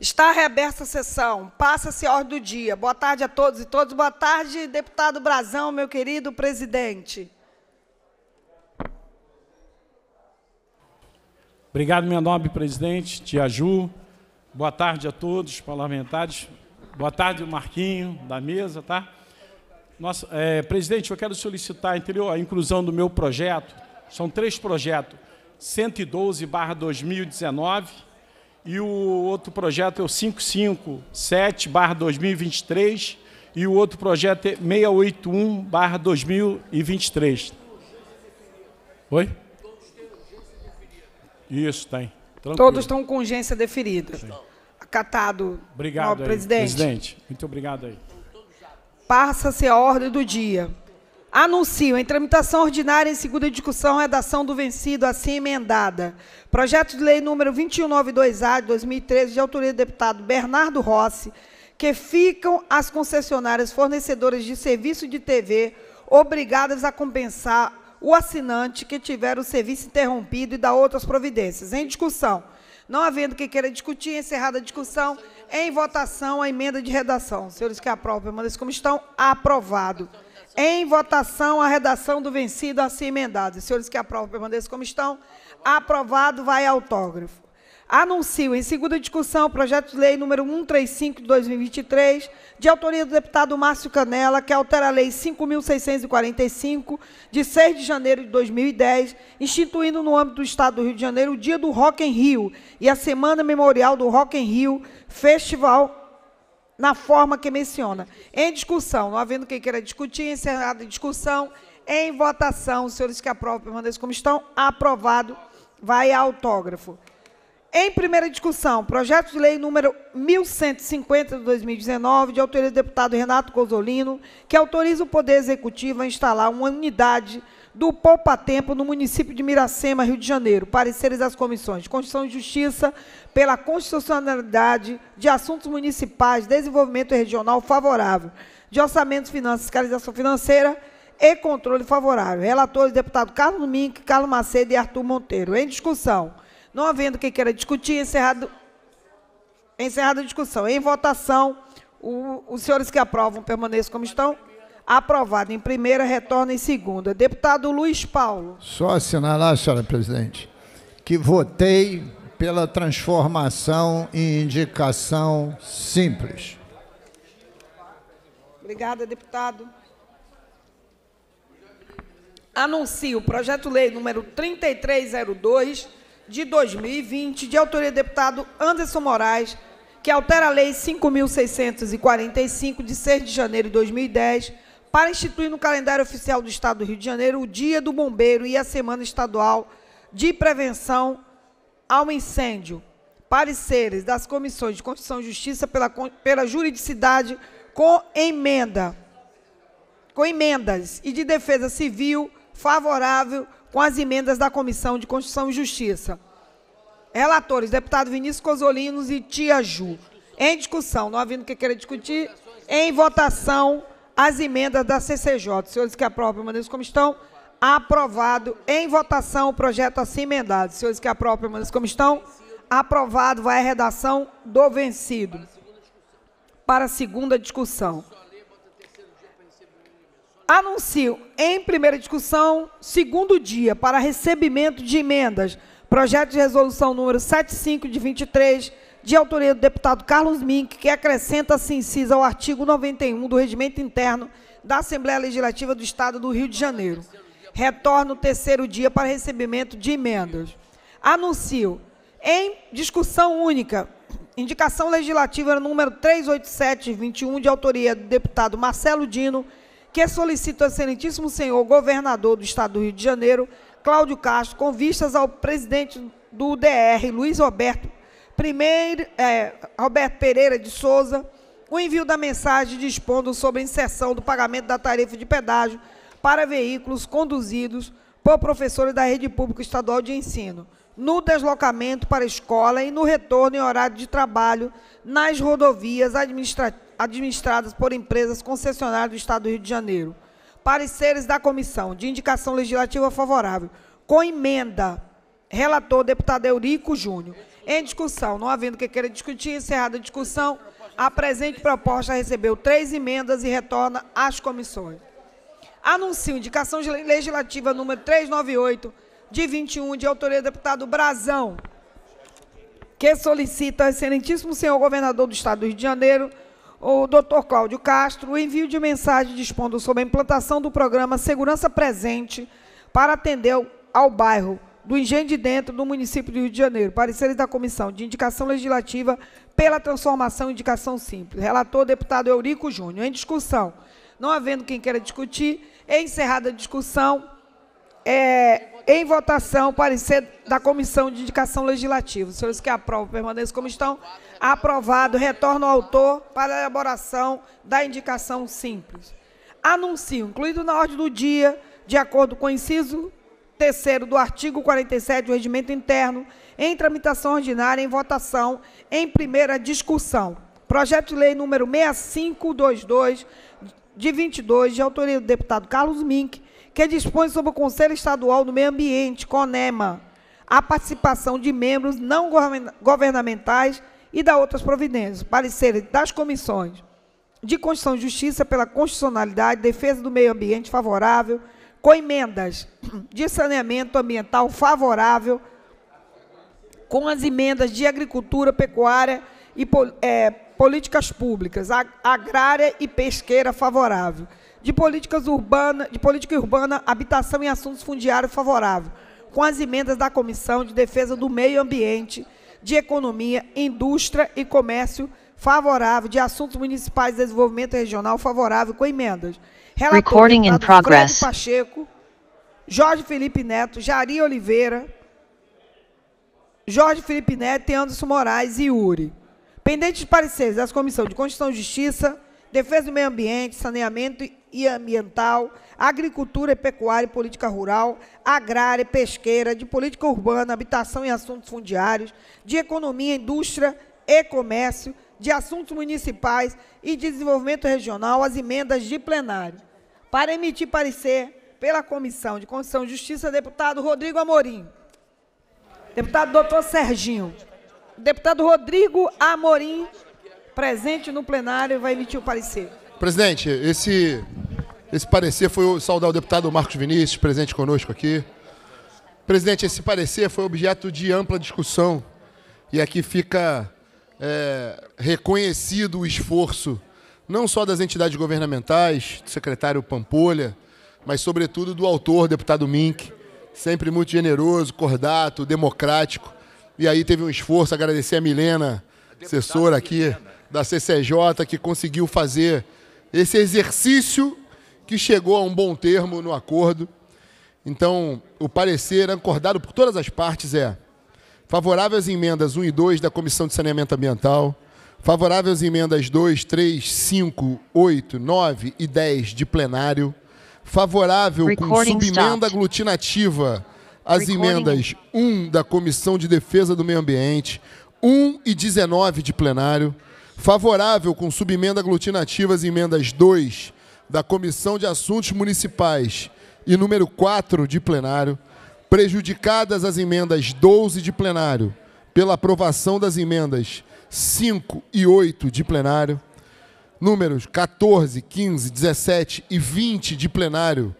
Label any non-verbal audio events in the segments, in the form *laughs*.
Está reaberta a sessão. Passa-se a ordem do dia. Boa tarde a todos e todas. Boa tarde, deputado Brazão, meu querido presidente. Obrigado, minha nobre presidente, Tia Ju. Boa tarde a todos, parlamentares. Boa tarde, Marquinho, da mesa, tá? Nossa, é, presidente, eu quero solicitar entendeu, a inclusão do meu projeto. São três projetos. 112 2019, e o outro projeto é o 557 barra 2023 e o outro projeto é 681 barra 2023. Oi? Isso, tem. Tranquilo. Todos estão com urgência deferida. Sim. Acatado, obrigado aí, presidente. Presidente, muito obrigado aí. Passa-se a ordem do dia. Anuncio em tramitação ordinária em segunda discussão redação é do vencido assim emendada. Projeto de lei número 2192-A de 2013, de autoria do deputado Bernardo Rossi, que ficam as concessionárias fornecedoras de serviço de TV obrigadas a compensar o assinante que tiver o serviço interrompido e dar outras providências. Em discussão. Não havendo quem queira discutir, encerrada a discussão, em votação a emenda de redação. Senhores que aprovam, permaneçam como estão. Aprovado. Em votação, a redação do vencido assim emendado. senhores que aprovam permaneçam como estão. Aprovado, vai autógrafo. Anuncio em segunda discussão o projeto de lei número 135 de 2023, de autoria do deputado Márcio Canela, que altera a lei 5645 de 6 de janeiro de 2010, instituindo no âmbito do estado do Rio de Janeiro o Dia do Rock em Rio e a Semana Memorial do Rock em Rio, festival na forma que menciona. Em discussão, não havendo quem queira discutir, encerrada a discussão, em votação, os senhores que aprovam permaneçam como estão, aprovado, vai autógrafo. Em primeira discussão, projeto de lei número 1150 de 2019, de autoria do deputado Renato Cozolino, que autoriza o Poder Executivo a instalar uma unidade do Poupa Tempo no município de Miracema, Rio de Janeiro. Pareceres das comissões de Constituição e Justiça pela constitucionalidade de assuntos municipais, desenvolvimento regional favorável, de orçamentos, finanças, fiscalização financeira e controle favorável. Relatores, deputado Carlos Domingue, Carlos Macedo e Arthur Monteiro. Em discussão. Não havendo quem queira discutir, encerrado, encerrada a discussão. Em votação, o, os senhores que aprovam permaneçam como estão aprovado em primeira, retorna em segunda. Deputado Luiz Paulo. Só assinar lá, senhora presidente, que votei pela transformação em indicação simples. Obrigada, deputado. Anuncio o projeto-lei número 3302 de 2020, de autoria do deputado Anderson Moraes, que altera a lei 5645 de 6 de janeiro de 2010 para instituir no calendário oficial do Estado do Rio de Janeiro o Dia do Bombeiro e a Semana Estadual de Prevenção ao Incêndio. Pareceres das comissões de Constituição e Justiça pela, pela juridicidade com emenda, com emendas e de defesa civil favorável com as emendas da Comissão de Constituição e Justiça. Relatores, deputado Vinícius Cosolinos e Tia Ju. Em discussão, não havendo que queira discutir, em votação as emendas da CCJ. senhores que aprovam, permaneçam como estão. Aprovado. Em votação, o projeto assim emendado. senhores que aprovam, permaneçam como estão. Aprovado. Vai a redação do vencido. Para a segunda discussão. Anuncio em primeira discussão, segundo dia, para recebimento de emendas. Projeto de resolução número 75 de 23 de autoria do deputado Carlos Mink, que acrescenta-se incisa ao artigo 91 do Regimento Interno da Assembleia Legislativa do Estado do Rio de Janeiro. Retorno o terceiro dia para recebimento de emendas. Anuncio, em discussão única, indicação legislativa número 38721, de autoria do deputado Marcelo Dino, que solicita ao excelentíssimo senhor governador do Estado do Rio de Janeiro, Cláudio Castro, com vistas ao presidente do DR, Luiz Roberto Primeiro, é, Roberto Pereira de Souza, o envio da mensagem dispondo sobre a inserção do pagamento da tarifa de pedágio para veículos conduzidos por professores da rede pública estadual de ensino, no deslocamento para a escola e no retorno em horário de trabalho nas rodovias administra administradas por empresas concessionárias do Estado do Rio de Janeiro. Pareceres da comissão de indicação legislativa favorável, com emenda, relator deputado Eurico Júnior. Em discussão, não havendo que queira discutir, encerrada a discussão, a presente proposta recebeu três emendas e retorna às comissões. Anuncio indicação legislativa número 398, de 21, de autoria do deputado Brazão, que solicita ao excelentíssimo senhor governador do Estado do Rio de Janeiro, o doutor Cláudio Castro, o envio de mensagem dispondo sobre a implantação do programa Segurança Presente para atender ao bairro do Engenho de Dentro do município do Rio de Janeiro. Pareceres da Comissão de Indicação Legislativa pela Transformação Indicação Simples. Relator, deputado Eurico Júnior. Em discussão. Não havendo quem queira discutir, é encerrada a discussão. É, em votação, parecer da Comissão de Indicação Legislativa. Os senhores que aprovam permaneçam como estão. Aprovado. Retorno ao autor para a elaboração da indicação simples. Anuncio, incluído na ordem do dia, de acordo com o inciso terceiro do artigo 47 do Regimento Interno, em tramitação ordinária, em votação, em primeira discussão. Projeto de lei número 6522, de 22, de autoria do deputado Carlos Mink, que dispõe sobre o Conselho Estadual do Meio Ambiente, CONEMA, a participação de membros não governamentais e da outras providências, pareceres das comissões de Constituição e Justiça pela constitucionalidade, defesa do meio ambiente favorável, com emendas de saneamento ambiental favorável, com as emendas de agricultura, pecuária e é, políticas públicas, agrária e pesqueira favorável, de políticas urbana de política urbana, habitação e assuntos fundiários favorável, com as emendas da Comissão de Defesa do Meio Ambiente, de Economia, Indústria e Comércio favorável, de assuntos municipais e desenvolvimento regional favorável com emendas. Relator, Recording in progress. Fred Pacheco, Jorge Felipe Neto, Jari Oliveira, Jorge Felipe Neto Anderson Moraes e Yuri. Pendentes de pareceres das Comissões de Constituição e Justiça, Defesa do Meio Ambiente, Saneamento e Ambiental, Agricultura e Pecuária e Política Rural, Agrária e Pesqueira, de Política Urbana, Habitação e Assuntos Fundiários, de Economia, Indústria e Comércio, de Assuntos Municipais e de Desenvolvimento Regional, as emendas de plenário. Para emitir parecer pela Comissão de Constituição e Justiça, deputado Rodrigo Amorim. Deputado doutor Serginho. Deputado Rodrigo Amorim, presente no plenário, vai emitir o parecer. Presidente, esse, esse parecer foi saudar o deputado Marcos Vinícius, presente conosco aqui. Presidente, esse parecer foi objeto de ampla discussão e aqui fica é, reconhecido o esforço não só das entidades governamentais, do secretário Pampolha, mas sobretudo do autor, deputado Mink, sempre muito generoso, cordato, democrático. E aí teve um esforço, agradecer a Milena, assessora aqui da CCJ, que conseguiu fazer esse exercício que chegou a um bom termo no acordo. Então, o parecer acordado por todas as partes é favorável às emendas 1 e 2 da Comissão de Saneamento Ambiental, Favorável às emendas 2, 3, 5, 8, 9 e 10 de plenário. Favorável com subemenda aglutinativa às emendas 1 da Comissão de Defesa do Meio Ambiente, 1 e 19 de plenário. Favorável com subemenda aglutinativa às emendas 2 da Comissão de Assuntos Municipais e número 4 de plenário. Prejudicadas as emendas 12 de plenário pela aprovação das emendas 5 e 8 de plenário. Números 14, 15, 17 e 20 de plenário,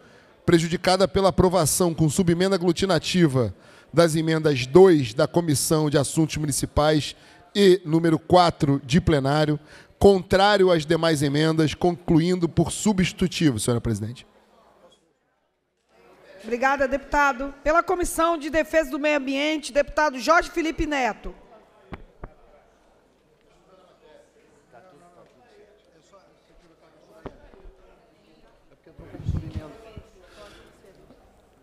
prejudicada pela aprovação com subemenda aglutinativa das emendas 2 da Comissão de Assuntos Municipais e número 4 de plenário, contrário às demais emendas, concluindo por substitutivo, senhora presidente. Obrigada, deputado. Pela Comissão de Defesa do Meio Ambiente, deputado Jorge Felipe Neto.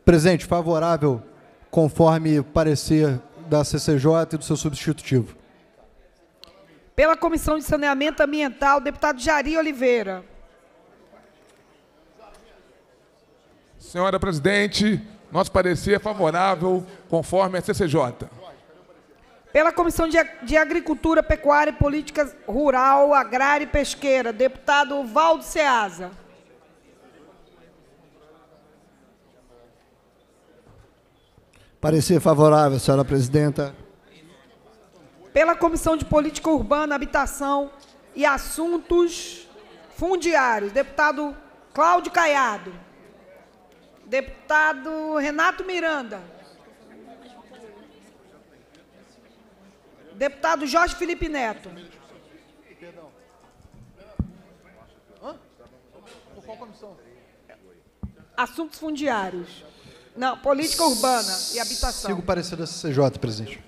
Presidente, favorável, conforme parecer da CCJ e do seu substitutivo. Pela Comissão de Saneamento Ambiental, deputado Jari Oliveira. Senhora presidente, nosso parecer é favorável, conforme a CCJ. Pela Comissão de Agricultura, Pecuária e Política Rural, Agrária e Pesqueira, deputado Valdo Ceasa. Parecer favorável, senhora presidenta. Pela Comissão de Política Urbana, Habitação e Assuntos Fundiários, deputado Cláudio Caiado. Deputado Renato Miranda. Deputado Jorge Felipe Neto. Assuntos fundiários. Não, política urbana e habitação. Sigo o parecer da CCJ, presidente.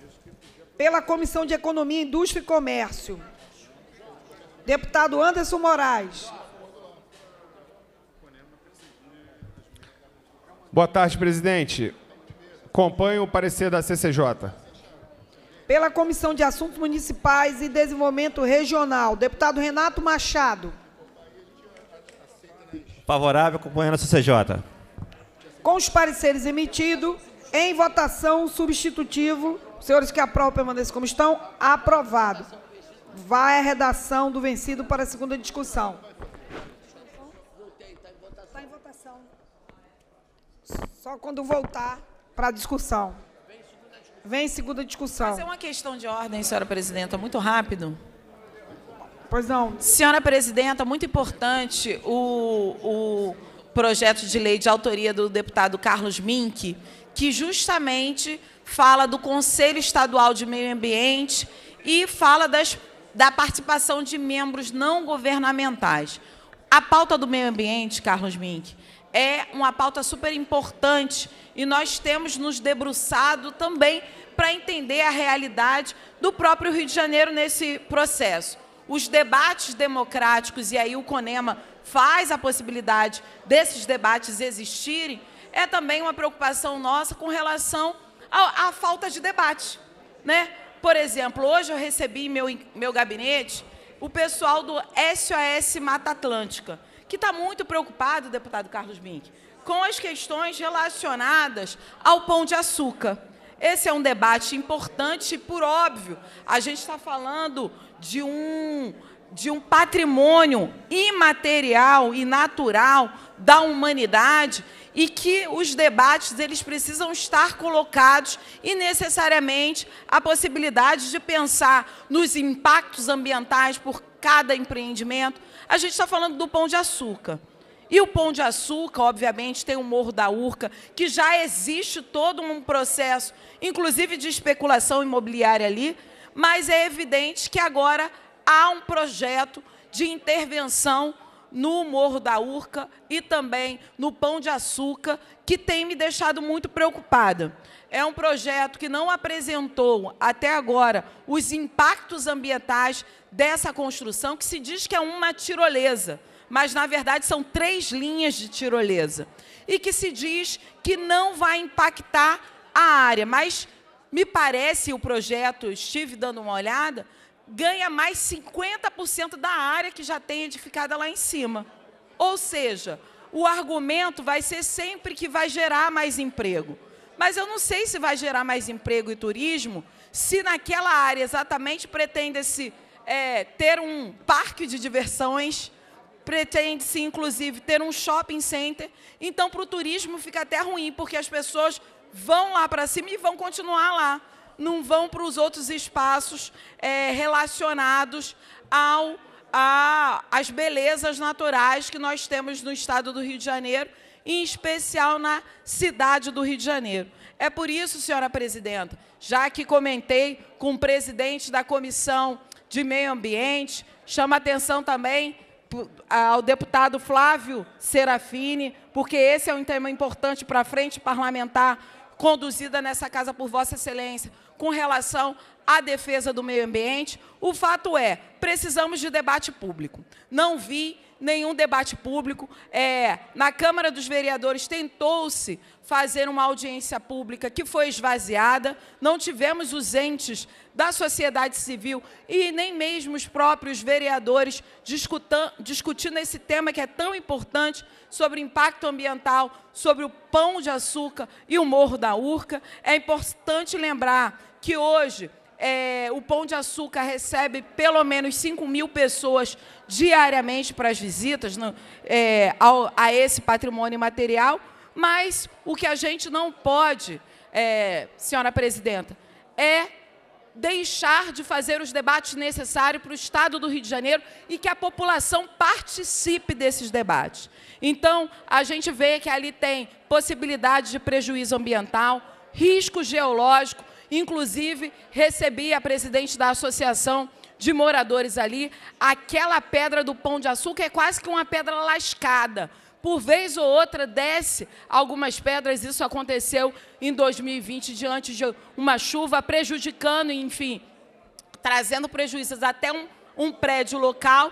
Pela Comissão de Economia, Indústria e Comércio. Deputado Anderson Moraes. Boa tarde, presidente. Acompanho o parecer da CCJ. Pela Comissão de Assuntos Municipais e Desenvolvimento Regional, deputado Renato Machado. Favorável, acompanhando a CCJ com os pareceres emitidos, em votação substitutivo, senhores que aprovam permaneçam como estão, aprovado. Vai a redação do vencido para a segunda discussão. Está em votação. Só quando voltar para a discussão. Vem segunda discussão. Mas é uma questão de ordem, senhora presidenta, é muito rápido. Pois não. Senhora presidenta, muito importante o, o projeto de lei de autoria do deputado Carlos Mink, que justamente fala do Conselho Estadual de Meio Ambiente e fala das, da participação de membros não governamentais. A pauta do meio ambiente, Carlos Mink, é uma pauta super importante e nós temos nos debruçado também para entender a realidade do próprio Rio de Janeiro nesse processo. Os debates democráticos, e aí o CONEMA faz a possibilidade desses debates existirem, é também uma preocupação nossa com relação à, à falta de debate. Né? Por exemplo, hoje eu recebi em meu, meu gabinete o pessoal do SOS Mata Atlântica, que está muito preocupado, deputado Carlos Bink, com as questões relacionadas ao pão de açúcar. Esse é um debate importante e, por óbvio, a gente está falando de um de um patrimônio imaterial e natural da humanidade e que os debates eles precisam estar colocados e necessariamente a possibilidade de pensar nos impactos ambientais por cada empreendimento. A gente está falando do pão de açúcar. E o Pão de Açúcar, obviamente, tem o Morro da Urca, que já existe todo um processo, inclusive de especulação imobiliária ali, mas é evidente que agora há um projeto de intervenção no Morro da Urca e também no Pão de Açúcar, que tem me deixado muito preocupada. É um projeto que não apresentou até agora os impactos ambientais dessa construção, que se diz que é uma tirolesa, mas na verdade são três linhas de tirolesa, e que se diz que não vai impactar a área, mas me parece o projeto, estive dando uma olhada, ganha mais 50% da área que já tem edificada lá em cima. Ou seja, o argumento vai ser sempre que vai gerar mais emprego. Mas eu não sei se vai gerar mais emprego e turismo, se naquela área exatamente pretende-se é, ter um parque de diversões, pretende-se, inclusive, ter um shopping center. Então, para o turismo fica até ruim, porque as pessoas vão lá para cima e vão continuar lá não vão para os outros espaços é, relacionados ao a, as belezas naturais que nós temos no estado do Rio de Janeiro, em especial na cidade do Rio de Janeiro. É por isso, senhora presidenta, já que comentei com o presidente da Comissão de Meio Ambiente, chama atenção também ao deputado Flávio Serafini, porque esse é um tema importante para a frente parlamentar conduzida nessa casa por Vossa Excelência com relação à defesa do meio ambiente. O fato é, precisamos de debate público. Não vi nenhum debate público. É, na Câmara dos Vereadores tentou-se fazer uma audiência pública que foi esvaziada, não tivemos os entes da sociedade civil e nem mesmo os próprios vereadores discutindo esse tema que é tão importante sobre impacto ambiental, sobre o pão de açúcar e o morro da Urca. É importante lembrar que hoje é, o Pão de Açúcar recebe pelo menos 5 mil pessoas diariamente para as visitas no, é, ao, a esse patrimônio material, mas o que a gente não pode, é, senhora presidenta, é deixar de fazer os debates necessários para o Estado do Rio de Janeiro e que a população participe desses debates. Então, a gente vê que ali tem possibilidade de prejuízo ambiental, risco geológico, Inclusive, recebi a presidente da associação de moradores ali. Aquela pedra do Pão de Açúcar é quase que uma pedra lascada. Por vez ou outra desce algumas pedras. Isso aconteceu em 2020 diante de uma chuva prejudicando, enfim, trazendo prejuízos até um, um prédio local.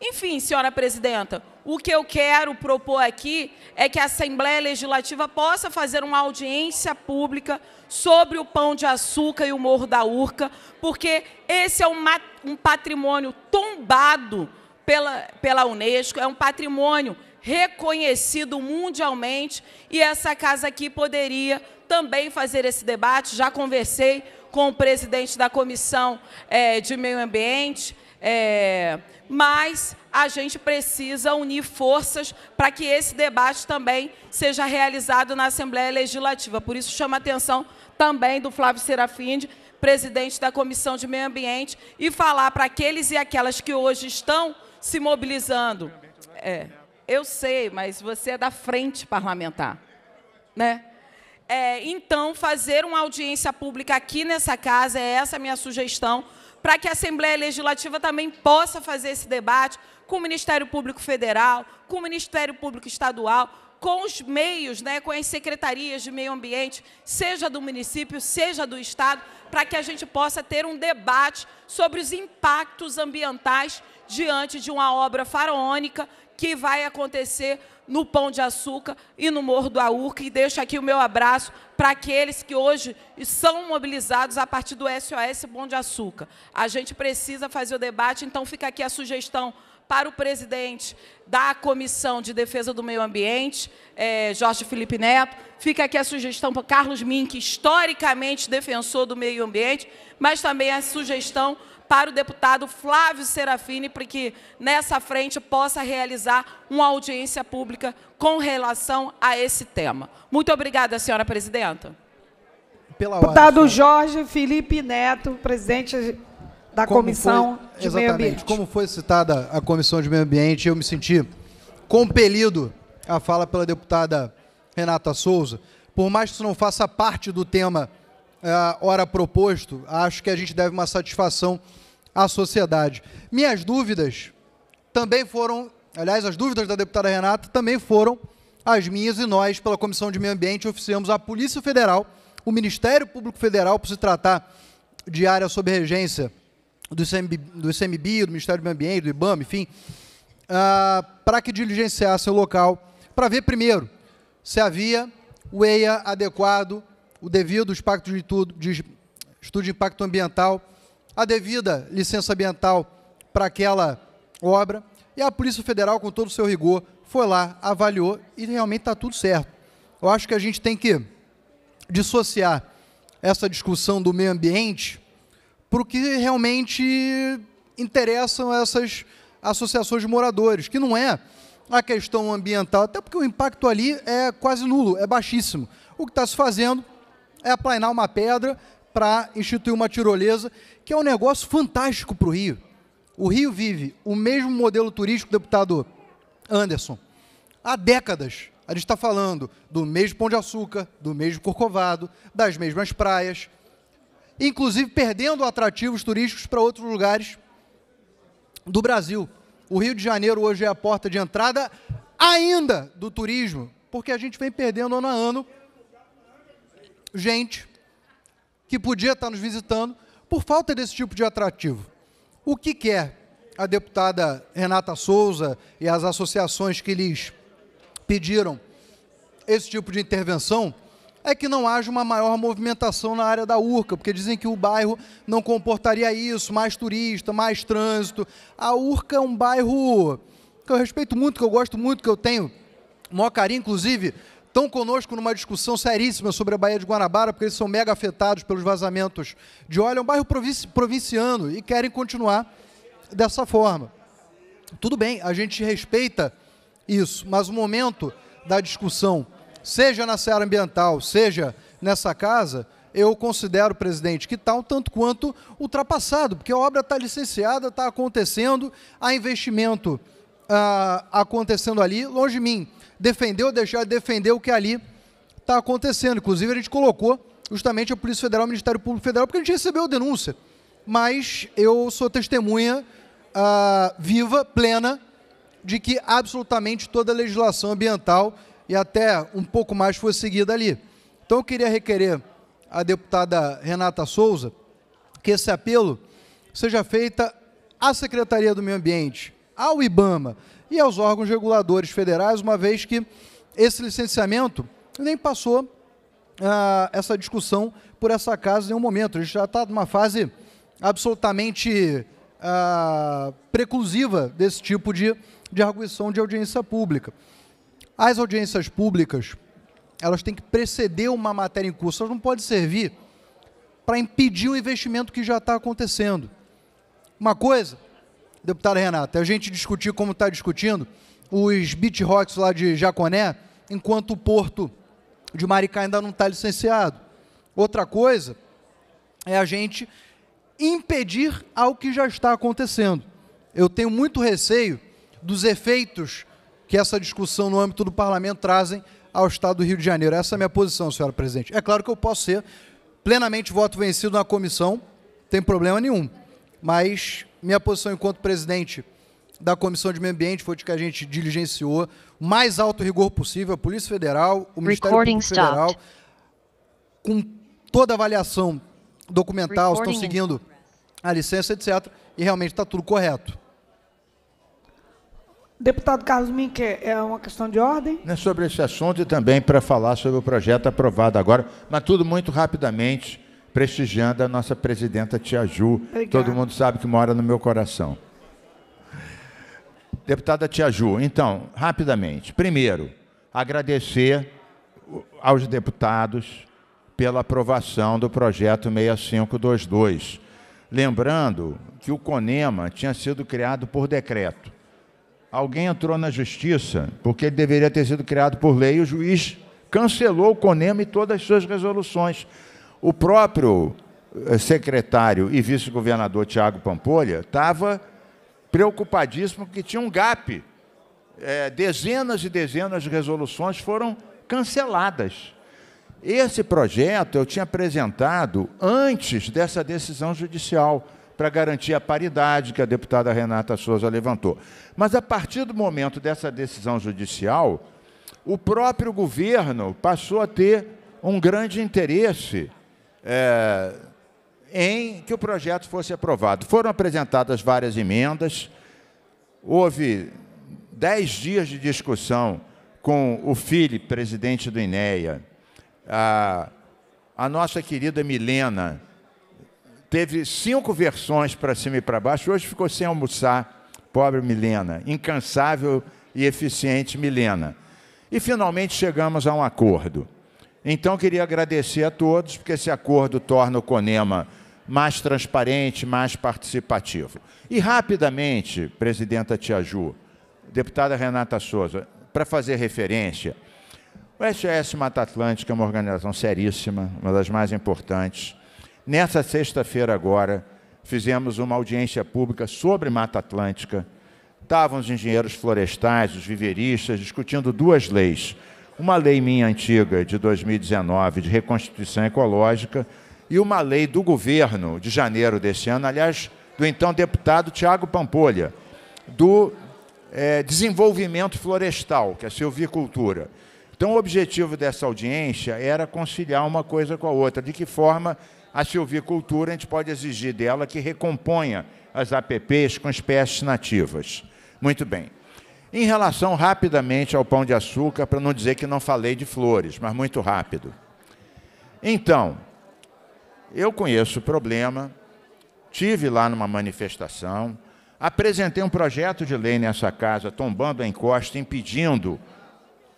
Enfim, senhora presidenta, o que eu quero propor aqui é que a Assembleia Legislativa possa fazer uma audiência pública sobre o pão de açúcar e o Morro da Urca, porque esse é um, patrimônio tombado pela, pela Unesco, é um patrimônio reconhecido mundialmente e essa casa aqui poderia também fazer esse debate. Já conversei com o presidente da Comissão é, de Meio Ambiente, é, mas a gente precisa unir forças para que esse debate também seja realizado na Assembleia Legislativa. Por isso, chama a atenção também do Flávio Serafinde, presidente da Comissão de Meio Ambiente, e falar para aqueles e aquelas que hoje estão se mobilizando. É, eu sei, mas você é da frente parlamentar. Né? É, então, fazer uma audiência pública aqui nessa casa, é essa a minha sugestão, para que a Assembleia Legislativa também possa fazer esse debate com o Ministério Público Federal, com o Ministério Público Estadual, com os meios, né, com as secretarias de meio ambiente, seja do município, seja do Estado, para que a gente possa ter um debate sobre os impactos ambientais diante de uma obra faraônica que vai acontecer no Pão de Açúcar e no Morro do Aurca. E deixo aqui o meu abraço para aqueles que hoje são mobilizados a partir do SOS Pão de Açúcar. A gente precisa fazer o debate, então fica aqui a sugestão para o presidente da Comissão de Defesa do Meio Ambiente, é, Jorge Felipe Neto. Fica aqui a sugestão para Carlos Mink, historicamente defensor do meio ambiente, mas também a sugestão para o deputado Flávio Serafini, para que nessa frente possa realizar uma audiência pública com relação a esse tema. Muito obrigada, senhora presidenta. Pela deputado hora, Jorge Felipe Neto, presidente da como Comissão foi, de Meio Ambiente. Como foi citada a Comissão de Meio Ambiente, eu me senti compelido à fala pela deputada Renata Souza. Por mais que isso não faça parte do tema é, hora proposto, acho que a gente deve uma satisfação à sociedade. Minhas dúvidas também foram, aliás, as dúvidas da deputada Renata também foram as minhas e nós, pela Comissão de Meio Ambiente, oficiamos à Polícia Federal, o Ministério Público Federal, por se tratar de área sob regência do ICMB, do, ICMB, do Ministério do Meio Ambiente, do ibam enfim, uh, para que diligenciasse o local, para ver primeiro se havia o EIA adequado o devido impacto de, de estudo de impacto ambiental, a devida licença ambiental para aquela obra. E a Polícia Federal, com todo o seu rigor, foi lá, avaliou e realmente está tudo certo. Eu acho que a gente tem que dissociar essa discussão do meio ambiente para o que realmente interessam essas associações de moradores, que não é a questão ambiental, até porque o impacto ali é quase nulo, é baixíssimo. O que está se fazendo é aplanar uma pedra para instituir uma tirolesa, que é um negócio fantástico para o Rio. O Rio vive o mesmo modelo turístico, deputado Anderson, há décadas. A gente está falando do mesmo Pão de Açúcar, do mesmo Corcovado, das mesmas praias, inclusive perdendo atrativos turísticos para outros lugares do Brasil. O Rio de Janeiro hoje é a porta de entrada ainda do turismo, porque a gente vem perdendo ano a ano gente que podia estar nos visitando por falta desse tipo de atrativo. O que quer é a deputada Renata Souza e as associações que lhes pediram esse tipo de intervenção é que não haja uma maior movimentação na área da Urca, porque dizem que o bairro não comportaria isso, mais turista, mais trânsito. A Urca é um bairro que eu respeito muito, que eu gosto muito, que eu tenho o maior carinho, inclusive, estão conosco numa discussão seríssima sobre a Baía de Guanabara, porque eles são mega afetados pelos vazamentos de óleo. É um bairro provinciano e querem continuar dessa forma. Tudo bem, a gente respeita isso, mas o momento da discussão, seja na seara ambiental, seja nessa casa, eu considero, presidente, que está um tanto quanto ultrapassado, porque a obra está licenciada, está acontecendo, há investimento ah, acontecendo ali, longe de mim defender ou deixar de defender o que ali está acontecendo. Inclusive, a gente colocou justamente a Polícia Federal, o Ministério Público Federal, porque a gente recebeu a denúncia. Mas eu sou testemunha uh, viva, plena, de que absolutamente toda a legislação ambiental e até um pouco mais foi seguida ali. Então, eu queria requerer à deputada Renata Souza que esse apelo seja feito à Secretaria do Meio Ambiente, ao IBAMA, e aos órgãos reguladores federais, uma vez que esse licenciamento nem passou ah, essa discussão por essa casa em nenhum momento. A gente já está numa fase absolutamente ah, preclusiva desse tipo de, de arguição de audiência pública. As audiências públicas, elas têm que preceder uma matéria em curso, elas não podem servir para impedir o investimento que já está acontecendo. Uma coisa Renato, é a gente discutir como está discutindo os beat rocks lá de Jaconé, enquanto o porto de Maricá ainda não está licenciado. Outra coisa é a gente impedir ao que já está acontecendo. Eu tenho muito receio dos efeitos que essa discussão no âmbito do parlamento trazem ao Estado do Rio de Janeiro. Essa é a minha posição, senhora presidente. É claro que eu posso ser plenamente voto vencido na comissão, tem problema nenhum. Mas minha posição enquanto presidente da Comissão de Meio Ambiente foi de que a gente diligenciou o mais alto rigor possível a Polícia Federal, o Ministério Recording Público Federal, stopped. com toda a avaliação documental, Recording estão seguindo a licença, etc. E realmente está tudo correto. Deputado Carlos Minque, é uma questão de ordem? É sobre esse assunto e também para falar sobre o projeto aprovado agora, mas tudo muito rapidamente prestigiando a nossa presidenta Tia Ju. Obrigada. Todo mundo sabe que mora no meu coração. Deputada Tia Ju, então, rapidamente. Primeiro, agradecer aos deputados pela aprovação do projeto 6522. Lembrando que o CONEMA tinha sido criado por decreto. Alguém entrou na justiça porque ele deveria ter sido criado por lei e o juiz cancelou o CONEMA e todas as suas resoluções. O próprio eh, secretário e vice-governador Tiago Pampolha estava preocupadíssimo que tinha um gap. É, dezenas e dezenas de resoluções foram canceladas. Esse projeto eu tinha apresentado antes dessa decisão judicial para garantir a paridade que a deputada Renata Souza levantou. Mas a partir do momento dessa decisão judicial, o próprio governo passou a ter um grande interesse é, em que o projeto fosse aprovado. Foram apresentadas várias emendas, houve dez dias de discussão com o Filipe, presidente do INEA, a, a nossa querida Milena, teve cinco versões para cima e para baixo, hoje ficou sem almoçar, pobre Milena, incansável e eficiente Milena. E finalmente chegamos a um acordo. Então, queria agradecer a todos, porque esse acordo torna o CONEMA mais transparente, mais participativo. E, rapidamente, presidenta Tiaju, deputada Renata Souza, para fazer referência, o SOS Mata Atlântica é uma organização seríssima, uma das mais importantes. Nessa sexta-feira, agora, fizemos uma audiência pública sobre Mata Atlântica. Estavam os engenheiros florestais, os viveristas, discutindo duas leis uma lei minha antiga de 2019 de reconstituição ecológica e uma lei do governo de janeiro desse ano, aliás, do então deputado Tiago Pampolha, do é, desenvolvimento florestal, que é a silvicultura. Então, o objetivo dessa audiência era conciliar uma coisa com a outra. De que forma a silvicultura a gente pode exigir dela que recomponha as APPs com espécies nativas? Muito bem. Em relação rapidamente ao pão de açúcar, para não dizer que não falei de flores, mas muito rápido. Então, eu conheço o problema, tive lá numa manifestação, apresentei um projeto de lei nessa casa, tombando a encosta, impedindo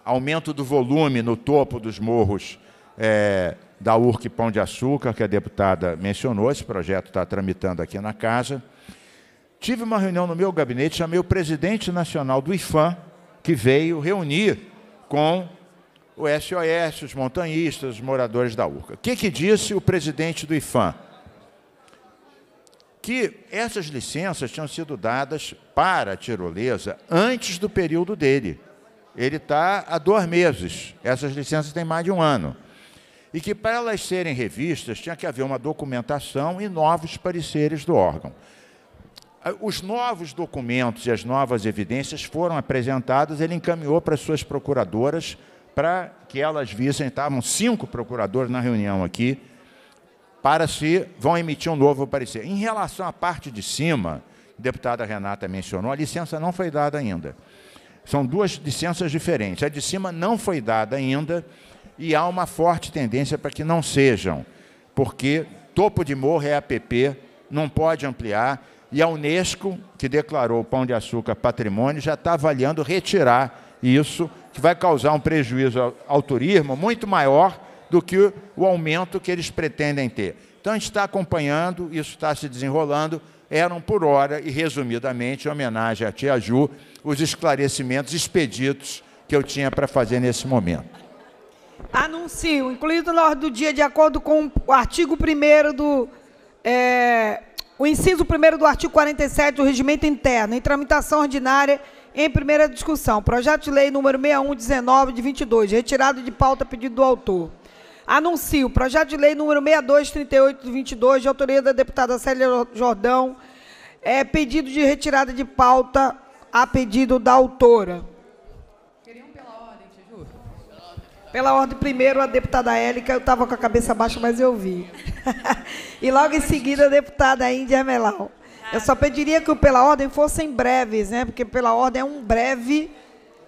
aumento do volume no topo dos morros é, da URC Pão de Açúcar, que a deputada mencionou, esse projeto está tramitando aqui na casa. Tive uma reunião no meu gabinete, chamei o presidente nacional do IFAM, que veio reunir com o SOS, os montanhistas, os moradores da URCA. O que, que disse o presidente do IFAM? Que essas licenças tinham sido dadas para a tirolesa antes do período dele. Ele está há dois meses, essas licenças têm mais de um ano. E que para elas serem revistas tinha que haver uma documentação e novos pareceres do órgão. Ah, os novos documentos e as novas evidências foram apresentados, ele encaminhou para suas procuradoras para que elas vissem, estavam cinco procuradores na reunião aqui, para se vão emitir um novo parecer. Em relação à parte de cima, a deputada Renata mencionou, a licença não foi dada ainda. São duas licenças diferentes. A de cima não foi dada ainda e há uma forte tendência para que não sejam, porque topo de morro é APP, não pode ampliar, e a Unesco, que declarou o pão de açúcar patrimônio, já está avaliando retirar isso, que vai causar um prejuízo ao, ao turismo muito maior do que o aumento que eles pretendem ter. Então, a gente está acompanhando, isso está se desenrolando. Eram, por hora e resumidamente, em homenagem à tia Ju, os esclarecimentos expeditos que eu tinha para fazer nesse momento. Anuncio, incluído na ordem do dia, de acordo com o artigo 1 do é, o inciso 1 do artigo 47 do Regimento Interno, em tramitação ordinária, em primeira discussão. Projeto de lei número 6119 de 22, retirado de pauta pedido do autor. Anuncio o projeto de lei número 6238 de 22, de autoria da deputada Célia Jordão, é, pedido de retirada de pauta a pedido da autora. Pela ordem, primeiro a deputada Élica, eu estava com a cabeça baixa, mas eu vi. *laughs* e logo em seguida a deputada Índia Melau. Eu só pediria que o pela ordem fossem breves, né? Porque pela ordem é um breve,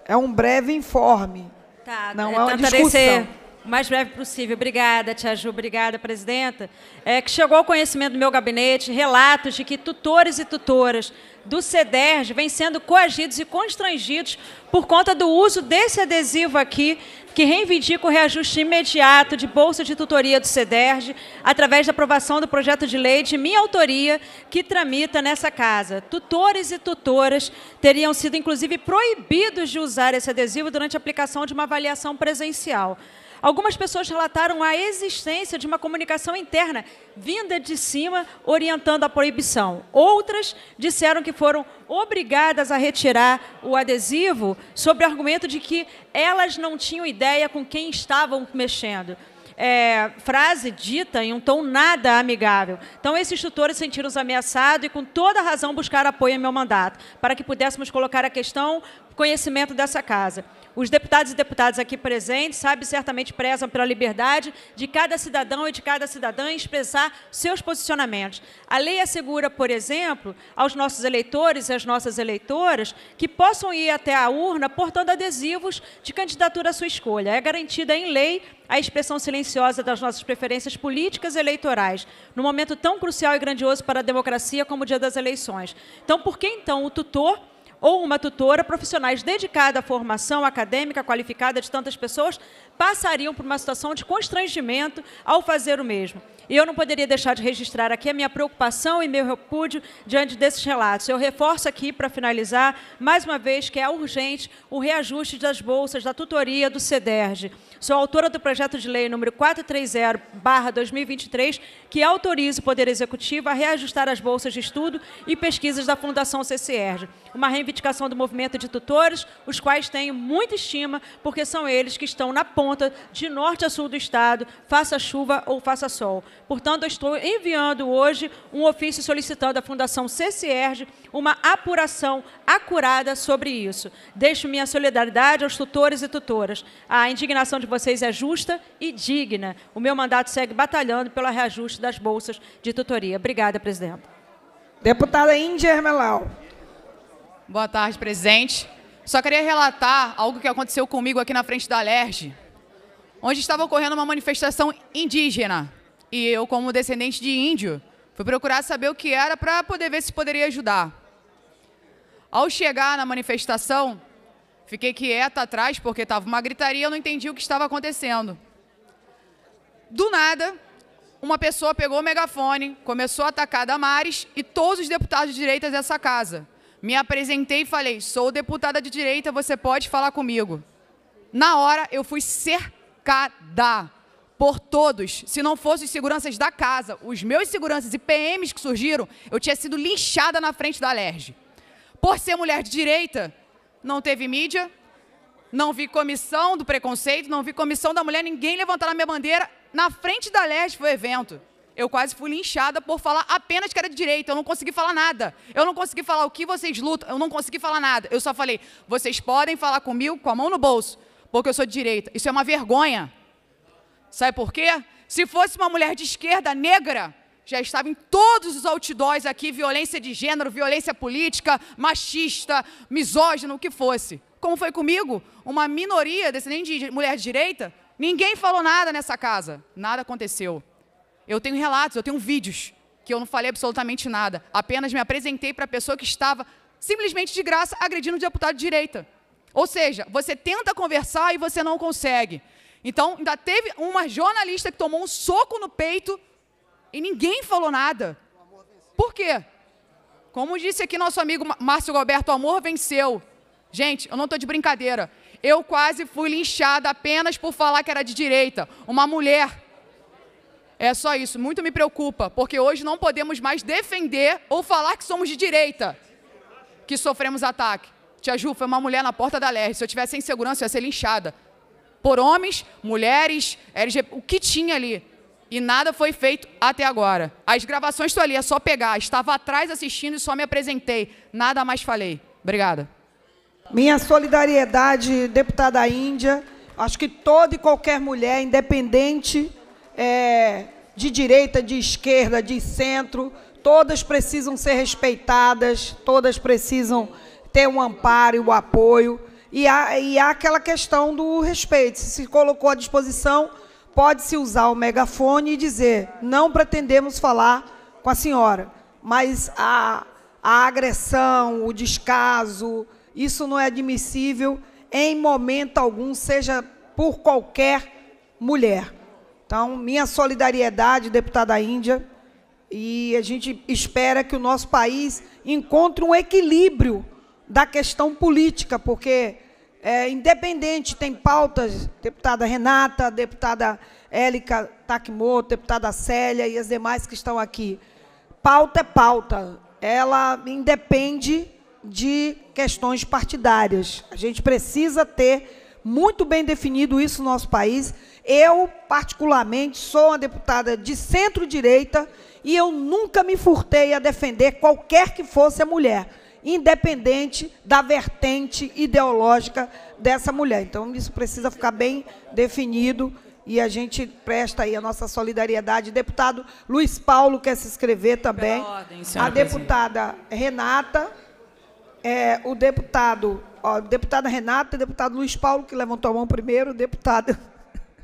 é um breve informe. Tá, não é, é uma discussão o mais breve possível. Obrigada, Tia Ju, obrigada, presidenta. É, que chegou ao conhecimento do meu gabinete relatos de que tutores e tutoras do CEDERJ vêm sendo coagidos e constrangidos por conta do uso desse adesivo aqui, que reivindica o reajuste imediato de bolsa de tutoria do CEDERJ, através da aprovação do projeto de lei de minha autoria, que tramita nessa casa. Tutores e tutoras teriam sido, inclusive, proibidos de usar esse adesivo durante a aplicação de uma avaliação presencial. Algumas pessoas relataram a existência de uma comunicação interna vinda de cima, orientando a proibição. Outras disseram que foram obrigadas a retirar o adesivo sobre o argumento de que elas não tinham ideia com quem estavam mexendo. É, frase dita em um tom nada amigável. Então, esses tutores sentiram-se ameaçados e, com toda razão, buscaram apoio em meu mandato, para que pudéssemos colocar a questão conhecimento dessa casa. Os deputados e deputadas aqui presentes, sabe, certamente prezam pela liberdade de cada cidadão e de cada cidadã em expressar seus posicionamentos. A lei assegura, por exemplo, aos nossos eleitores e às nossas eleitoras que possam ir até a urna portando adesivos de candidatura à sua escolha. É garantida em lei a expressão silenciosa das nossas preferências políticas e eleitorais, num momento tão crucial e grandioso para a democracia como o dia das eleições. Então, por que então o tutor ou uma tutora, profissionais dedicados à formação acadêmica qualificada de tantas pessoas, passariam por uma situação de constrangimento ao fazer o mesmo. E eu não poderia deixar de registrar aqui a minha preocupação e meu repúdio diante desses relatos. Eu reforço aqui, para finalizar, mais uma vez, que é urgente o reajuste das bolsas da tutoria do CEDERJ. Sou autora do projeto de lei número 430-2023, que autoriza o Poder Executivo a reajustar as bolsas de estudo e pesquisas da Fundação CCERJ. Uma reivindicação do movimento de tutores, os quais tenho muita estima, porque são eles que estão na ponta, de norte a sul do Estado, faça chuva ou faça sol. Portanto, estou enviando hoje um ofício solicitando à Fundação CCERG uma apuração acurada sobre isso. Deixo minha solidariedade aos tutores e tutoras. A indignação de vocês é justa e digna. O meu mandato segue batalhando pelo reajuste das bolsas de tutoria. Obrigada, presidenta. Deputada Índia Hermelau. Boa tarde, presidente. Só queria relatar algo que aconteceu comigo aqui na frente da LERJ, onde estava ocorrendo uma manifestação indígena. E eu, como descendente de índio, fui procurar saber o que era para poder ver se poderia ajudar. Ao chegar na manifestação, fiquei quieta atrás porque estava uma gritaria, eu não entendi o que estava acontecendo. Do nada, uma pessoa pegou o megafone, começou a atacar Damares e todos os deputados de direita dessa casa. Me apresentei e falei: sou deputada de direita, você pode falar comigo. Na hora, eu fui cercada por todos. Se não fossem os seguranças da casa, os meus seguranças e PMs que surgiram, eu tinha sido linchada na frente da alerge. Por ser mulher de direita, não teve mídia, não vi comissão do preconceito, não vi comissão da mulher, ninguém levantar a minha bandeira. Na frente da alerge. foi o evento. Eu quase fui linchada por falar apenas que era de direita. Eu não consegui falar nada. Eu não consegui falar o que vocês lutam. Eu não consegui falar nada. Eu só falei, vocês podem falar comigo com a mão no bolso, porque eu sou de direita. Isso é uma vergonha. Sabe por quê? Se fosse uma mulher de esquerda negra, já estava em todos os outdoors aqui, violência de gênero, violência política, machista, misógino, o que fosse. Como foi comigo? Uma minoria descendente de mulher de direita, ninguém falou nada nessa casa. Nada aconteceu. Eu tenho relatos, eu tenho vídeos que eu não falei absolutamente nada. Apenas me apresentei para a pessoa que estava simplesmente de graça agredindo o deputado de direita. Ou seja, você tenta conversar e você não consegue. Então, ainda teve uma jornalista que tomou um soco no peito e ninguém falou nada. Por quê? Como disse aqui nosso amigo Márcio Roberto, o amor venceu. Gente, eu não estou de brincadeira. Eu quase fui linchada apenas por falar que era de direita. Uma mulher. É só isso. Muito me preocupa, porque hoje não podemos mais defender ou falar que somos de direita, que sofremos ataque. Tia Ju, foi uma mulher na porta da LR. Se eu tivesse em segurança, eu ia ser linchada por homens, mulheres, LGBT, o que tinha ali. E nada foi feito até agora. As gravações estão ali, é só pegar. Estava atrás assistindo e só me apresentei. Nada mais falei. Obrigada. Minha solidariedade, deputada Índia. Acho que toda e qualquer mulher, independente é, de direita, de esquerda, de centro, todas precisam ser respeitadas, todas precisam ter um amparo e o um apoio. E há, e há aquela questão do respeito. Se se colocou à disposição, pode-se usar o megafone e dizer: não pretendemos falar com a senhora. Mas a, a agressão, o descaso, isso não é admissível em momento algum, seja por qualquer mulher. Então, minha solidariedade, deputada Índia, e a gente espera que o nosso país encontre um equilíbrio da questão política, porque é, independente, tem pautas, deputada Renata, deputada Élica Takimoto, deputada Célia e as demais que estão aqui. Pauta é pauta, ela independe de questões partidárias. A gente precisa ter muito bem definido isso no nosso país. Eu, particularmente, sou uma deputada de centro-direita e eu nunca me furtei a defender qualquer que fosse a mulher independente da vertente ideológica dessa mulher. Então, isso precisa ficar bem definido e a gente presta aí a nossa solidariedade. Deputado Luiz Paulo quer se inscrever também. Ordem, a deputada presidente. Renata, é, o deputado, ó, deputada Renata, deputado Luiz Paulo, que levantou a mão primeiro, deputado.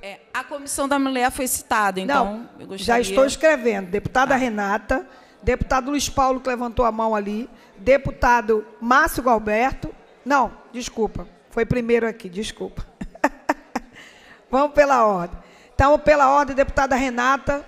É, a comissão da mulher foi citada, então. Não, gostaria... Já estou escrevendo. Deputada ah. Renata, deputado Luiz Paulo, que levantou a mão ali deputado Márcio Galberto. Não, desculpa, foi primeiro aqui, desculpa. *laughs* Vamos pela ordem. Então, pela ordem, deputada Renata.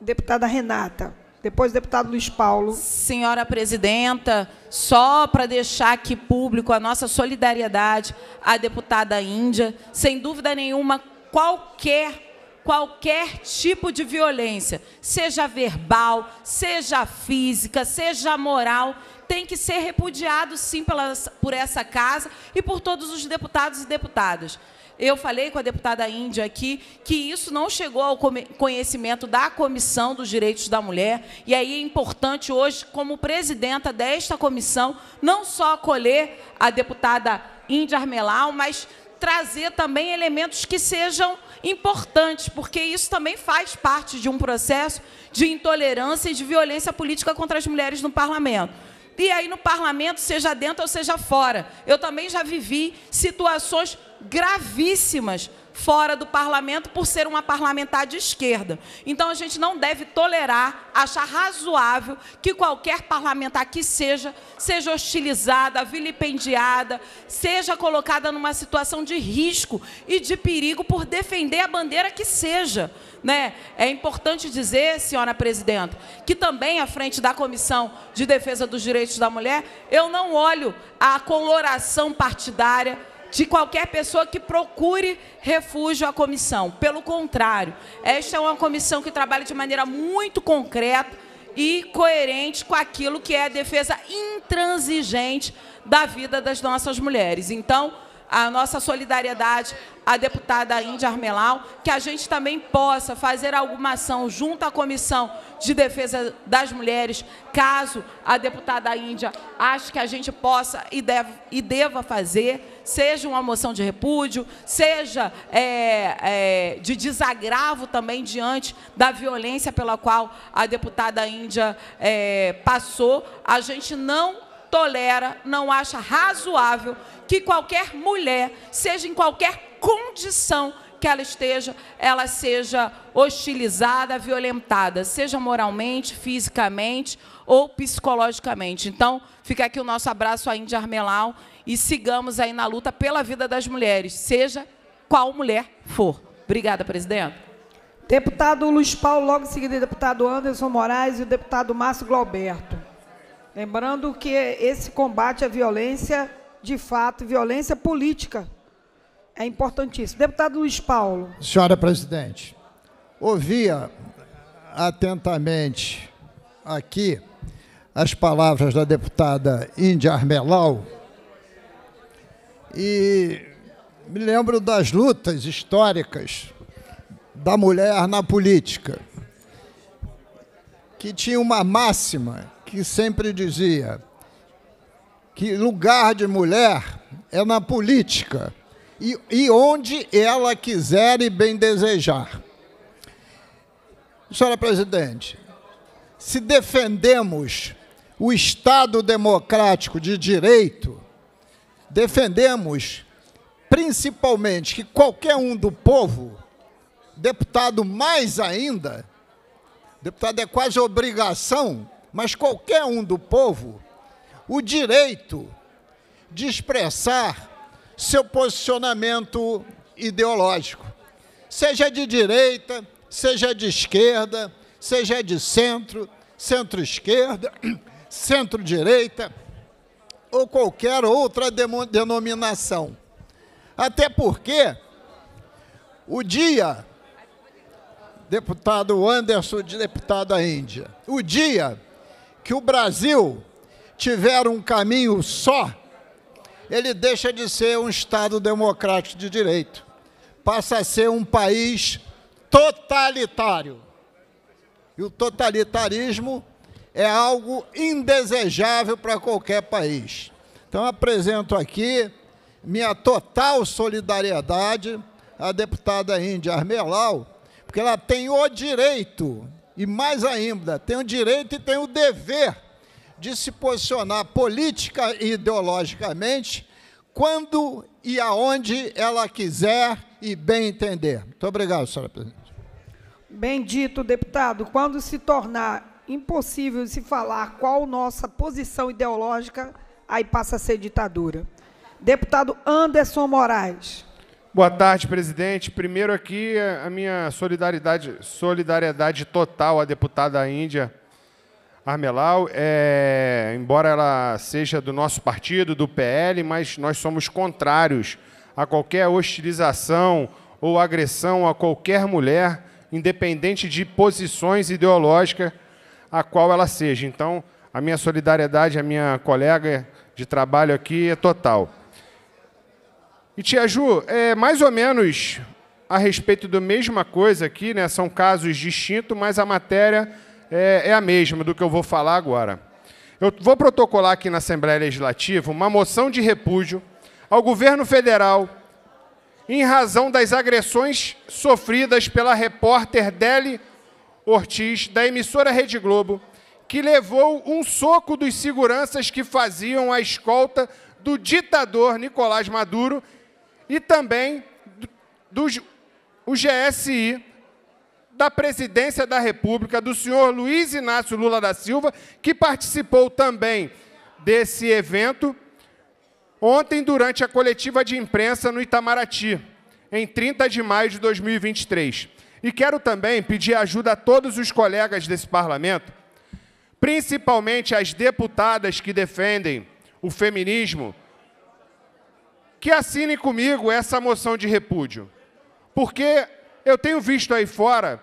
Deputada Renata. Depois, deputado Luiz Paulo. Senhora presidenta, só para deixar aqui público a nossa solidariedade à deputada Índia, sem dúvida nenhuma, qualquer qualquer tipo de violência, seja verbal, seja física, seja moral, tem que ser repudiado sim pela, por essa casa e por todos os deputados e deputadas. Eu falei com a deputada Índia aqui que isso não chegou ao conhecimento da Comissão dos Direitos da Mulher, e aí é importante hoje, como presidenta desta comissão, não só acolher a deputada Índia Armelau, mas trazer também elementos que sejam importantes, porque isso também faz parte de um processo de intolerância e de violência política contra as mulheres no parlamento. E aí no parlamento, seja dentro ou seja fora, eu também já vivi situações gravíssimas fora do parlamento por ser uma parlamentar de esquerda. Então a gente não deve tolerar, achar razoável que qualquer parlamentar que seja, seja hostilizada, vilipendiada, seja colocada numa situação de risco e de perigo por defender a bandeira que seja. Né? É importante dizer, senhora presidenta, que também à frente da Comissão de Defesa dos Direitos da Mulher, eu não olho a coloração partidária de qualquer pessoa que procure refúgio à comissão. Pelo contrário, esta é uma comissão que trabalha de maneira muito concreta e coerente com aquilo que é a defesa intransigente da vida das nossas mulheres. Então, a nossa solidariedade à deputada Índia Armelau, que a gente também possa fazer alguma ação junto à Comissão de Defesa das Mulheres, caso a deputada Índia ache que a gente possa e, deve, e deva fazer seja uma moção de repúdio, seja é, é, de desagravo também diante da violência pela qual a deputada Índia é, passou, a gente não tolera, não acha razoável que qualquer mulher, seja em qualquer condição que ela esteja, ela seja hostilizada, violentada, seja moralmente, fisicamente ou psicologicamente. Então, fica aqui o nosso abraço à Índia Armelau e sigamos aí na luta pela vida das mulheres, seja qual mulher for. Obrigada, presidente. Deputado Luiz Paulo, logo em seguida, deputado Anderson Moraes e o deputado Márcio Glauberto. Lembrando que esse combate à violência, de fato, violência política, é importantíssimo. Deputado Luiz Paulo. Senhora presidente, ouvia atentamente aqui as palavras da deputada Índia Armelau e me lembro das lutas históricas da mulher na política, que tinha uma máxima que sempre dizia que lugar de mulher é na política e, e onde ela quiser e bem desejar. Senhora presidente, se defendemos o Estado democrático de direito, defendemos principalmente que qualquer um do povo, deputado mais ainda, deputado é quase obrigação, mas qualquer um do povo, o direito de expressar seu posicionamento ideológico, seja de direita, seja de esquerda, seja de centro, centro-esquerda, *clears throat* centro-direita, ou qualquer outra denominação. Até porque o dia, deputado Anderson, deputada Índia, o dia que o Brasil tiver um caminho só, ele deixa de ser um Estado democrático de direito, passa a ser um país totalitário. E o totalitarismo é algo indesejável para qualquer país. Então, apresento aqui minha total solidariedade à deputada Índia Armelau, porque ela tem o direito, e mais ainda, tem o direito e tem o dever de se posicionar política e ideologicamente quando e aonde ela quiser e bem entender. Muito obrigado, senhora presidente. Bendito deputado, quando se tornar impossível se falar qual nossa posição ideológica, aí passa a ser ditadura. Deputado Anderson Moraes. Boa tarde, presidente. Primeiro aqui a minha solidariedade, solidariedade total à deputada Índia Armelau. É, embora ela seja do nosso partido, do PL, mas nós somos contrários a qualquer hostilização ou agressão a qualquer mulher, independente de posições ideológicas a qual ela seja. Então, a minha solidariedade, a minha colega de trabalho aqui é total. E Tia Ju, é mais ou menos a respeito da mesma coisa aqui, né? São casos distintos, mas a matéria é, é a mesma do que eu vou falar agora. Eu vou protocolar aqui na Assembleia Legislativa uma moção de repúdio ao governo federal em razão das agressões sofridas pela repórter Deli Ortiz, da emissora Rede Globo, que levou um soco dos seguranças que faziam a escolta do ditador Nicolás Maduro e também do, do o GSI da presidência da República, do senhor Luiz Inácio Lula da Silva, que participou também desse evento ontem durante a coletiva de imprensa no Itamaraty, em 30 de maio de 2023. E quero também pedir ajuda a todos os colegas desse parlamento, principalmente as deputadas que defendem o feminismo, que assinem comigo essa moção de repúdio. Porque eu tenho visto aí fora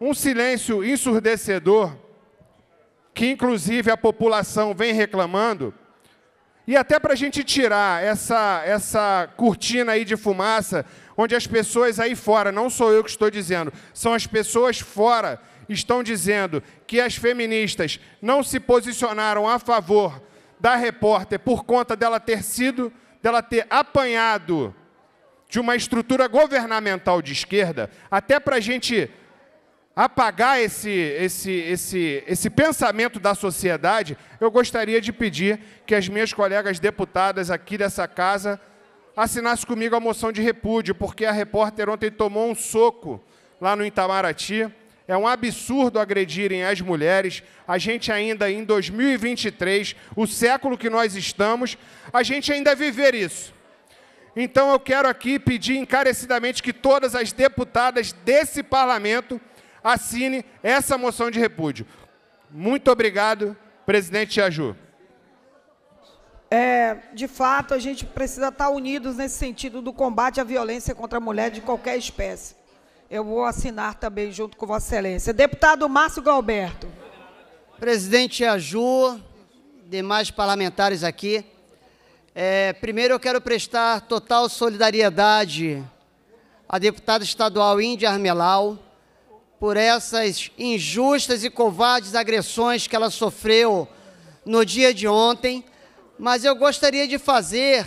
um silêncio ensurdecedor, que inclusive a população vem reclamando, e até para a gente tirar essa, essa cortina aí de fumaça onde as pessoas aí fora, não sou eu que estou dizendo, são as pessoas fora, estão dizendo que as feministas não se posicionaram a favor da repórter por conta dela ter sido, dela ter apanhado de uma estrutura governamental de esquerda, até para a gente apagar esse, esse, esse, esse pensamento da sociedade, eu gostaria de pedir que as minhas colegas deputadas aqui dessa casa assinasse comigo a moção de repúdio, porque a repórter ontem tomou um soco lá no Itamaraty. É um absurdo agredirem as mulheres. A gente ainda em 2023, o século que nós estamos, a gente ainda viver isso. Então eu quero aqui pedir encarecidamente que todas as deputadas desse parlamento assinem essa moção de repúdio. Muito obrigado, presidente Tiaju é, de fato, a gente precisa estar unidos nesse sentido do combate à violência contra a mulher de qualquer espécie. Eu vou assinar também junto com Vossa Excelência. Deputado Márcio Galberto. Presidente Aju, demais parlamentares aqui. É, primeiro, eu quero prestar total solidariedade à deputada estadual Índia Armelau por essas injustas e covardes agressões que ela sofreu no dia de ontem mas eu gostaria de fazer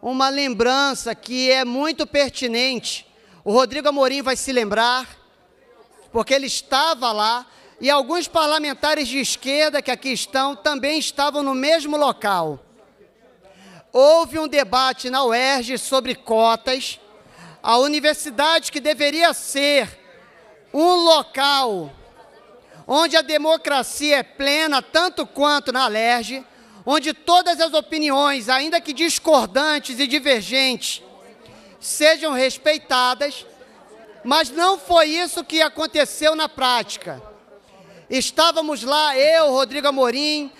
uma lembrança que é muito pertinente. O Rodrigo Amorim vai se lembrar, porque ele estava lá, e alguns parlamentares de esquerda que aqui estão também estavam no mesmo local. Houve um debate na UERJ sobre cotas. A universidade que deveria ser um local onde a democracia é plena, tanto quanto na LERJ, onde todas as opiniões, ainda que discordantes e divergentes, sejam respeitadas, mas não foi isso que aconteceu na prática. Estávamos lá, eu, Rodrigo Amorim,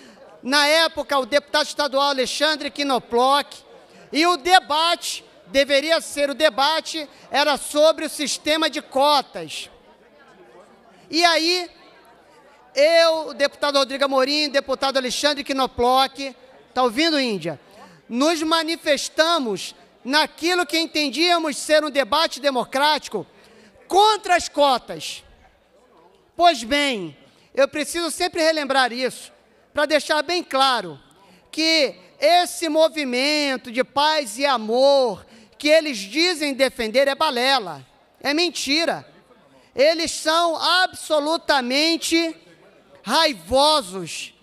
na época o deputado estadual Alexandre Kinoplock, e o debate deveria ser o debate era sobre o sistema de cotas. E aí eu, o deputado Rodrigo Amorim, deputado Alexandre Quinoploc, está ouvindo, Índia? Nos manifestamos naquilo que entendíamos ser um debate democrático contra as cotas. Pois bem, eu preciso sempre relembrar isso, para deixar bem claro que esse movimento de paz e amor que eles dizem defender é balela, é mentira. Eles são absolutamente raivosos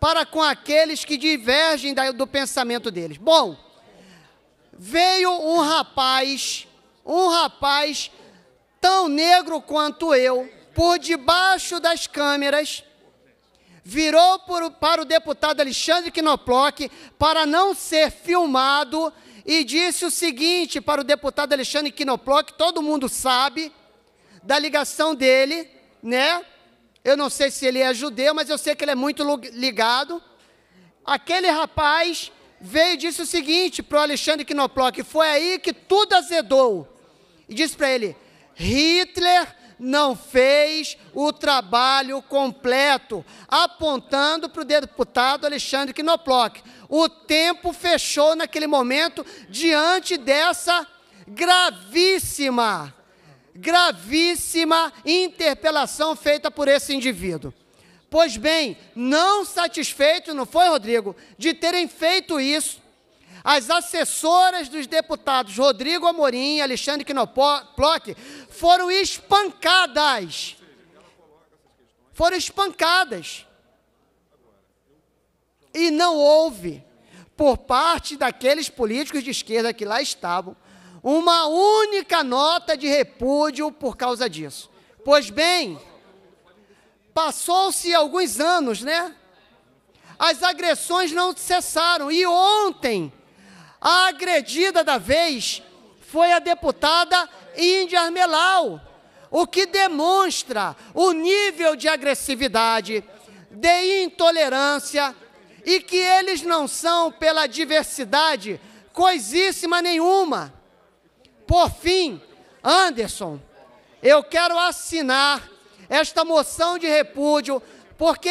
para com aqueles que divergem do pensamento deles. Bom, veio um rapaz, um rapaz tão negro quanto eu, por debaixo das câmeras, virou por, para o deputado Alexandre Knoploch para não ser filmado e disse o seguinte para o deputado Alexandre Knoploch, todo mundo sabe da ligação dele, né? Eu não sei se ele é judeu, mas eu sei que ele é muito ligado. Aquele rapaz veio e disse o seguinte para o Alexandre Knopló, que foi aí que tudo azedou. E disse para ele: Hitler não fez o trabalho completo, apontando para o deputado Alexandre Knoploch. O tempo fechou naquele momento diante dessa gravíssima gravíssima interpelação feita por esse indivíduo. Pois bem, não satisfeito, não foi, Rodrigo, de terem feito isso, as assessoras dos deputados Rodrigo Amorim e Alexandre Knoplock foram espancadas. Foram espancadas. E não houve, por parte daqueles políticos de esquerda que lá estavam, uma única nota de repúdio por causa disso. Pois bem, passou-se alguns anos, né? As agressões não cessaram e ontem a agredida da vez foi a deputada Índia Armelau, o que demonstra o nível de agressividade, de intolerância e que eles não são pela diversidade coisíssima nenhuma por fim, Anderson, eu quero assinar esta moção de repúdio, porque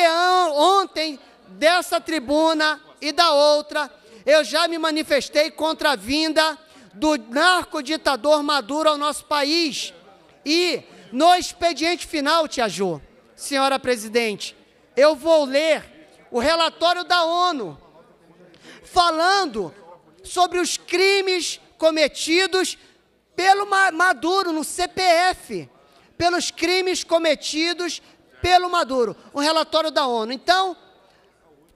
ontem, dessa tribuna e da outra, eu já me manifestei contra a vinda do narcoditador Maduro ao nosso país. E no expediente final, Tia Ju, senhora presidente, eu vou ler o relatório da ONU falando sobre os crimes cometidos pelo Maduro no CPF, pelos crimes cometidos pelo Maduro, um relatório da ONU. Então,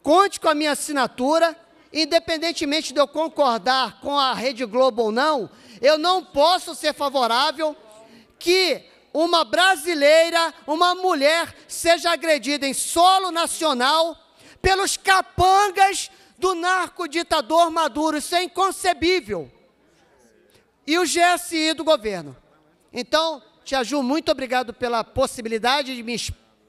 conte com a minha assinatura, independentemente de eu concordar com a Rede Globo ou não, eu não posso ser favorável que uma brasileira, uma mulher, seja agredida em solo nacional pelos capangas do narcoditador Maduro. Isso é inconcebível e o GSI do governo. Então, Tia Ju, muito obrigado pela possibilidade de, me,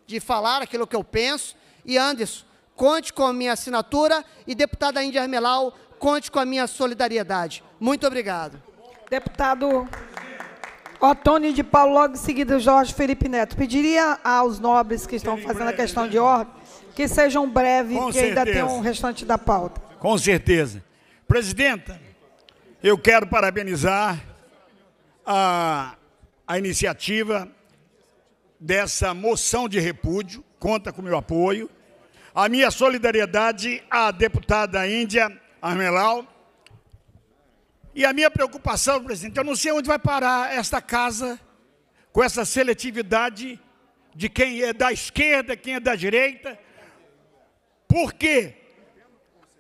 de falar aquilo que eu penso. E Anderson, conte com a minha assinatura. E deputada Índia Armelau, conte com a minha solidariedade. Muito obrigado. Deputado Otônio de Paulo, logo em seguida, Jorge Felipe Neto. Pediria aos nobres que estão fazendo a questão né? de ordem que sejam breves, que ainda tem um restante da pauta. Com certeza. Presidenta. Eu quero parabenizar a, a iniciativa dessa moção de repúdio, conta com meu apoio. A minha solidariedade à deputada Índia Armelau. E a minha preocupação, presidente, eu não sei onde vai parar esta casa com essa seletividade de quem é da esquerda, quem é da direita. Porque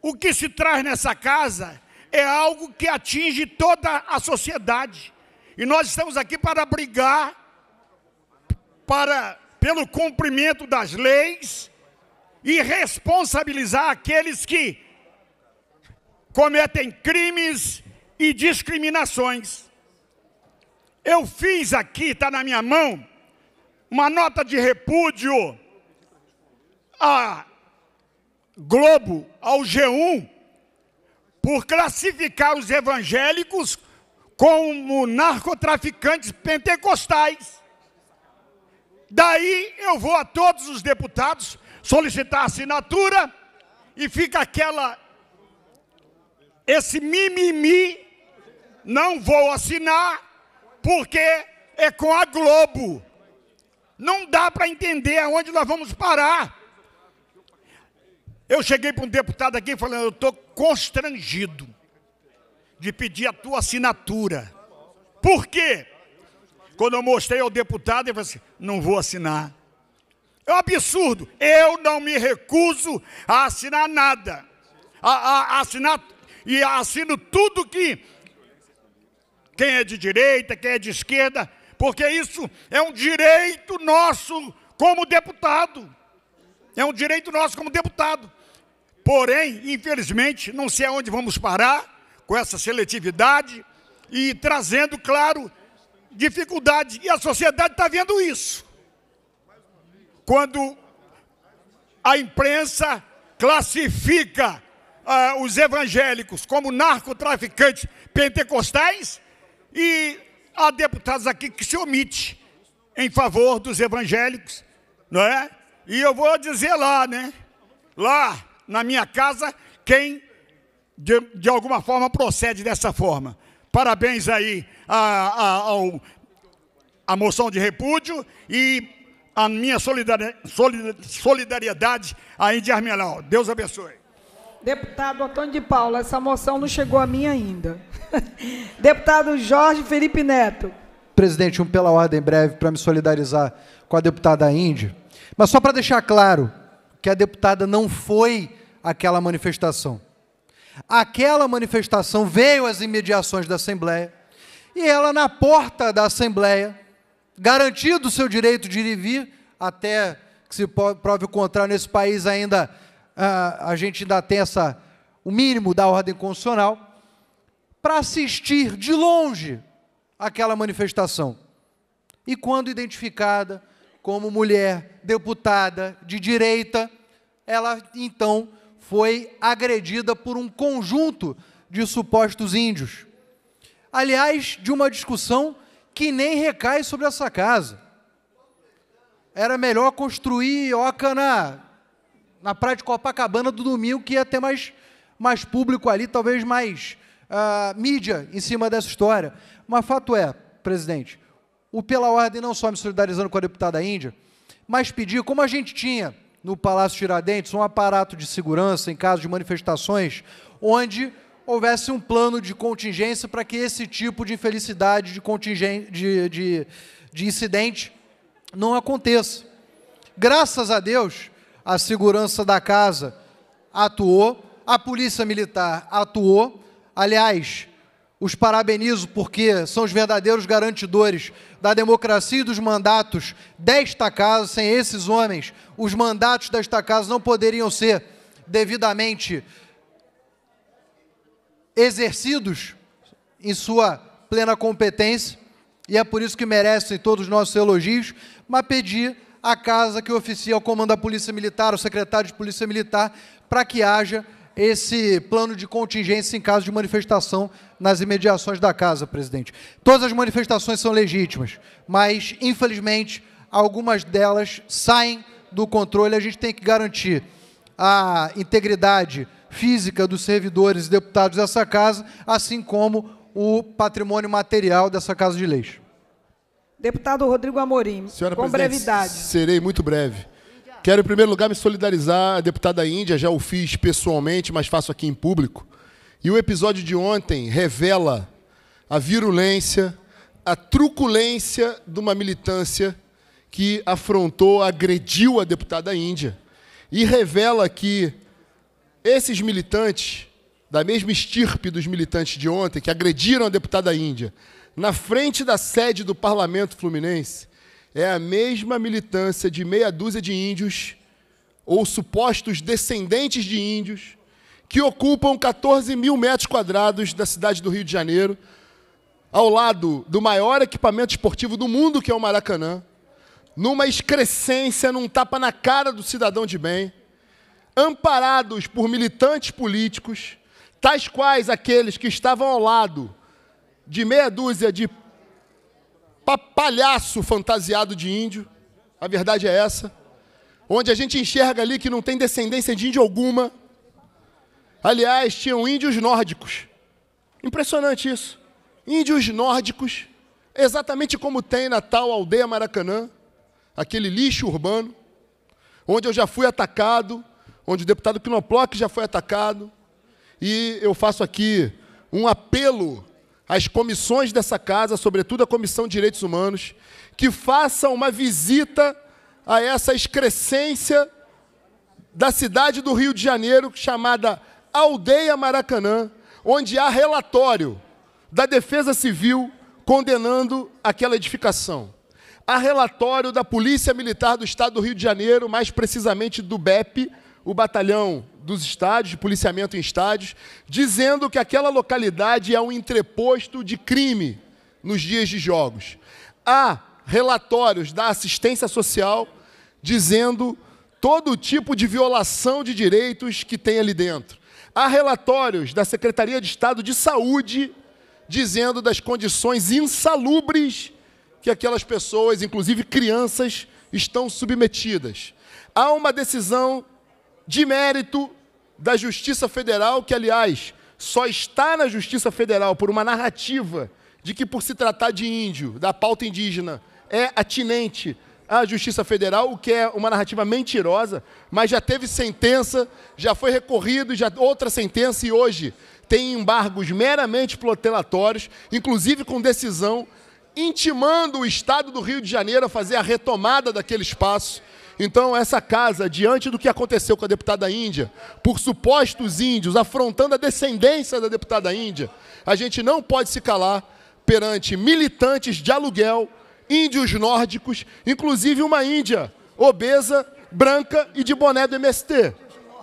o que se traz nessa casa é algo que atinge toda a sociedade. E nós estamos aqui para brigar para, pelo cumprimento das leis e responsabilizar aqueles que cometem crimes e discriminações. Eu fiz aqui, está na minha mão, uma nota de repúdio à Globo, ao G1, por classificar os evangélicos como narcotraficantes pentecostais. Daí eu vou a todos os deputados solicitar assinatura e fica aquela esse mimimi não vou assinar porque é com a Globo. Não dá para entender aonde nós vamos parar. Eu cheguei para um deputado aqui falando, eu estou constrangido de pedir a tua assinatura. Por quê? Quando eu mostrei ao deputado, ele falou assim, não vou assinar. É um absurdo. Eu não me recuso a assinar nada. A, a, a assinar e assino tudo que quem é de direita, quem é de esquerda, porque isso é um direito nosso como deputado. É um direito nosso como deputado. Porém, infelizmente, não sei aonde vamos parar com essa seletividade e trazendo, claro, dificuldade. E a sociedade está vendo isso. Quando a imprensa classifica ah, os evangélicos como narcotraficantes pentecostais e há deputados aqui que se omite em favor dos evangélicos, não é? E eu vou dizer lá, né? Lá, na minha casa quem de, de alguma forma procede dessa forma. Parabéns aí à a, a, a moção de repúdio e a minha solidariedade à Índia Armelau. Deus abençoe. Deputado Antônio de Paula, essa moção não chegou a mim ainda. *laughs* Deputado Jorge Felipe Neto. Presidente, um pela ordem breve para me solidarizar com a deputada Índia. Mas só para deixar claro, que a deputada não foi àquela manifestação. Aquela manifestação veio às imediações da Assembleia e ela, na porta da Assembleia, garantido o seu direito de ir e vir, até que se prove o contrário nesse país, ainda ah, a, gente ainda tem essa, o mínimo da ordem constitucional, para assistir de longe aquela manifestação. E quando identificada, como mulher deputada de direita, ela então foi agredida por um conjunto de supostos índios. Aliás, de uma discussão que nem recai sobre essa casa. Era melhor construir Oca na, na Praia de Copacabana do domingo, que ia ter mais, mais público ali, talvez mais uh, mídia em cima dessa história. Mas fato é, presidente, o Pela Ordem não só me solidarizando com a deputada Índia, mas pedir, como a gente tinha no Palácio Tiradentes, um aparato de segurança em caso de manifestações, onde houvesse um plano de contingência para que esse tipo de infelicidade, de, contingente, de, de, de incidente, não aconteça. Graças a Deus, a segurança da casa atuou, a polícia militar atuou. Aliás, os parabenizo porque são os verdadeiros garantidores da democracia e dos mandatos desta casa. Sem esses homens, os mandatos desta casa não poderiam ser devidamente exercidos em sua plena competência, e é por isso que merecem todos os nossos elogios, mas pedi à casa que oficia ao comando da Polícia Militar, ao secretário de Polícia Militar, para que haja esse plano de contingência em caso de manifestação nas imediações da casa, presidente. Todas as manifestações são legítimas, mas, infelizmente, algumas delas saem do controle. A gente tem que garantir a integridade física dos servidores e deputados dessa casa, assim como o patrimônio material dessa casa de leis. Deputado Rodrigo Amorim, Senhora com brevidade. Serei muito breve. Quero, em primeiro lugar, me solidarizar à deputada Índia, já o fiz pessoalmente, mas faço aqui em público. E o episódio de ontem revela a virulência, a truculência de uma militância que afrontou, agrediu a deputada Índia. E revela que esses militantes, da mesma estirpe dos militantes de ontem, que agrediram a deputada Índia, na frente da sede do parlamento fluminense, é a mesma militância de meia dúzia de índios, ou supostos descendentes de índios, que ocupam 14 mil metros quadrados da cidade do Rio de Janeiro, ao lado do maior equipamento esportivo do mundo, que é o Maracanã, numa excrescência, num tapa na cara do cidadão de bem, amparados por militantes políticos, tais quais aqueles que estavam ao lado de meia dúzia de palhaço fantasiado de índio. A verdade é essa. Onde a gente enxerga ali que não tem descendência de índio alguma. Aliás, tinham índios nórdicos. Impressionante isso. Índios nórdicos, exatamente como tem na tal aldeia Maracanã, aquele lixo urbano, onde eu já fui atacado, onde o deputado Knoploch já foi atacado. E eu faço aqui um apelo as comissões dessa casa, sobretudo a Comissão de Direitos Humanos, que façam uma visita a essa excrescência da cidade do Rio de Janeiro, chamada Aldeia Maracanã, onde há relatório da Defesa Civil condenando aquela edificação. Há relatório da Polícia Militar do Estado do Rio de Janeiro, mais precisamente do BEP, o batalhão dos estádios, de policiamento em estádios, dizendo que aquela localidade é um entreposto de crime nos dias de jogos. Há relatórios da assistência social dizendo todo tipo de violação de direitos que tem ali dentro. Há relatórios da Secretaria de Estado de Saúde dizendo das condições insalubres que aquelas pessoas, inclusive crianças, estão submetidas. Há uma decisão de mérito da Justiça Federal, que, aliás, só está na Justiça Federal por uma narrativa de que, por se tratar de índio, da pauta indígena, é atinente à Justiça Federal, o que é uma narrativa mentirosa, mas já teve sentença, já foi recorrido, já outra sentença e hoje tem embargos meramente protelatórios, inclusive com decisão intimando o Estado do Rio de Janeiro a fazer a retomada daquele espaço então, essa casa, diante do que aconteceu com a deputada Índia, por supostos índios afrontando a descendência da deputada Índia, a gente não pode se calar perante militantes de aluguel, índios nórdicos, inclusive uma Índia obesa, branca e de boné do MST.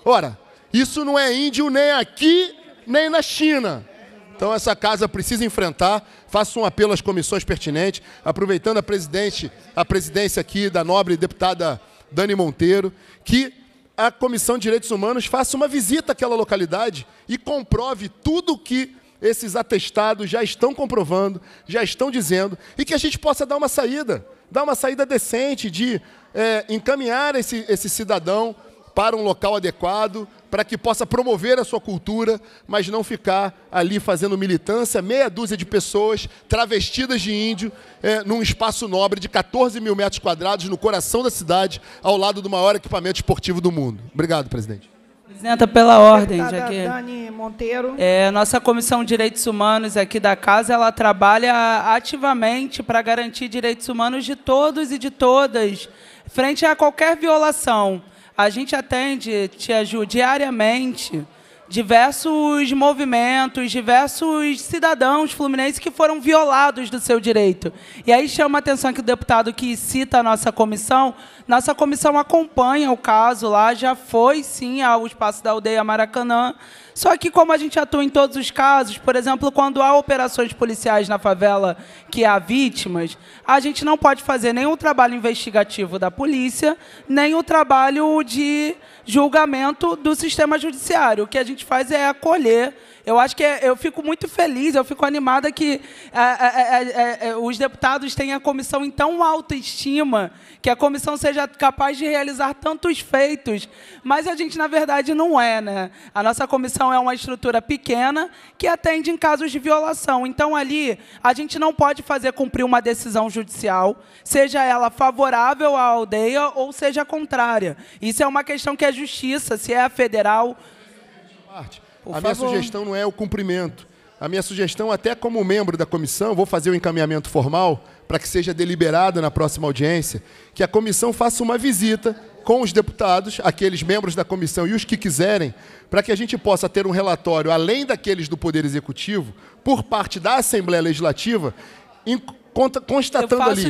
Ora, isso não é índio nem aqui, nem na China. Então essa casa precisa enfrentar, faço um apelo às comissões pertinentes, aproveitando a presidente, a presidência aqui da nobre deputada Dani Monteiro, que a Comissão de Direitos Humanos faça uma visita àquela localidade e comprove tudo o que esses atestados já estão comprovando, já estão dizendo, e que a gente possa dar uma saída, dar uma saída decente de é, encaminhar esse, esse cidadão para um local adequado, para que possa promover a sua cultura, mas não ficar ali fazendo militância, meia dúzia de pessoas travestidas de índio, é, num espaço nobre de 14 mil metros quadrados, no coração da cidade, ao lado do maior equipamento esportivo do mundo. Obrigado, presidente. Presidenta, pela ordem, já que Dani Monteiro. É, nossa Comissão de Direitos Humanos aqui da Casa, ela trabalha ativamente para garantir direitos humanos de todos e de todas, frente a qualquer violação. A gente atende, Tia Ju, diariamente diversos movimentos, diversos cidadãos fluminenses que foram violados do seu direito. E aí chama a atenção que o deputado que cita a nossa comissão, nossa comissão acompanha o caso lá, já foi sim ao espaço da aldeia Maracanã, só que como a gente atua em todos os casos, por exemplo, quando há operações policiais na favela que há vítimas, a gente não pode fazer nem o trabalho investigativo da polícia, nem o trabalho de julgamento do sistema judiciário. O que a gente faz é acolher eu acho que é, eu fico muito feliz, eu fico animada que é, é, é, é os deputados tenham a comissão em tão alta estima que a comissão seja capaz de realizar tantos feitos. Mas a gente, na verdade, não é. Né? A nossa comissão é uma estrutura pequena que atende em casos de violação. Então, ali, a gente não pode fazer cumprir uma decisão judicial, seja ela favorável à aldeia ou seja contrária. Isso é uma questão que a justiça, se é a federal. Parte. Por a favor. minha sugestão não é o cumprimento. A minha sugestão, até como membro da comissão, vou fazer o um encaminhamento formal para que seja deliberado na próxima audiência, que a comissão faça uma visita com os deputados, aqueles membros da comissão e os que quiserem, para que a gente possa ter um relatório, além daqueles do Poder Executivo, por parte da Assembleia Legislativa, constatando ali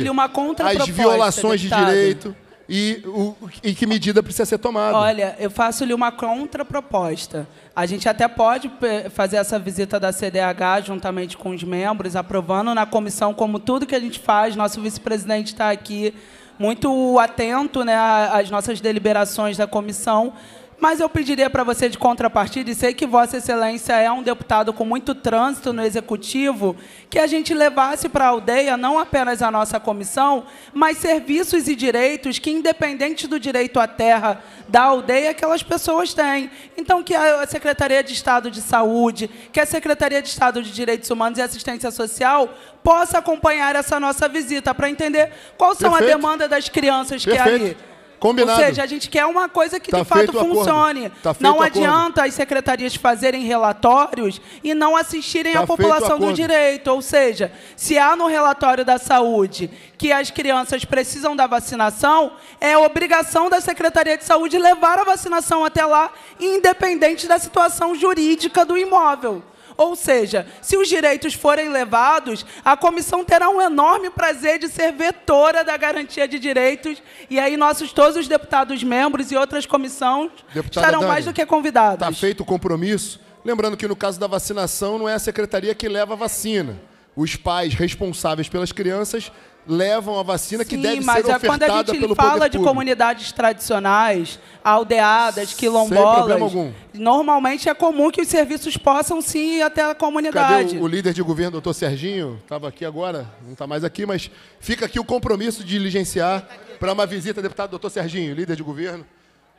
as violações deputado. de direito e o, em que medida precisa ser tomada. Olha, eu faço-lhe uma contraproposta. A gente até pode eh, fazer essa visita da CDH juntamente com os membros, aprovando na comissão como tudo que a gente faz. Nosso vice-presidente está aqui muito atento né, às nossas deliberações da comissão mas eu pediria para você de contrapartida, e sei que Vossa Excelência é um deputado com muito trânsito no Executivo, que a gente levasse para a aldeia não apenas a nossa comissão, mas serviços e direitos que, independente do direito à terra da aldeia, aquelas pessoas têm. Então, que a Secretaria de Estado de Saúde, que a Secretaria de Estado de Direitos Humanos e Assistência Social possa acompanhar essa nossa visita para entender qual são Perfeito. a demanda das crianças Perfeito. que é ali. Combinado. Ou seja, a gente quer uma coisa que tá de fato funcione. Tá não adianta as secretarias fazerem relatórios e não assistirem tá à população do direito. Ou seja, se há no relatório da saúde que as crianças precisam da vacinação, é obrigação da Secretaria de Saúde levar a vacinação até lá, independente da situação jurídica do imóvel. Ou seja, se os direitos forem levados, a comissão terá um enorme prazer de ser vetora da garantia de direitos. E aí nossos todos os deputados membros e outras comissões Deputada estarão Dani, mais do que convidados. Está feito o compromisso. Lembrando que no caso da vacinação não é a secretaria que leva a vacina. Os pais responsáveis pelas crianças levam a vacina Sim, que deve ser ofertada pelo poder público. mas quando a gente fala de comunidades tradicionais, aldeadas, quilombolas... Sem algum. Normalmente é comum que os serviços possam sim ir até a comunidade. Cadê o, o líder de governo, doutor Serginho? Estava aqui agora, não está mais aqui, mas fica aqui o compromisso de diligenciar para uma visita, deputado doutor Serginho, líder de governo.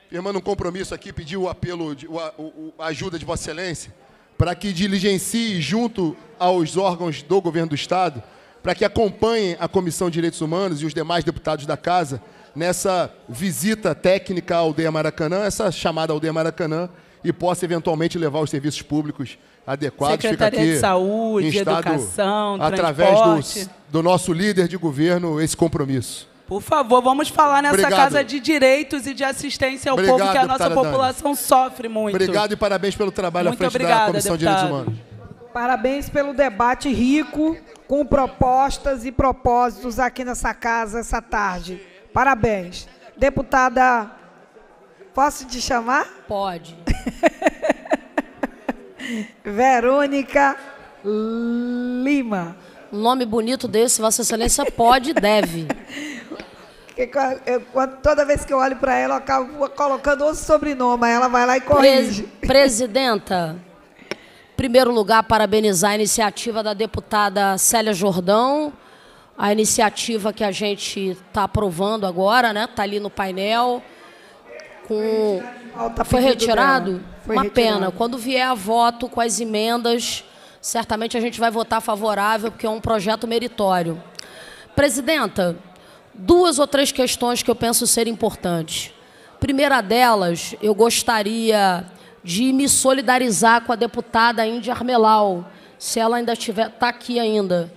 Firmando um compromisso aqui, pediu o apelo, de, o, o, a ajuda de Vossa Excelência, para que diligencie junto aos órgãos do governo do Estado para que acompanhem a Comissão de Direitos Humanos e os demais deputados da Casa nessa visita técnica à aldeia Maracanã, essa chamada aldeia Maracanã, e possa eventualmente levar os serviços públicos adequados. Secretaria Fica aqui de Saúde, Educação, estado, Educação, Através do, do, nosso líder de governo, esse compromisso. Por favor, vamos falar nessa Obrigado. casa de direitos e de assistência ao obrigado, povo que a nossa população Dani. sofre muito. Obrigado e parabéns pelo trabalho muito à frente obrigada, da Comissão deputado. de Direitos Humanos. Parabéns pelo debate rico com propostas e propósitos aqui nessa casa essa tarde. Parabéns. Deputada, posso te chamar? Pode. *laughs* Verônica Lima. Um nome bonito desse, Vossa Excelência pode e deve. Eu, toda vez que eu olho para ela, eu acabo colocando outro sobrenome, ela vai lá e corrige. Pre Presidenta, primeiro lugar, parabenizar a iniciativa da deputada Célia Jordão, a iniciativa que a gente está aprovando agora, né? Está ali no painel. Com... Tá Foi retirado? Foi Uma pena. Quando vier a voto com as emendas, certamente a gente vai votar favorável, porque é um projeto meritório. Presidenta, duas ou três questões que eu penso ser importantes. Primeira delas, eu gostaria de me solidarizar com a deputada Índia Armelau, se ela ainda estiver tá aqui ainda.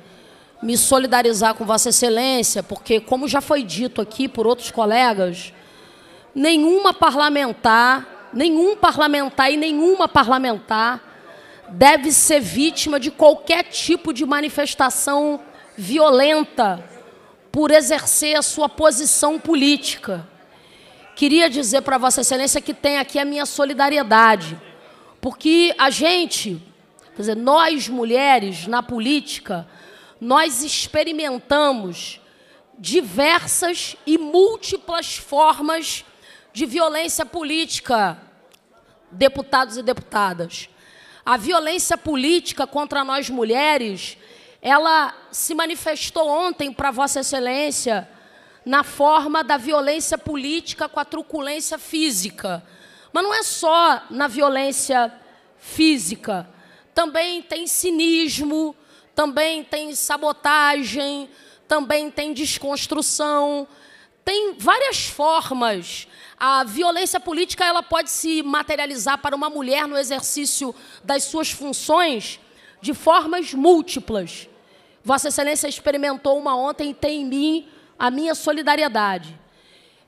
Me solidarizar com Vossa Excelência, porque, como já foi dito aqui por outros colegas, nenhuma parlamentar, nenhum parlamentar e nenhuma parlamentar deve ser vítima de qualquer tipo de manifestação violenta por exercer a sua posição política. Queria dizer para Vossa Excelência que tem aqui a minha solidariedade, porque a gente, quer dizer, nós mulheres na política, nós experimentamos diversas e múltiplas formas de violência política, deputados e deputadas. A violência política contra nós mulheres, ela se manifestou ontem para Vossa Excelência na forma da violência política com a truculência física. Mas não é só na violência física. Também tem cinismo, também tem sabotagem, também tem desconstrução. Tem várias formas. A violência política ela pode se materializar para uma mulher no exercício das suas funções de formas múltiplas. Vossa Excelência experimentou uma ontem e tem em mim a minha solidariedade.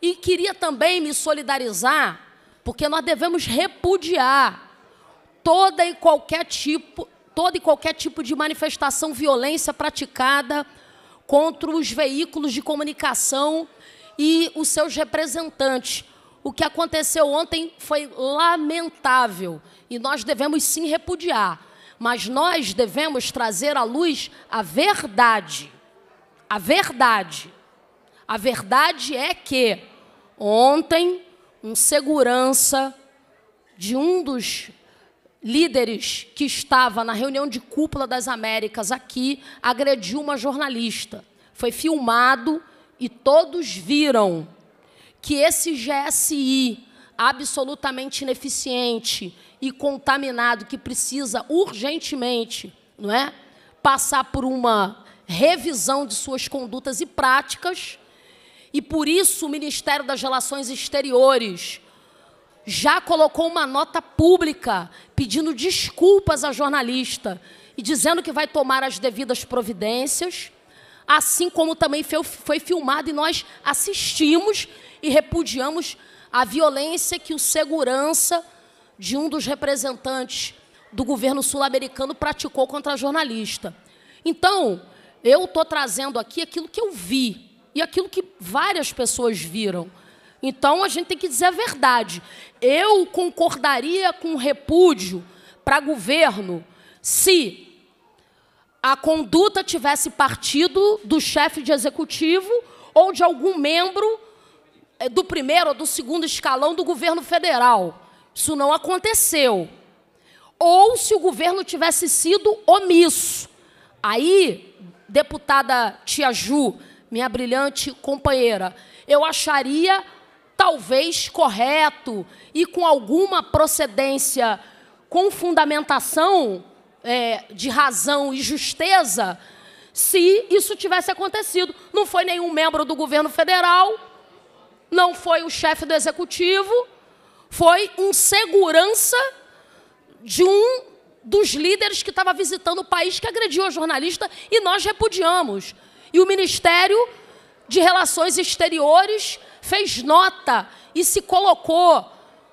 E queria também me solidarizar, porque nós devemos repudiar toda e qualquer tipo, todo e qualquer tipo de manifestação violência praticada contra os veículos de comunicação e os seus representantes. O que aconteceu ontem foi lamentável e nós devemos sim repudiar, mas nós devemos trazer à luz a verdade. A verdade. A verdade é que ontem um segurança de um dos líderes que estava na reunião de cúpula das Américas aqui agrediu uma jornalista. Foi filmado e todos viram que esse GSI absolutamente ineficiente e contaminado que precisa urgentemente, não é, passar por uma revisão de suas condutas e práticas e por isso o Ministério das Relações Exteriores já colocou uma nota pública pedindo desculpas à jornalista e dizendo que vai tomar as devidas providências, assim como também foi filmado e nós assistimos e repudiamos a violência que o segurança de um dos representantes do governo sul-americano praticou contra a jornalista. Então, eu estou trazendo aqui aquilo que eu vi, e aquilo que várias pessoas viram. Então a gente tem que dizer a verdade. Eu concordaria com repúdio para governo se a conduta tivesse partido do chefe de executivo ou de algum membro eh, do primeiro ou do segundo escalão do governo federal. Isso não aconteceu. Ou se o governo tivesse sido omisso. Aí, deputada Tia Ju, minha brilhante companheira, eu acharia talvez correto e com alguma procedência, com fundamentação é, de razão e justeza, se isso tivesse acontecido. Não foi nenhum membro do governo federal, não foi o chefe do executivo, foi um segurança de um dos líderes que estava visitando o país que agrediu a jornalista e nós repudiamos. E o Ministério de Relações Exteriores fez nota e se colocou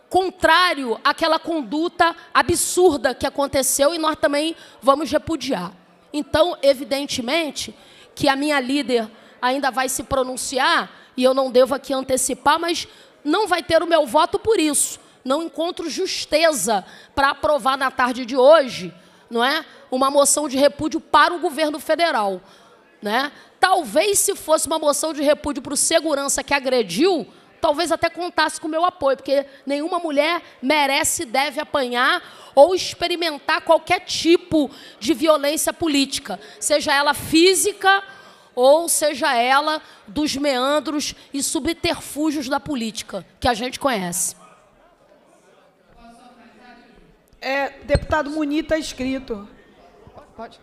contrário àquela conduta absurda que aconteceu e nós também vamos repudiar. Então, evidentemente, que a minha líder ainda vai se pronunciar e eu não devo aqui antecipar, mas não vai ter o meu voto por isso. Não encontro justeza para aprovar na tarde de hoje, não é? Uma moção de repúdio para o governo federal, né? Talvez se fosse uma moção de repúdio para o segurança que agrediu, talvez até contasse com o meu apoio, porque nenhuma mulher merece, deve apanhar ou experimentar qualquer tipo de violência política, seja ela física ou seja ela dos meandros e subterfúgios da política que a gente conhece. É, deputado Munita tá escrito. Pode.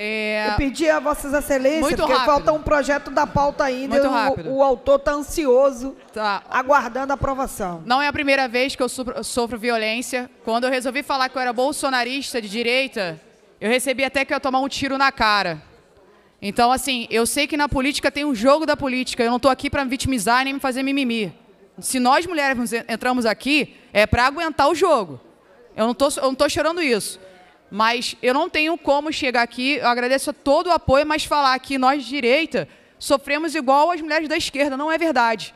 É... Eu pedi a vossas excelências, Muito porque rápido. falta um projeto da pauta ainda. Muito rápido. O, o autor está ansioso, tá. aguardando a aprovação. Não é a primeira vez que eu sofro, sofro violência. Quando eu resolvi falar que eu era bolsonarista de direita, eu recebi até que eu ia tomar um tiro na cara. Então, assim, eu sei que na política tem um jogo da política. Eu não estou aqui para me vitimizar nem me fazer mimimi. Se nós mulheres entramos aqui, é para aguentar o jogo. Eu não estou chorando isso. Mas eu não tenho como chegar aqui, eu agradeço a todo o apoio, mas falar que nós de direita sofremos igual as mulheres da esquerda. Não é verdade.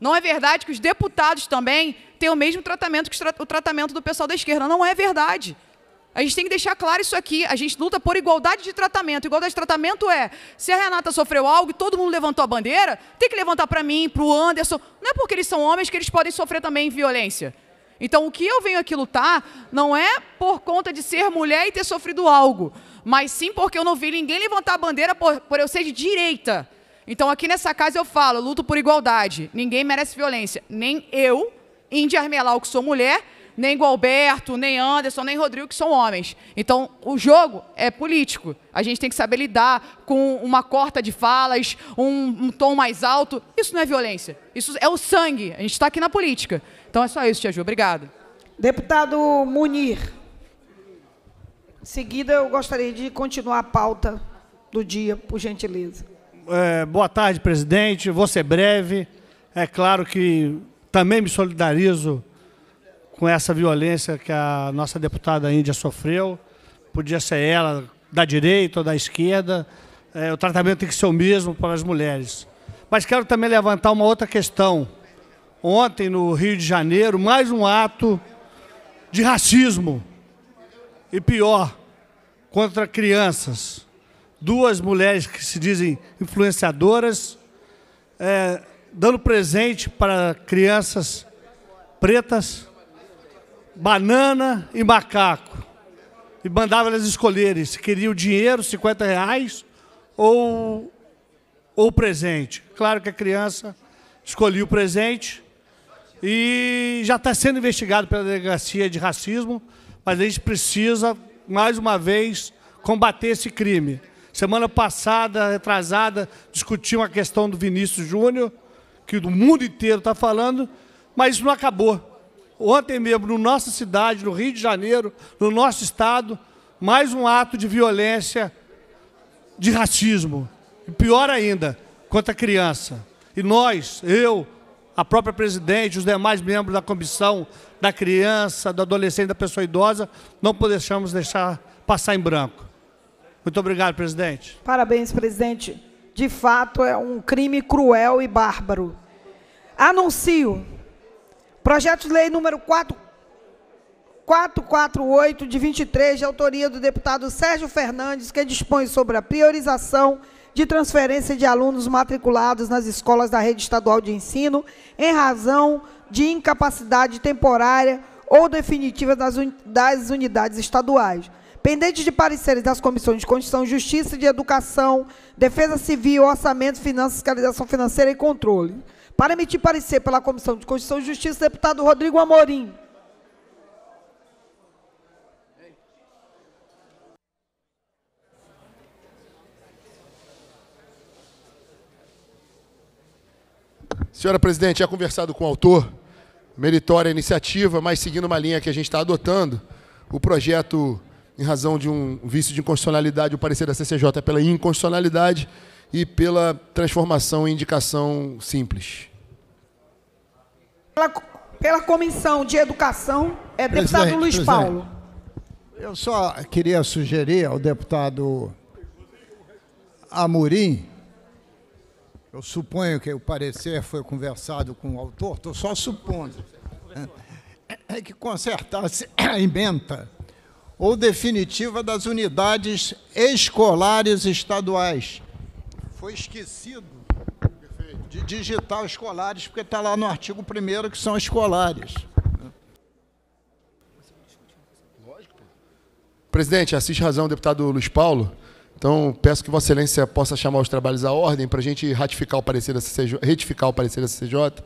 Não é verdade que os deputados também têm o mesmo tratamento que o tratamento do pessoal da esquerda. Não é verdade. A gente tem que deixar claro isso aqui. A gente luta por igualdade de tratamento. Igualdade de tratamento é, se a Renata sofreu algo e todo mundo levantou a bandeira, tem que levantar para mim, para o Anderson. Não é porque eles são homens que eles podem sofrer também violência. Então, o que eu venho aqui lutar não é por conta de ser mulher e ter sofrido algo, mas sim porque eu não vi ninguém levantar a bandeira por, por eu ser de direita. Então, aqui nessa casa eu falo, luto por igualdade. Ninguém merece violência. Nem eu, Índia Armelau, que sou mulher, nem Gualberto, nem Anderson, nem Rodrigo, que são homens. Então, o jogo é político. A gente tem que saber lidar com uma corta de falas, um, um tom mais alto. Isso não é violência. Isso é o sangue. A gente está aqui na política. Então é só isso, Tia Ju. Obrigado. Deputado Munir. Em seguida, eu gostaria de continuar a pauta do dia, por gentileza. É, boa tarde, presidente. Vou ser breve. É claro que também me solidarizo com essa violência que a nossa deputada Índia sofreu. Podia ser ela da direita ou da esquerda. É, o tratamento tem que ser o mesmo para as mulheres. Mas quero também levantar uma outra questão. Ontem, no Rio de Janeiro, mais um ato de racismo. E pior, contra crianças. Duas mulheres que se dizem influenciadoras, é, dando presente para crianças pretas banana e macaco. E mandava elas escolherem se queria o dinheiro, 50 reais, ou ou o presente. Claro que a criança escolhia o presente e já está sendo investigado pela delegacia de racismo, mas a gente precisa, mais uma vez, combater esse crime. Semana passada, retrasada, discutimos a questão do Vinícius Júnior, que o mundo inteiro está falando, mas isso não acabou ontem mesmo, na no nossa cidade, no Rio de Janeiro, no nosso estado, mais um ato de violência, de racismo. E pior ainda, contra a criança. E nós, eu, a própria presidente, os demais membros da comissão da criança, do adolescente, da pessoa idosa, não podemos deixar passar em branco. Muito obrigado, presidente. Parabéns, presidente. De fato, é um crime cruel e bárbaro. Anuncio Projeto de lei número 4, 448, de 23, de autoria do deputado Sérgio Fernandes, que dispõe sobre a priorização de transferência de alunos matriculados nas escolas da rede estadual de ensino em razão de incapacidade temporária ou definitiva das unidades estaduais pendente de pareceres das comissões de Constituição, Justiça e de Educação, Defesa Civil, Orçamento, Finanças, Fiscalização Financeira e Controle para emitir parecer pela Comissão de Constituição e Justiça, deputado Rodrigo Amorim. Senhora presidente, já conversado com o autor, meritória iniciativa, mas seguindo uma linha que a gente está adotando, o projeto, em razão de um vício de inconstitucionalidade, o parecer da CCJ é pela inconstitucionalidade, e pela transformação em indicação simples. Pela, pela Comissão de Educação, é presidente, deputado Luiz presidente. Paulo. Eu só queria sugerir ao deputado Amorim, eu suponho que o parecer foi conversado com o autor, estou só supondo, é que consertasse a emenda ou definitiva das unidades escolares estaduais foi esquecido de digitar os escolares, porque está lá no artigo 1 que são escolares. Presidente, assiste razão, deputado Luiz Paulo. Então, peço que Vossa Excelência possa chamar os trabalhos à ordem para a gente ratificar o parecer da CCJ, retificar o parecer da CCJ,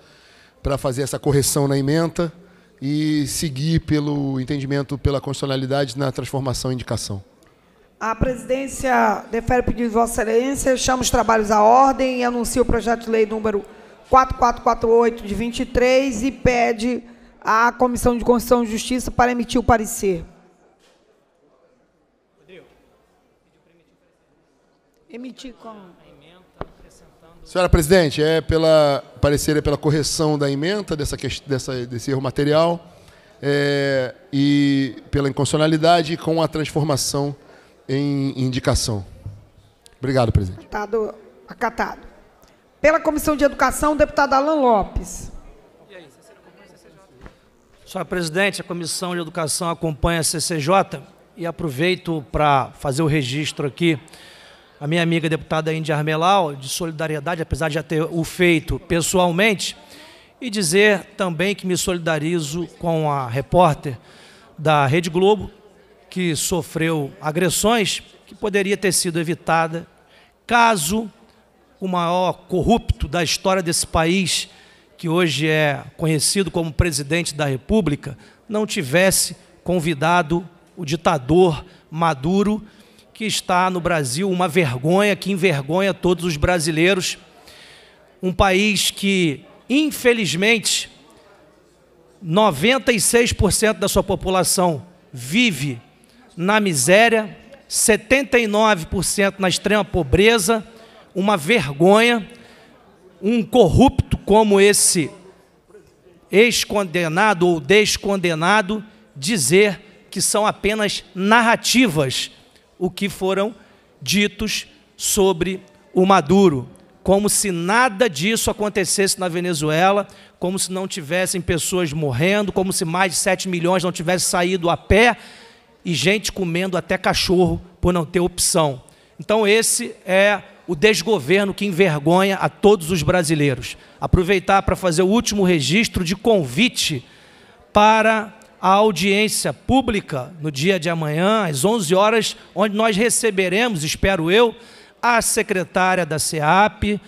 para fazer essa correção na emenda e seguir pelo entendimento pela constitucionalidade na transformação em indicação. A presidência defere o pedido de Vossa Excelência, chama os trabalhos à ordem e anuncia o projeto de lei número 4448 de 23 e pede à Comissão de Constituição e Justiça para emitir o parecer. Emitir com Senhora presidente, é pela parecer é pela correção da emenda dessa, dessa desse erro material é, e pela inconstitucionalidade com a transformação em indicação. Obrigado, presidente. Acatado. acatado. Pela Comissão de Educação, o deputado Alan Lopes. Senhora presidente, a Comissão de Educação acompanha a CCJ e aproveito para fazer o registro aqui a minha amiga deputada Índia Armelau, de solidariedade, apesar de já ter o feito pessoalmente, e dizer também que me solidarizo com a repórter da Rede Globo, que sofreu agressões que poderia ter sido evitada caso o maior corrupto da história desse país, que hoje é conhecido como presidente da República, não tivesse convidado o ditador Maduro, que está no Brasil, uma vergonha que envergonha todos os brasileiros. Um país que, infelizmente, 96% da sua população vive na miséria, 79% na extrema pobreza, uma vergonha, um corrupto como esse ex-condenado ou descondenado dizer que são apenas narrativas o que foram ditos sobre o Maduro, como se nada disso acontecesse na Venezuela, como se não tivessem pessoas morrendo, como se mais de 7 milhões não tivessem saído a pé e gente comendo até cachorro por não ter opção. Então, esse é o desgoverno que envergonha a todos os brasileiros. Aproveitar para fazer o último registro de convite para a audiência pública no dia de amanhã, às 11 horas, onde nós receberemos, espero eu, a secretária da SEAP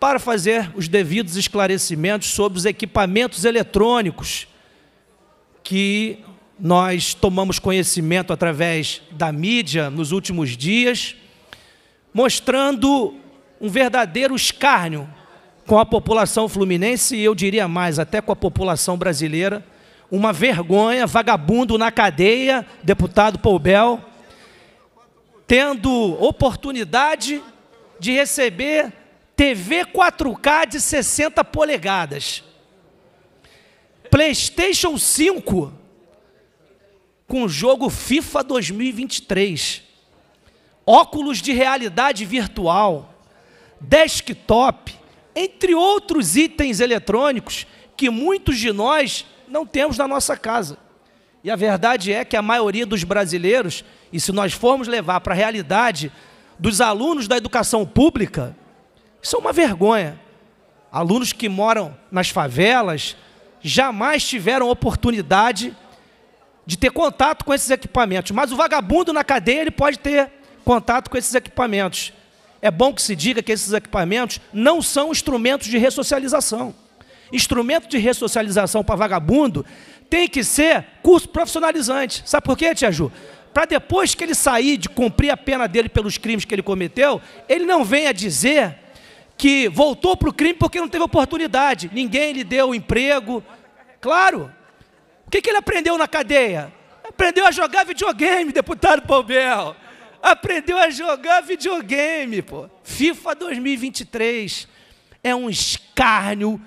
para fazer os devidos esclarecimentos sobre os equipamentos eletrônicos que nós tomamos conhecimento através da mídia nos últimos dias, mostrando um verdadeiro escárnio com a população fluminense e eu diria mais, até com a população brasileira. Uma vergonha, vagabundo na cadeia, deputado Poubel, tendo oportunidade de receber TV 4K de 60 polegadas, PlayStation 5 com o jogo FIFA 2023, óculos de realidade virtual, desktop, entre outros itens eletrônicos que muitos de nós não temos na nossa casa. E a verdade é que a maioria dos brasileiros, e se nós formos levar para a realidade dos alunos da educação pública, isso é uma vergonha. Alunos que moram nas favelas jamais tiveram oportunidade de de ter contato com esses equipamentos. Mas o vagabundo na cadeia ele pode ter contato com esses equipamentos. É bom que se diga que esses equipamentos não são instrumentos de ressocialização. Instrumento de ressocialização para vagabundo tem que ser curso profissionalizante. Sabe por quê, Tia Ju? Para depois que ele sair de cumprir a pena dele pelos crimes que ele cometeu, ele não venha dizer que voltou para o crime porque não teve oportunidade, ninguém lhe deu emprego. Claro, o que, que ele aprendeu na cadeia? Aprendeu a jogar videogame, deputado Pombel. Aprendeu a jogar videogame, pô. FIFA 2023 é um escárnio,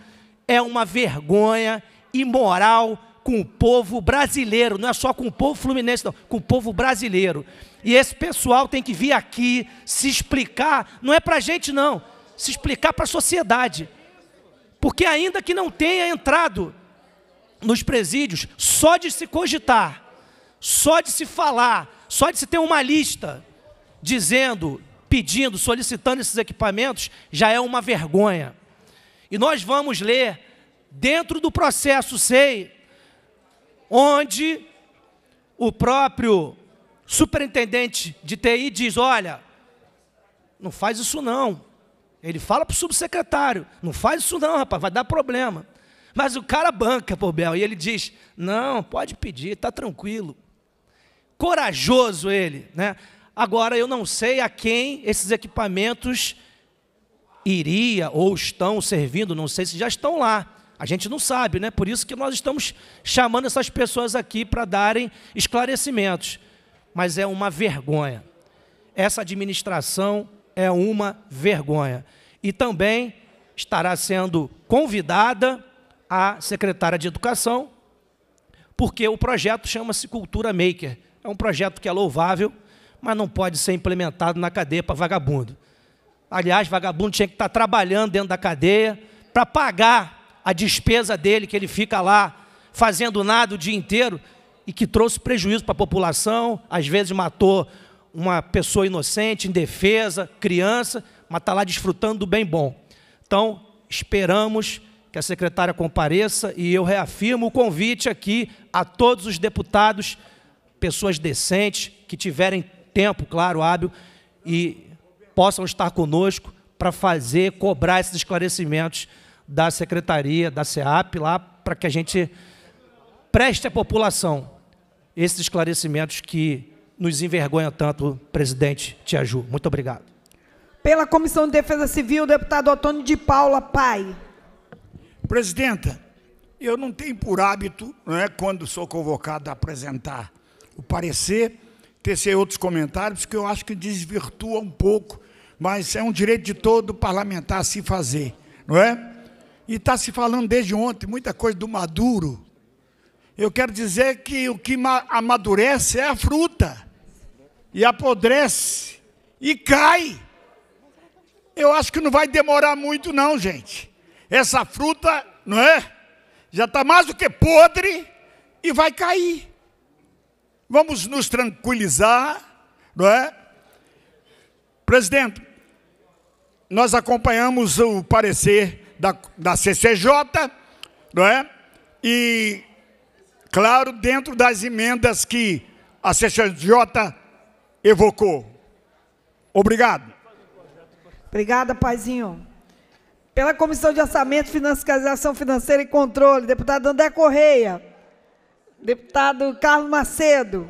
é uma vergonha imoral com o povo brasileiro, não é só com o povo fluminense, não, com o povo brasileiro. E esse pessoal tem que vir aqui se explicar, não é para a gente, não, se explicar para a sociedade. Porque ainda que não tenha entrado nos presídios, só de se cogitar, só de se falar, só de se ter uma lista dizendo, pedindo, solicitando esses equipamentos, já é uma vergonha. E nós vamos ler dentro do processo SEI, onde o próprio superintendente de TI diz: olha, não faz isso não. Ele fala para o subsecretário: não faz isso não, rapaz, vai dar problema. Mas o cara banca, pô, Bel, e ele diz: não, pode pedir, tá tranquilo. Corajoso ele, né? Agora eu não sei a quem esses equipamentos iria ou estão servindo, não sei se já estão lá. A gente não sabe, né? Por isso que nós estamos chamando essas pessoas aqui para darem esclarecimentos. Mas é uma vergonha. Essa administração é uma vergonha. E também estará sendo convidada à secretária de Educação, porque o projeto chama-se Cultura Maker. É um projeto que é louvável, mas não pode ser implementado na cadeia para vagabundo. Aliás, vagabundo tinha que estar trabalhando dentro da cadeia para pagar a despesa dele, que ele fica lá fazendo nada o dia inteiro e que trouxe prejuízo para a população, às vezes matou uma pessoa inocente, indefesa, criança, mas está lá desfrutando do bem bom. Então, esperamos que a secretária compareça e eu reafirmo o convite aqui a todos os deputados, pessoas decentes, que tiverem tempo, claro, hábil, e possam estar conosco para fazer, cobrar esses esclarecimentos da secretaria, da SEAP, lá, para que a gente preste à população esses esclarecimentos que nos envergonham tanto, presidente Tiaju. Muito obrigado. Pela Comissão de Defesa Civil, deputado Antônio de Paula Pai. Presidenta, eu não tenho por hábito, não é, quando sou convocado a apresentar o parecer, tecer outros comentários que eu acho que desvirtua um pouco, mas é um direito de todo parlamentar se fazer, não é? E está se falando desde ontem muita coisa do Maduro. Eu quero dizer que o que amadurece é a fruta e apodrece e cai. Eu acho que não vai demorar muito, não, gente essa fruta, não é? Já está mais do que podre e vai cair. Vamos nos tranquilizar, não é? Presidente, nós acompanhamos o parecer da, da CCJ, não é? E, claro, dentro das emendas que a CCJ evocou. Obrigado. Obrigada, Paizinho. Pela Comissão de Orçamento, Fiscalização Financeira e Controle, deputado André Correia. Deputado Carlos Macedo.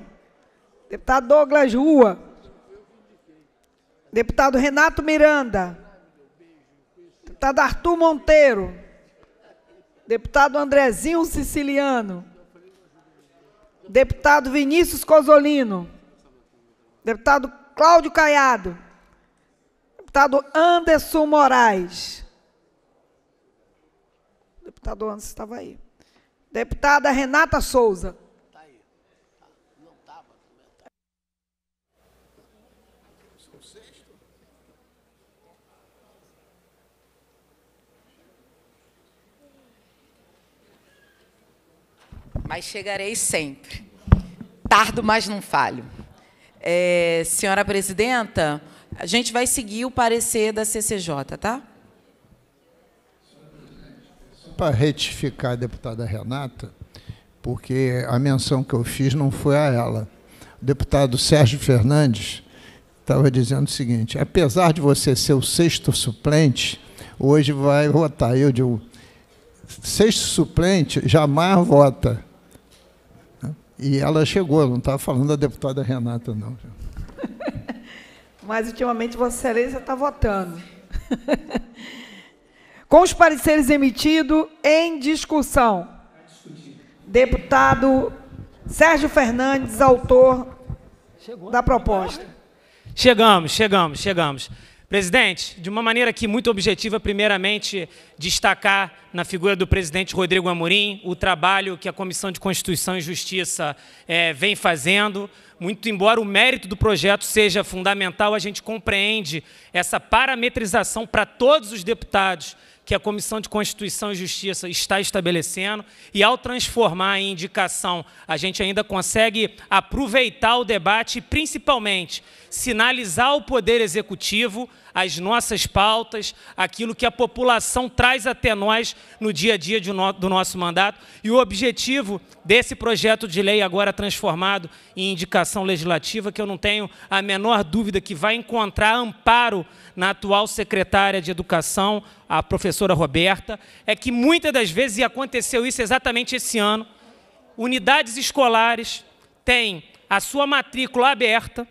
Deputado Douglas Rua. Deputado Renato Miranda. Deputado Arthur Monteiro. Deputado Andrezinho Siciliano. Deputado Vinícius Cosolino. Deputado Cláudio Caiado. Deputado Anderson Moraes deputado Anderson estava aí. Deputada Renata Souza. Está aí. Não estava. Tá, é, tá sexto. Mas chegarei sempre. Tardo, mas não falho. É, senhora presidenta, a gente vai seguir o parecer da CCJ, tá? para retificar a deputada Renata, porque a menção que eu fiz não foi a ela. O deputado Sérgio Fernandes estava dizendo o seguinte: apesar de você ser o sexto suplente, hoje vai votar. Eu digo: sexto suplente jamais vota. E ela chegou, não estava falando da deputada Renata, não. *laughs* Mas ultimamente Vossa Excelência está votando. *laughs* Com os pareceres emitidos em discussão. Deputado Sérgio Fernandes, autor da proposta. Chegamos, chegamos, chegamos. Presidente, de uma maneira que muito objetiva, primeiramente, destacar na figura do presidente Rodrigo Amorim o trabalho que a Comissão de Constituição e Justiça é, vem fazendo. Muito embora o mérito do projeto seja fundamental, a gente compreende essa parametrização para todos os deputados que a Comissão de Constituição e Justiça está estabelecendo, e ao transformar em indicação, a gente ainda consegue aproveitar o debate e, principalmente, sinalizar o Poder Executivo as nossas pautas, aquilo que a população traz até nós no dia a dia do nosso mandato. E o objetivo desse projeto de lei, agora transformado em indicação legislativa, que eu não tenho a menor dúvida que vai encontrar amparo na atual secretária de Educação, a professora Roberta, é que muitas das vezes, e aconteceu isso exatamente esse ano, unidades escolares têm a sua matrícula aberta,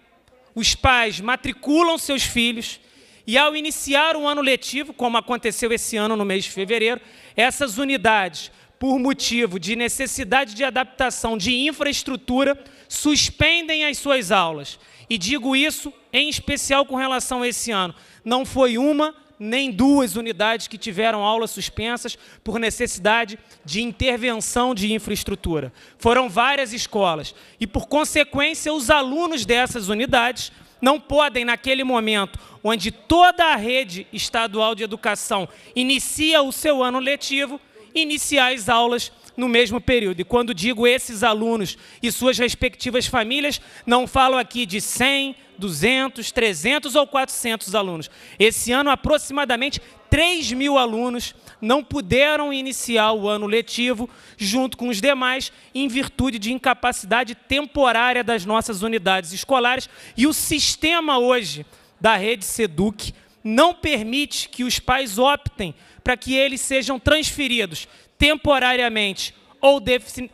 os pais matriculam seus filhos e ao iniciar o ano letivo, como aconteceu esse ano no mês de fevereiro, essas unidades, por motivo de necessidade de adaptação de infraestrutura, suspendem as suas aulas. E digo isso em especial com relação a esse ano. Não foi uma nem duas unidades que tiveram aulas suspensas por necessidade de intervenção de infraestrutura. Foram várias escolas. E, por consequência, os alunos dessas unidades não podem, naquele momento, onde toda a rede estadual de educação inicia o seu ano letivo, iniciar as aulas no mesmo período. E quando digo esses alunos e suas respectivas famílias, não falo aqui de 100, 200, 300 ou 400 alunos. Esse ano, aproximadamente 3 mil alunos não puderam iniciar o ano letivo junto com os demais, em virtude de incapacidade temporária das nossas unidades escolares. E o sistema hoje da rede SEDUC não permite que os pais optem para que eles sejam transferidos temporariamente ou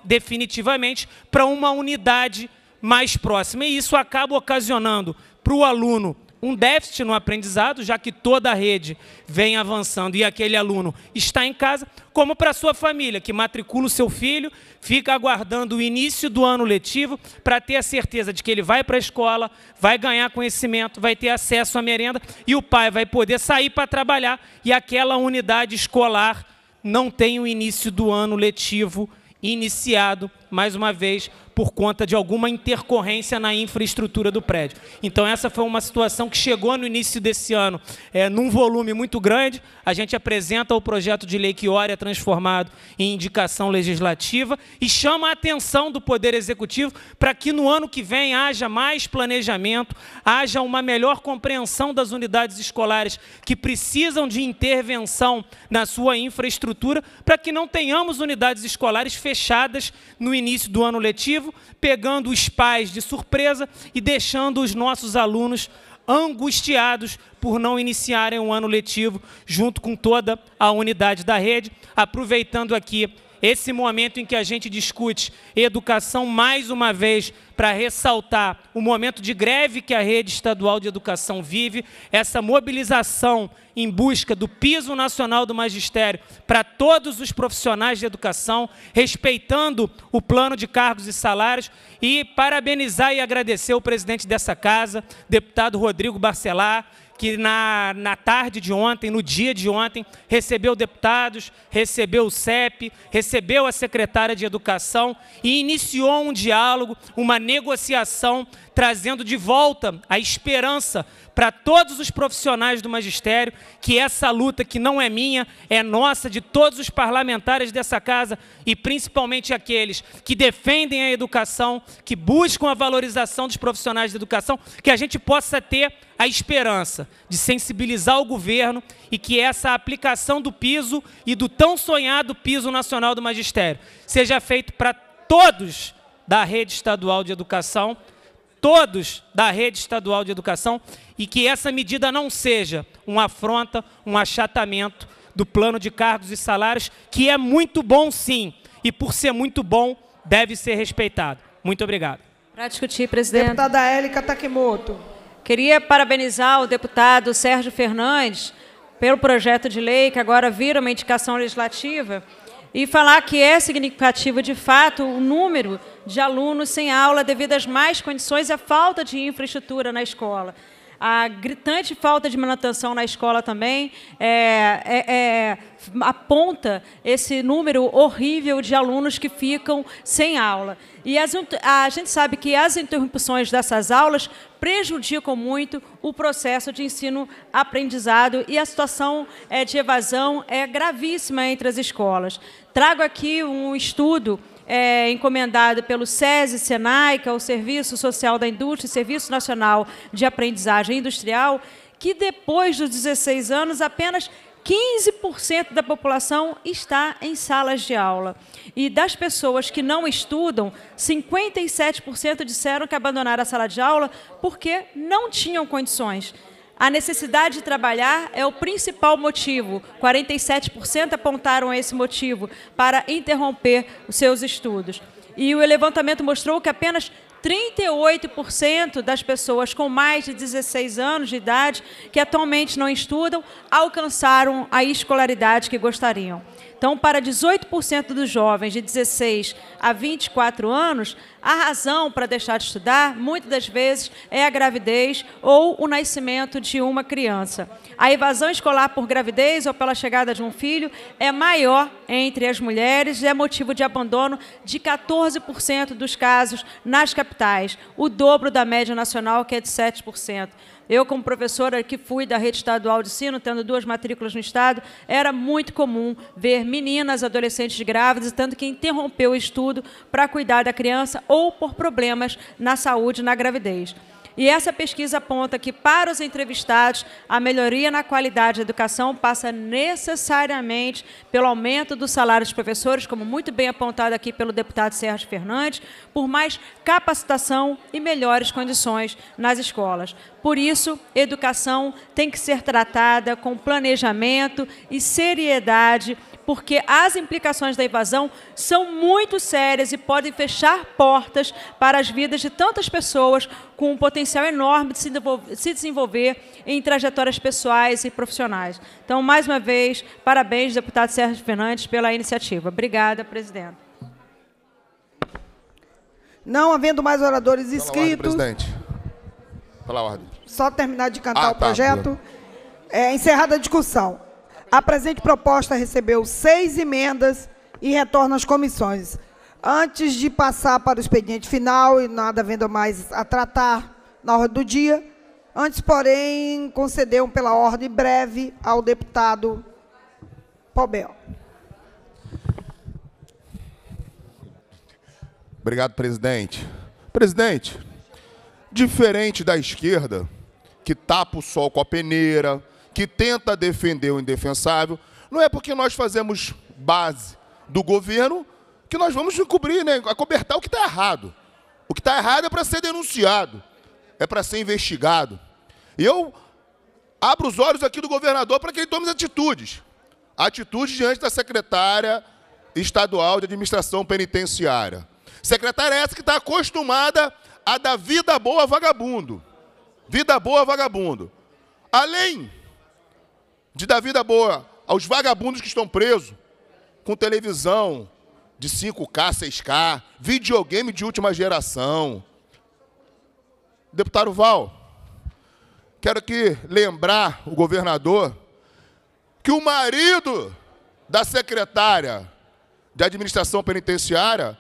definitivamente para uma unidade mais próxima. E isso acaba ocasionando para o aluno um déficit no aprendizado, já que toda a rede vem avançando e aquele aluno está em casa, como para a sua família, que matricula o seu filho, fica aguardando o início do ano letivo para ter a certeza de que ele vai para a escola, vai ganhar conhecimento, vai ter acesso à merenda e o pai vai poder sair para trabalhar e aquela unidade escolar não tem o início do ano letivo iniciado, mais uma vez, por conta de alguma intercorrência na infraestrutura do prédio. Então, essa foi uma situação que chegou no início desse ano é, num volume muito grande. A gente apresenta o projeto de lei que ora é transformado em indicação legislativa e chama a atenção do Poder Executivo para que no ano que vem haja mais planejamento, haja uma melhor compreensão das unidades escolares que precisam de intervenção na sua infraestrutura, para que não tenhamos unidades escolares fechadas no início do ano letivo pegando os pais de surpresa e deixando os nossos alunos angustiados por não iniciarem o um ano letivo junto com toda a unidade da rede. Aproveitando aqui esse momento em que a gente discute educação mais uma vez para ressaltar o momento de greve que a rede estadual de educação vive, essa mobilização em busca do piso nacional do magistério para todos os profissionais de educação, respeitando o plano de cargos e salários, e parabenizar e agradecer o presidente dessa casa, deputado Rodrigo Barcelar, que na, na tarde de ontem, no dia de ontem, recebeu deputados, recebeu o CEP, recebeu a secretária de Educação e iniciou um diálogo, uma negociação trazendo de volta a esperança para todos os profissionais do magistério que essa luta, que não é minha, é nossa, de todos os parlamentares dessa casa e principalmente aqueles que defendem a educação, que buscam a valorização dos profissionais da educação, que a gente possa ter a esperança de sensibilizar o governo e que essa aplicação do piso e do tão sonhado piso nacional do magistério seja feito para todos da rede estadual de educação todos da rede estadual de educação e que essa medida não seja uma afronta, um achatamento do plano de cargos e salários, que é muito bom sim, e por ser muito bom, deve ser respeitado. Muito obrigado. Para discutir, presidente. Deputada Élica Takimoto. Queria parabenizar o deputado Sérgio Fernandes pelo projeto de lei que agora vira uma indicação legislativa e falar que é significativo, de fato, o número de alunos sem aula devido às más condições e à falta de infraestrutura na escola. A gritante falta de manutenção na escola também é, é, é, aponta esse número horrível de alunos que ficam sem aula. E as, a gente sabe que as interrupções dessas aulas prejudicam muito o processo de ensino-aprendizado e a situação é, de evasão é gravíssima entre as escolas. Trago aqui um estudo é, encomendado pelo SESI, SENAI, que é o Serviço Social da Indústria, Serviço Nacional de Aprendizagem Industrial, que depois dos 16 anos, apenas 15% da população está em salas de aula. E das pessoas que não estudam, 57% disseram que abandonaram a sala de aula porque não tinham condições. A necessidade de trabalhar é o principal motivo. 47% apontaram esse motivo para interromper os seus estudos. E o levantamento mostrou que apenas 38% das pessoas com mais de 16 anos de idade que atualmente não estudam alcançaram a escolaridade que gostariam. Então, para 18% dos jovens de 16 a 24 anos, a razão para deixar de estudar, muitas das vezes, é a gravidez ou o nascimento de uma criança. A evasão escolar por gravidez ou pela chegada de um filho é maior entre as mulheres e é motivo de abandono de 14% dos casos nas capitais, o dobro da média nacional, que é de 7%. Eu, como professora que fui da rede estadual de ensino, tendo duas matrículas no Estado, era muito comum ver meninas, adolescentes grávidas, tanto que interrompeu o estudo para cuidar da criança ou por problemas na saúde na gravidez. E essa pesquisa aponta que, para os entrevistados, a melhoria na qualidade da educação passa necessariamente pelo aumento do salário dos professores, como muito bem apontado aqui pelo deputado Sérgio Fernandes, por mais capacitação e melhores condições nas escolas. Por isso, educação tem que ser tratada com planejamento e seriedade porque as implicações da evasão são muito sérias e podem fechar portas para as vidas de tantas pessoas com um potencial enorme de se desenvolver em trajetórias pessoais e profissionais. Então, mais uma vez, parabéns, deputado Sérgio Fernandes, pela iniciativa. Obrigada, presidente. Não havendo mais oradores inscritos. Pela ordem, presidente. Pela ordem. Só terminar de cantar ah, o tá, projeto. Pula. É encerrada a discussão. A presente proposta recebeu seis emendas e retorna às comissões. Antes de passar para o expediente final, e nada havendo mais a tratar na hora do dia, antes, porém, concedeu pela ordem breve ao deputado Pobel. Obrigado, presidente. Presidente, diferente da esquerda, que tapa o sol com a peneira, que tenta defender o indefensável. Não é porque nós fazemos base do governo que nós vamos encobrir, né, acobertar o que está errado. O que está errado é para ser denunciado, é para ser investigado. E eu abro os olhos aqui do governador para que ele tome atitudes. Atitudes diante da secretária estadual de administração penitenciária. Secretária é essa que está acostumada a dar vida boa a vagabundo. Vida boa a vagabundo. Além de dar vida boa aos vagabundos que estão presos, com televisão de 5K, 6K, videogame de última geração. Deputado Val, quero aqui lembrar o governador que o marido da secretária de administração penitenciária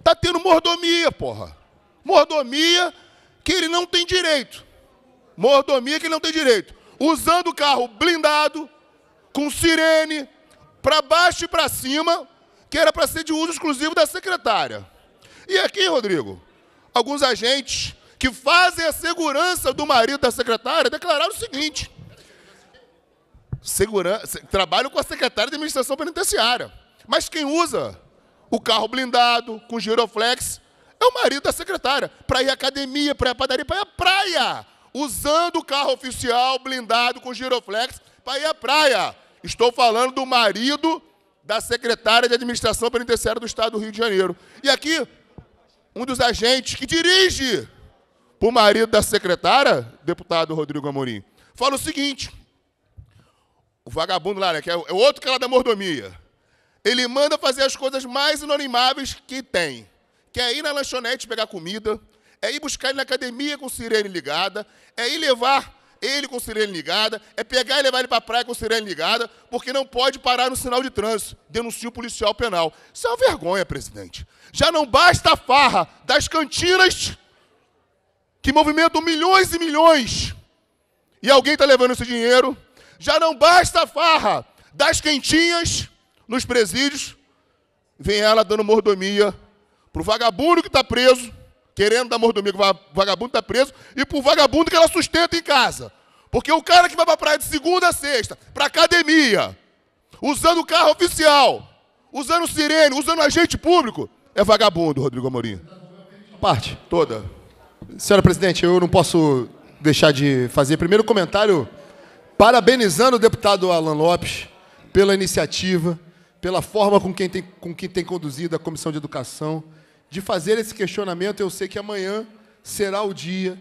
está tendo mordomia, porra. Mordomia que ele não tem direito. Mordomia que ele não tem direito usando o carro blindado, com sirene, para baixo e para cima, que era para ser de uso exclusivo da secretária. E aqui, Rodrigo, alguns agentes que fazem a segurança do marido da secretária declararam o seguinte: segurança, trabalho com a secretária de administração penitenciária, mas quem usa o carro blindado com giroflex é o marido da secretária para ir à academia, para ir à padaria, para ir à praia usando o carro oficial blindado com giroflex para ir à praia. Estou falando do marido da secretária de administração penitenciária do estado do Rio de Janeiro. E aqui, um dos agentes que dirige para o marido da secretária, deputado Rodrigo Amorim, fala o seguinte: o vagabundo lá, né, que é o é outro que é lá da mordomia, ele manda fazer as coisas mais inanimáveis que tem. que é ir na lanchonete pegar comida, é ir buscar ele na academia com sirene ligada, é ir levar ele com sirene ligada, é pegar e levar ele para a praia com sirene ligada, porque não pode parar no sinal de trânsito. Denuncia o policial penal. Isso é uma vergonha, presidente. Já não basta a farra das cantinas que movimentam milhões e milhões e alguém está levando esse dinheiro. Já não basta a farra das quentinhas nos presídios, vem ela dando mordomia para o vagabundo que está preso querendo dar mordomia, o vagabundo está preso, e por vagabundo que ela sustenta em casa. Porque o cara que vai para a praia de segunda a sexta, para academia, usando o carro oficial, usando sirene, usando agente público, é vagabundo, Rodrigo Amorim. Parte. Toda. Senhora presidente, eu não posso deixar de fazer primeiro comentário parabenizando o deputado Alan Lopes pela iniciativa, pela forma com quem tem, com quem tem conduzido a Comissão de Educação de fazer esse questionamento. Eu sei que amanhã será o dia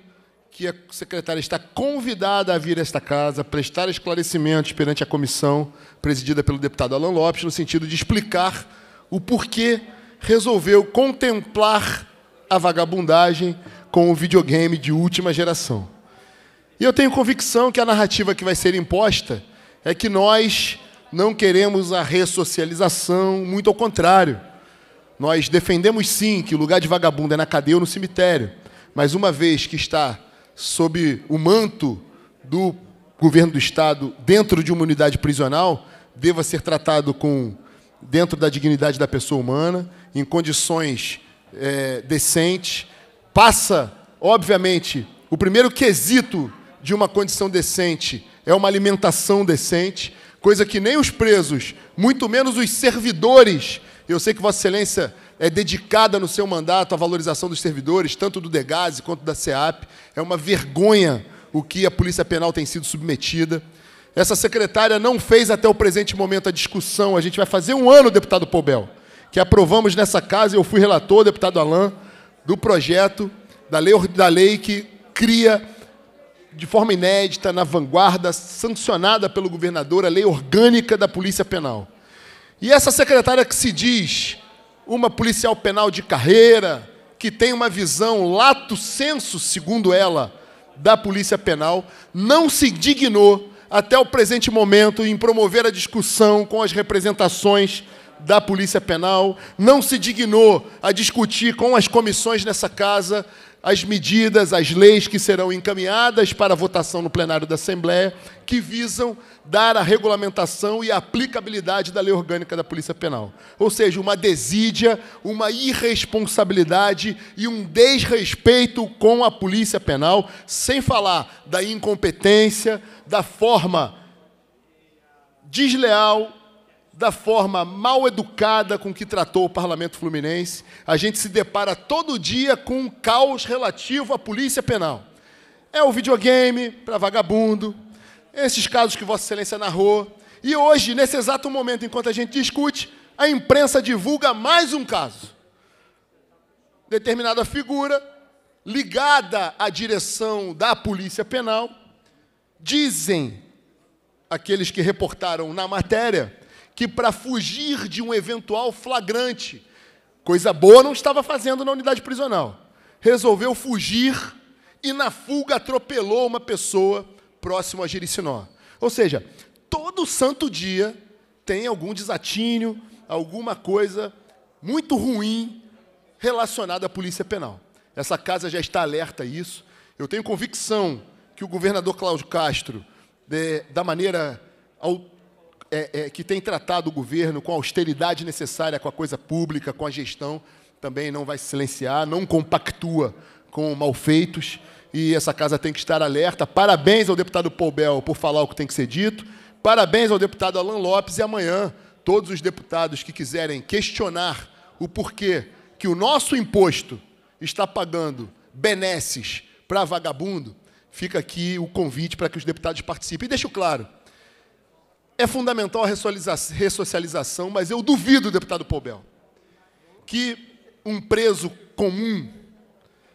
que a secretária está convidada a vir a esta casa, prestar esclarecimentos perante a comissão presidida pelo deputado Alan Lopes, no sentido de explicar o porquê resolveu contemplar a vagabundagem com o videogame de última geração. E eu tenho convicção que a narrativa que vai ser imposta é que nós não queremos a ressocialização, muito ao contrário. Nós defendemos sim que o lugar de vagabundo é na cadeia ou no cemitério, mas uma vez que está sob o manto do governo do Estado, dentro de uma unidade prisional, deva ser tratado com dentro da dignidade da pessoa humana, em condições é, decentes. Passa, obviamente, o primeiro quesito de uma condição decente é uma alimentação decente, coisa que nem os presos, muito menos os servidores eu sei que Vossa Excelência é dedicada no seu mandato à valorização dos servidores, tanto do Degase quanto da SEAP. É uma vergonha o que a Polícia Penal tem sido submetida. Essa secretária não fez até o presente momento a discussão. A gente vai fazer um ano, deputado Poubel, que aprovamos nessa casa, eu fui relator, deputado Alain, do projeto da lei, da lei que cria de forma inédita, na vanguarda, sancionada pelo governador, a lei orgânica da Polícia Penal. E essa secretária que se diz uma policial penal de carreira, que tem uma visão lato senso, segundo ela, da polícia penal, não se dignou até o presente momento em promover a discussão com as representações da Polícia Penal, não se dignou a discutir com as comissões nessa casa as medidas, as leis que serão encaminhadas para votação no plenário da Assembleia, que visam dar a regulamentação e a aplicabilidade da lei orgânica da Polícia Penal. Ou seja, uma desídia, uma irresponsabilidade e um desrespeito com a Polícia Penal, sem falar da incompetência, da forma desleal da forma mal educada com que tratou o parlamento fluminense, a gente se depara todo dia com um caos relativo à polícia penal. É o videogame para vagabundo, esses casos que Vossa Excelência narrou. E hoje, nesse exato momento, enquanto a gente discute, a imprensa divulga mais um caso. Determinada figura ligada à direção da Polícia Penal, dizem aqueles que reportaram na matéria que para fugir de um eventual flagrante, coisa boa não estava fazendo na unidade prisional, resolveu fugir e na fuga atropelou uma pessoa próximo a Jericinó. Ou seja, todo santo dia tem algum desatinho, alguma coisa muito ruim relacionada à polícia penal. Essa casa já está alerta a isso. Eu tenho convicção que o governador Cláudio Castro, de, da maneira é, é, que tem tratado o governo com a austeridade necessária com a coisa pública, com a gestão, também não vai silenciar, não compactua com malfeitos. E essa casa tem que estar alerta. Parabéns ao deputado Paul por falar o que tem que ser dito. Parabéns ao deputado Alan Lopes. E amanhã, todos os deputados que quiserem questionar o porquê que o nosso imposto está pagando benesses para vagabundo, fica aqui o convite para que os deputados participem. E deixo claro, é fundamental a ressocialização, mas eu duvido, deputado Pobel, que um preso comum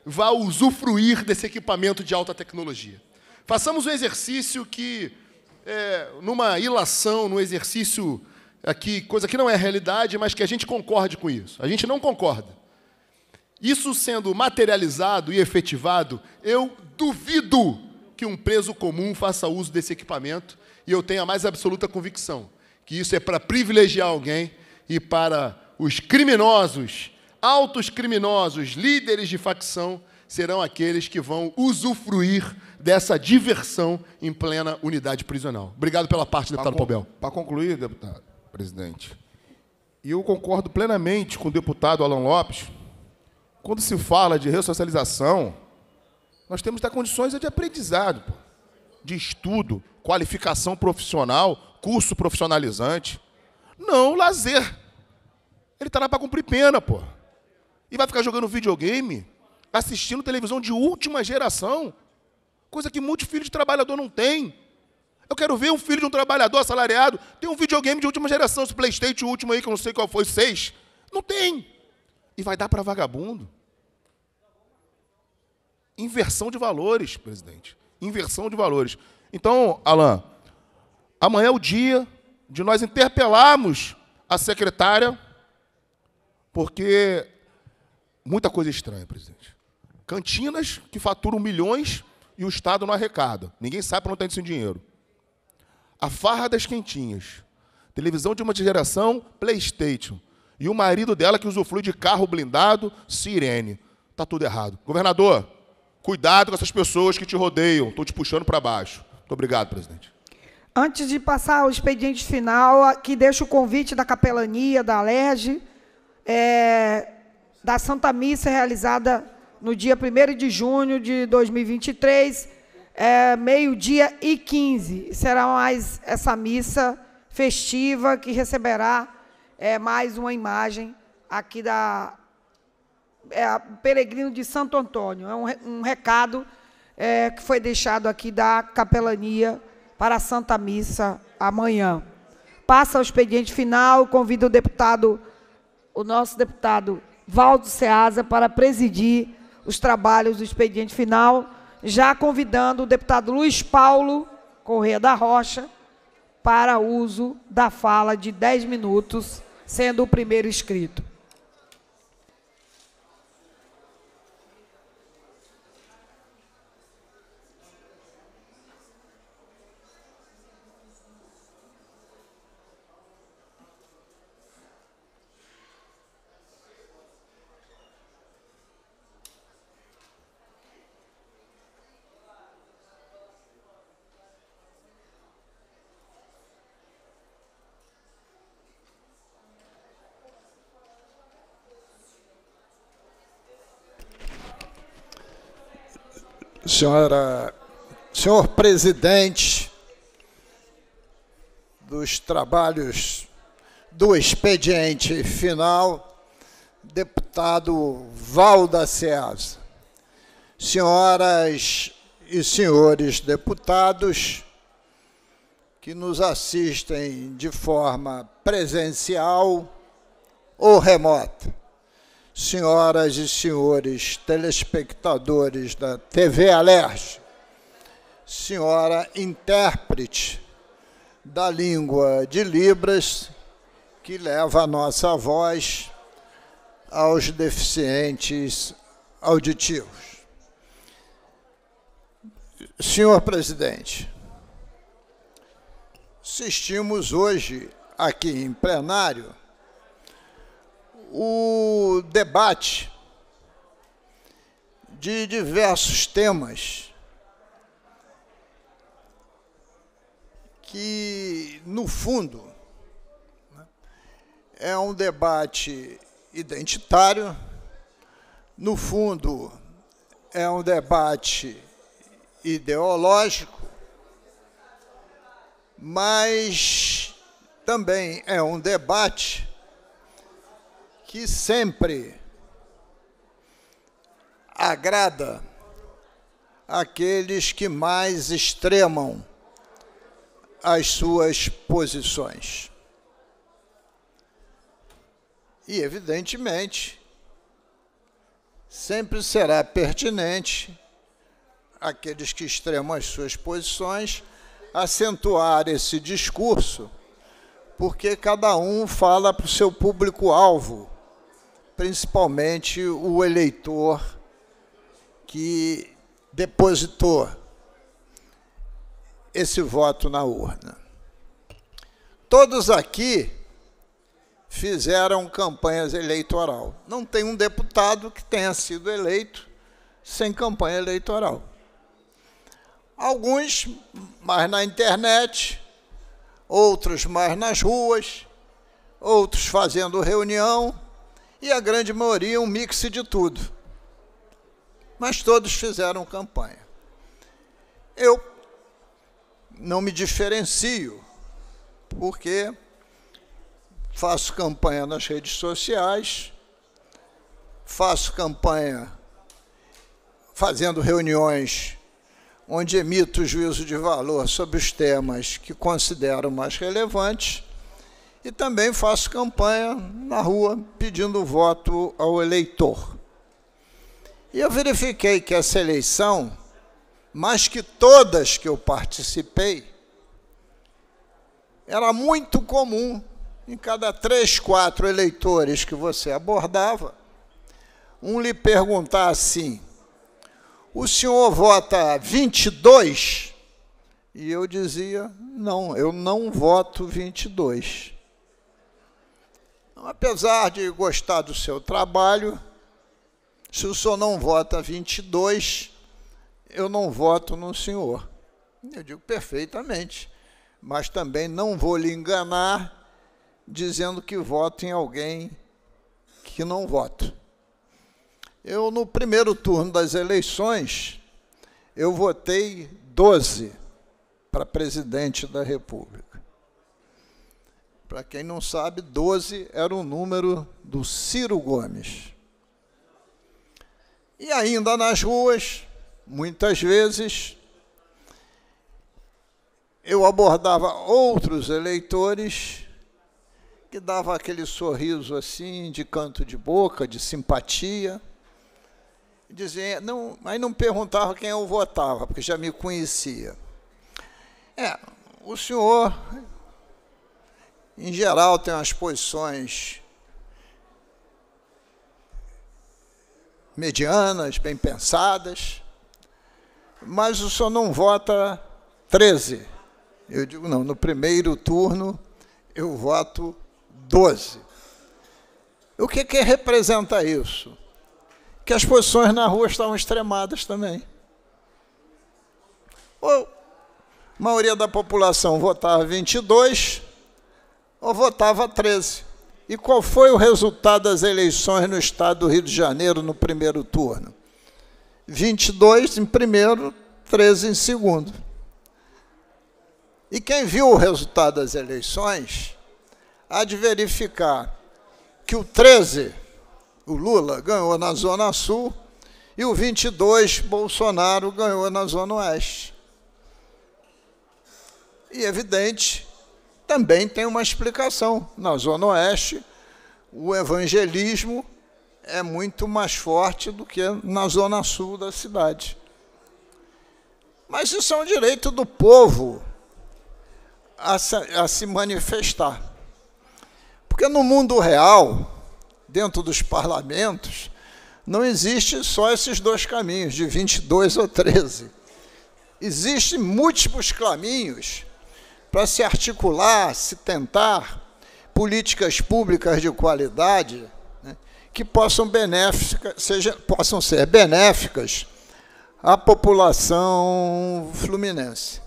vá usufruir desse equipamento de alta tecnologia. Façamos um exercício que, é, numa ilação, num exercício aqui, coisa que não é realidade, mas que a gente concorde com isso. A gente não concorda. Isso sendo materializado e efetivado, eu duvido que um preso comum faça uso desse equipamento e eu tenho a mais absoluta convicção que isso é para privilegiar alguém e para os criminosos, altos criminosos, líderes de facção, serão aqueles que vão usufruir dessa diversão em plena unidade prisional. Obrigado pela parte, deputado Pobel. Para concluir, deputado, presidente, e eu concordo plenamente com o deputado Alan Lopes, quando se fala de ressocialização, nós temos que dar condições de aprendizado, de estudo, qualificação profissional, curso profissionalizante. Não, lazer. Ele está lá para cumprir pena, pô. E vai ficar jogando videogame, assistindo televisão de última geração, coisa que muitos filhos de trabalhador não têm. Eu quero ver um filho de um trabalhador assalariado ter um videogame de última geração, esse Playstation último aí, que eu não sei qual foi, seis. Não tem. E vai dar para vagabundo. Inversão de valores, presidente. Inversão de valores. Então, Alain, amanhã é o dia de nós interpelarmos a secretária, porque muita coisa estranha, presidente. Cantinas que faturam milhões e o Estado não arrecada. Ninguém sabe para onde está esse dinheiro. A farra das quentinhas. Televisão de uma geração, Playstation. E o marido dela que usufrui de carro blindado, sirene. Tá tudo errado. Governador, cuidado com essas pessoas que te rodeiam. Estou te puxando para baixo. Muito obrigado, presidente. Antes de passar ao expediente final, aqui deixo o convite da capelania, da Alerge, é, da Santa Missa realizada no dia 1 de junho de 2023, é, meio-dia e 15. Será mais essa missa festiva que receberá é, mais uma imagem aqui da é, Peregrino de Santo Antônio. É um, um recado é, que foi deixado aqui da capelania para a Santa Missa amanhã. Passa ao expediente final, convido o deputado, o nosso deputado Valdo Ceasa, para presidir os trabalhos do expediente final, já convidando o deputado Luiz Paulo Correia da Rocha para uso da fala de 10 minutos, sendo o primeiro inscrito. senhora, senhor presidente dos trabalhos do expediente final, deputado Valda Ceasa, senhoras e senhores deputados que nos assistem de forma presencial ou remota senhoras e senhores telespectadores da TV Alerj, senhora intérprete da língua de Libras, que leva a nossa voz aos deficientes auditivos. Senhor presidente, assistimos hoje aqui em plenário o debate de diversos temas que, no fundo, né, é um debate identitário, no fundo, é um debate ideológico, mas também é um debate que sempre agrada aqueles que mais extremam as suas posições. E, evidentemente, sempre será pertinente aqueles que extremam as suas posições acentuar esse discurso, porque cada um fala para o seu público-alvo principalmente o eleitor que depositou esse voto na urna. Todos aqui fizeram campanhas eleitoral. Não tem um deputado que tenha sido eleito sem campanha eleitoral. Alguns mais na internet, outros mais nas ruas, outros fazendo reunião, e a grande maioria um mix de tudo. Mas todos fizeram campanha. Eu não me diferencio, porque faço campanha nas redes sociais, faço campanha fazendo reuniões onde emito juízo de valor sobre os temas que considero mais relevantes e também faço campanha na rua pedindo voto ao eleitor. E eu verifiquei que essa eleição, mais que todas que eu participei, era muito comum em cada três, quatro eleitores que você abordava, um lhe perguntar assim: o senhor vota 22? E eu dizia: não, eu não voto 22. Então, apesar de gostar do seu trabalho, se o senhor não vota 22, eu não voto no senhor. Eu digo perfeitamente, mas também não vou lhe enganar dizendo que voto em alguém que não voto. Eu, no primeiro turno das eleições, eu votei 12 para presidente da República. Para quem não sabe, 12 era o número do Ciro Gomes. E ainda nas ruas, muitas vezes, eu abordava outros eleitores que dava aquele sorriso assim, de canto de boca, de simpatia. Dizia, não, mas não perguntava quem eu votava, porque já me conhecia. É, o senhor em geral, tem umas posições medianas, bem pensadas, mas o senhor não vota 13. Eu digo, não, no primeiro turno eu voto 12. O que, que representa isso? Que as posições na rua estavam extremadas também. Ou a maioria da população votava 22, ou votava 13. E qual foi o resultado das eleições no estado do Rio de Janeiro no primeiro turno? 22 em primeiro, 13 em segundo. E quem viu o resultado das eleições há de verificar que o 13, o Lula, ganhou na Zona Sul e o 22, Bolsonaro, ganhou na Zona Oeste. E evidente também tem uma explicação. Na Zona Oeste, o evangelismo é muito mais forte do que na Zona Sul da cidade. Mas isso é um direito do povo a se, a se manifestar. Porque no mundo real, dentro dos parlamentos, não existe só esses dois caminhos, de 22 ou 13. Existem múltiplos caminhos para se articular, se tentar políticas públicas de qualidade né, que possam, benéfica, seja, possam ser benéficas à população fluminense.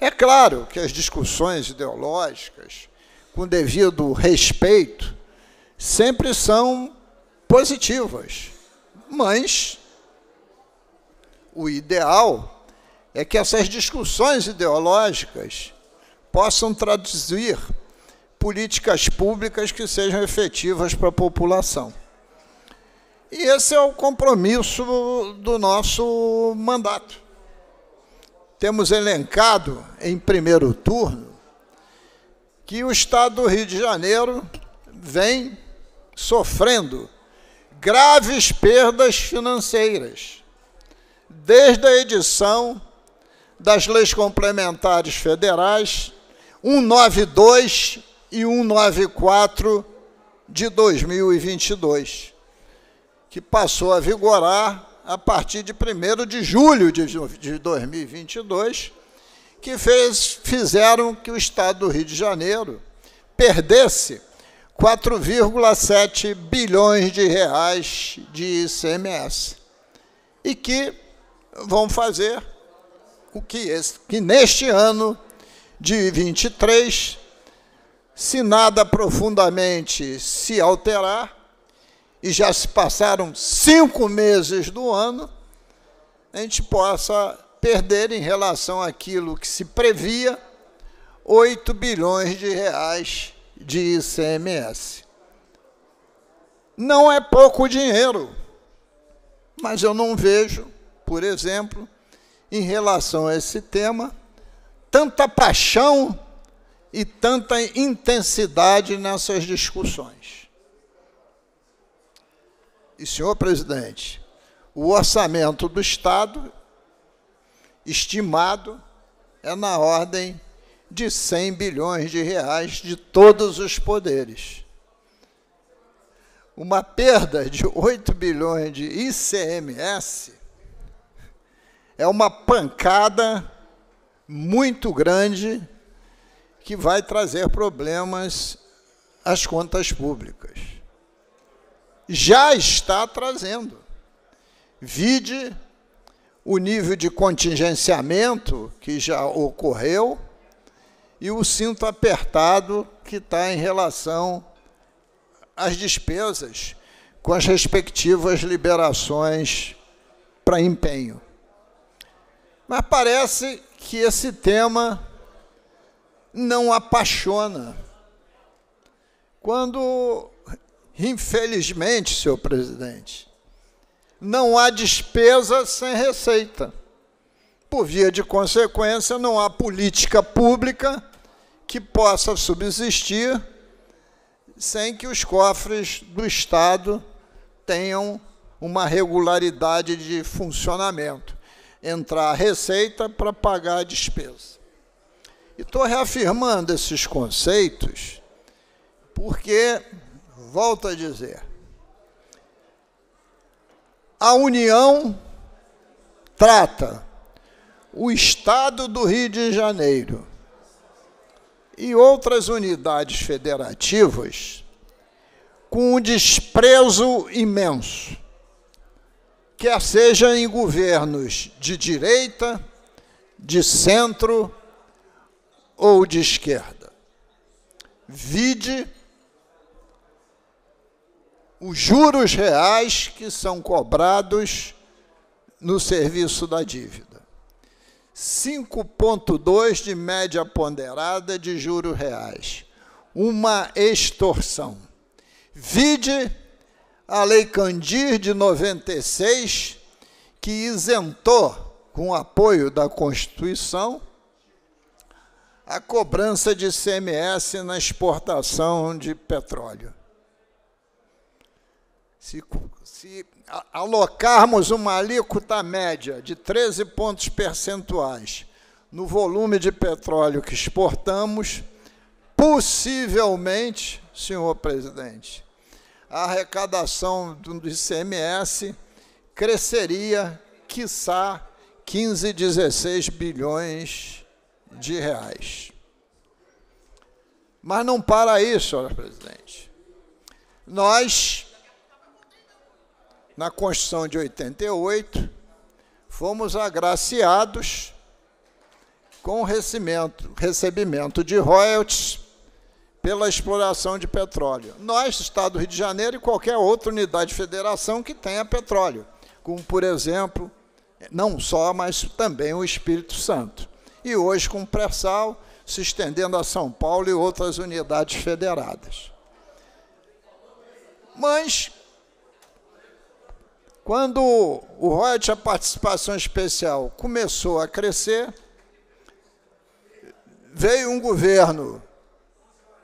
É claro que as discussões ideológicas, com devido respeito, sempre são positivas, mas o ideal é que essas discussões ideológicas possam traduzir políticas públicas que sejam efetivas para a população. E esse é o compromisso do nosso mandato. Temos elencado em primeiro turno que o Estado do Rio de Janeiro vem sofrendo graves perdas financeiras desde a edição das leis complementares federais 192 e 194 de 2022, que passou a vigorar a partir de 1 de julho de 2022, que fez, fizeram que o Estado do Rio de Janeiro perdesse 4,7 bilhões de reais de ICMS e que vão fazer que, esse, que neste ano de 23, se nada profundamente se alterar, e já se passaram cinco meses do ano, a gente possa perder em relação àquilo que se previa 8 bilhões de reais de ICMS. Não é pouco dinheiro, mas eu não vejo, por exemplo, em relação a esse tema, tanta paixão e tanta intensidade nessas discussões. E, senhor presidente, o orçamento do Estado estimado é na ordem de 100 bilhões de reais de todos os poderes. Uma perda de 8 bilhões de ICMS é uma pancada muito grande que vai trazer problemas às contas públicas. Já está trazendo. Vide o nível de contingenciamento que já ocorreu e o cinto apertado que está em relação às despesas com as respectivas liberações para empenho. Mas parece que esse tema não apaixona. Quando, infelizmente, senhor presidente, não há despesa sem receita. Por via de consequência, não há política pública que possa subsistir sem que os cofres do Estado tenham uma regularidade de funcionamento entrar a receita para pagar a despesa. E estou reafirmando esses conceitos porque, volto a dizer, a União trata o Estado do Rio de Janeiro e outras unidades federativas com um desprezo imenso quer seja em governos de direita, de centro ou de esquerda. Vide os juros reais que são cobrados no serviço da dívida. 5,2 de média ponderada de juros reais. Uma extorsão. Vide a Lei Candir de 96, que isentou, com apoio da Constituição, a cobrança de CMS na exportação de petróleo. Se, se alocarmos uma alíquota média de 13 pontos percentuais no volume de petróleo que exportamos, possivelmente, senhor presidente, a arrecadação do ICMS cresceria, quiçá, 15, 16 bilhões de reais. Mas não para isso, senhora presidente. Nós, na Constituição de 88, fomos agraciados com o recebimento de royalties pela exploração de petróleo. Nós, Estado do Rio de Janeiro e qualquer outra unidade de federação que tenha petróleo, como, por exemplo, não só, mas também o Espírito Santo. E hoje com o pré-sal, se estendendo a São Paulo e outras unidades federadas. Mas, quando o royalty a participação especial começou a crescer, veio um governo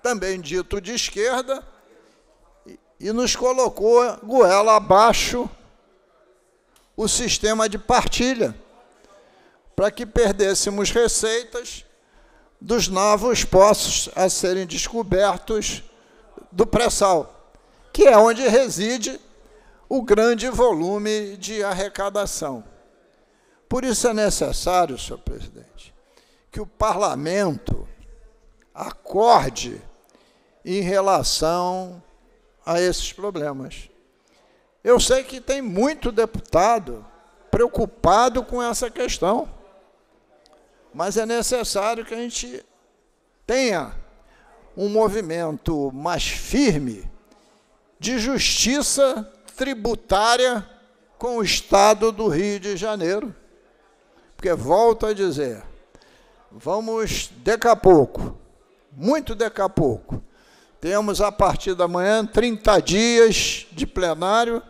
também dito de esquerda, e nos colocou goela abaixo o sistema de partilha, para que perdêssemos receitas dos novos poços a serem descobertos do pré-sal, que é onde reside o grande volume de arrecadação. Por isso é necessário, senhor presidente, que o parlamento acorde em relação a esses problemas. Eu sei que tem muito deputado preocupado com essa questão, mas é necessário que a gente tenha um movimento mais firme de justiça tributária com o Estado do Rio de Janeiro. Porque, volto a dizer, vamos daqui a pouco, muito daqui a pouco, temos a partir da manhã 30 dias de plenário,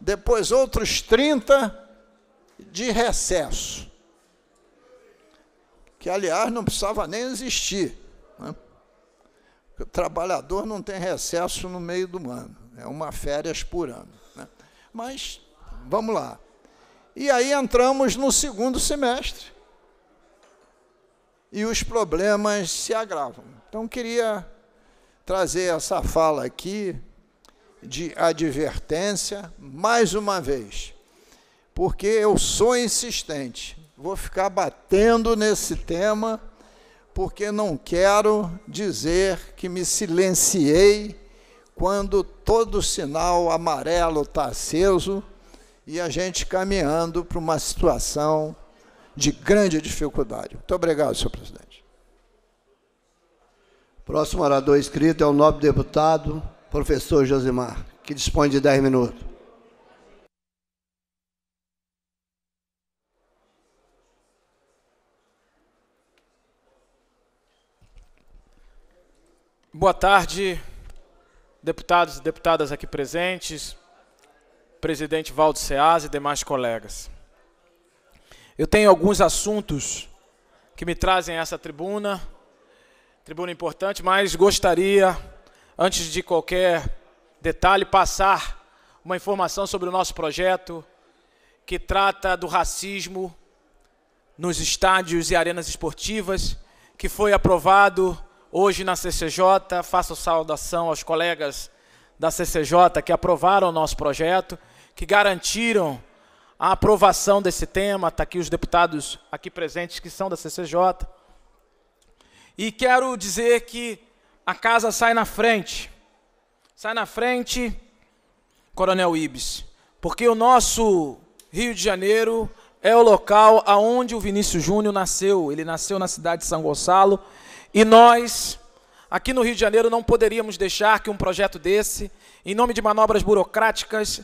depois outros 30 de recesso, que aliás não precisava nem existir. Né? O trabalhador não tem recesso no meio do ano, é uma férias por ano. Né? Mas vamos lá. E aí entramos no segundo semestre e os problemas se agravam. Então queria trazer essa fala aqui de advertência mais uma vez, porque eu sou insistente, vou ficar batendo nesse tema, porque não quero dizer que me silenciei quando todo sinal amarelo está aceso e a gente caminhando para uma situação de grande dificuldade. Muito obrigado, senhor presidente. Próximo orador inscrito é o nobre deputado, professor Josimar, que dispõe de 10 minutos. Boa tarde, deputados e deputadas aqui presentes, presidente Valdo Seaz e demais colegas. Eu tenho alguns assuntos que me trazem a essa tribuna tribuna importante, mas gostaria, antes de qualquer detalhe, passar uma informação sobre o nosso projeto que trata do racismo nos estádios e arenas esportivas, que foi aprovado hoje na CCJ. Faço saudação aos colegas da CCJ que aprovaram o nosso projeto, que garantiram a aprovação desse tema. Está aqui os deputados aqui presentes que são da CCJ. E quero dizer que a casa sai na frente. Sai na frente, Coronel Ibis. Porque o nosso Rio de Janeiro é o local aonde o Vinícius Júnior nasceu. Ele nasceu na cidade de São Gonçalo. E nós, aqui no Rio de Janeiro, não poderíamos deixar que um projeto desse, em nome de manobras burocráticas,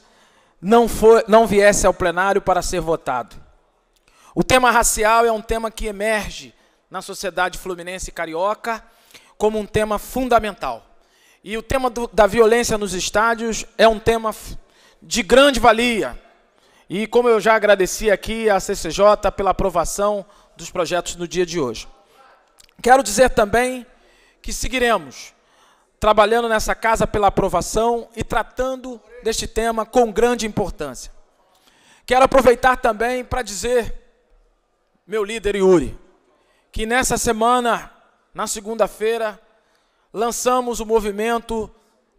não, for, não viesse ao plenário para ser votado. O tema racial é um tema que emerge na sociedade fluminense e carioca como um tema fundamental. E o tema do, da violência nos estádios é um tema de grande valia. E como eu já agradeci aqui à CCJ pela aprovação dos projetos no dia de hoje. Quero dizer também que seguiremos trabalhando nessa casa pela aprovação e tratando deste tema com grande importância. Quero aproveitar também para dizer, meu líder Yuri, que nessa semana, na segunda-feira, lançamos o movimento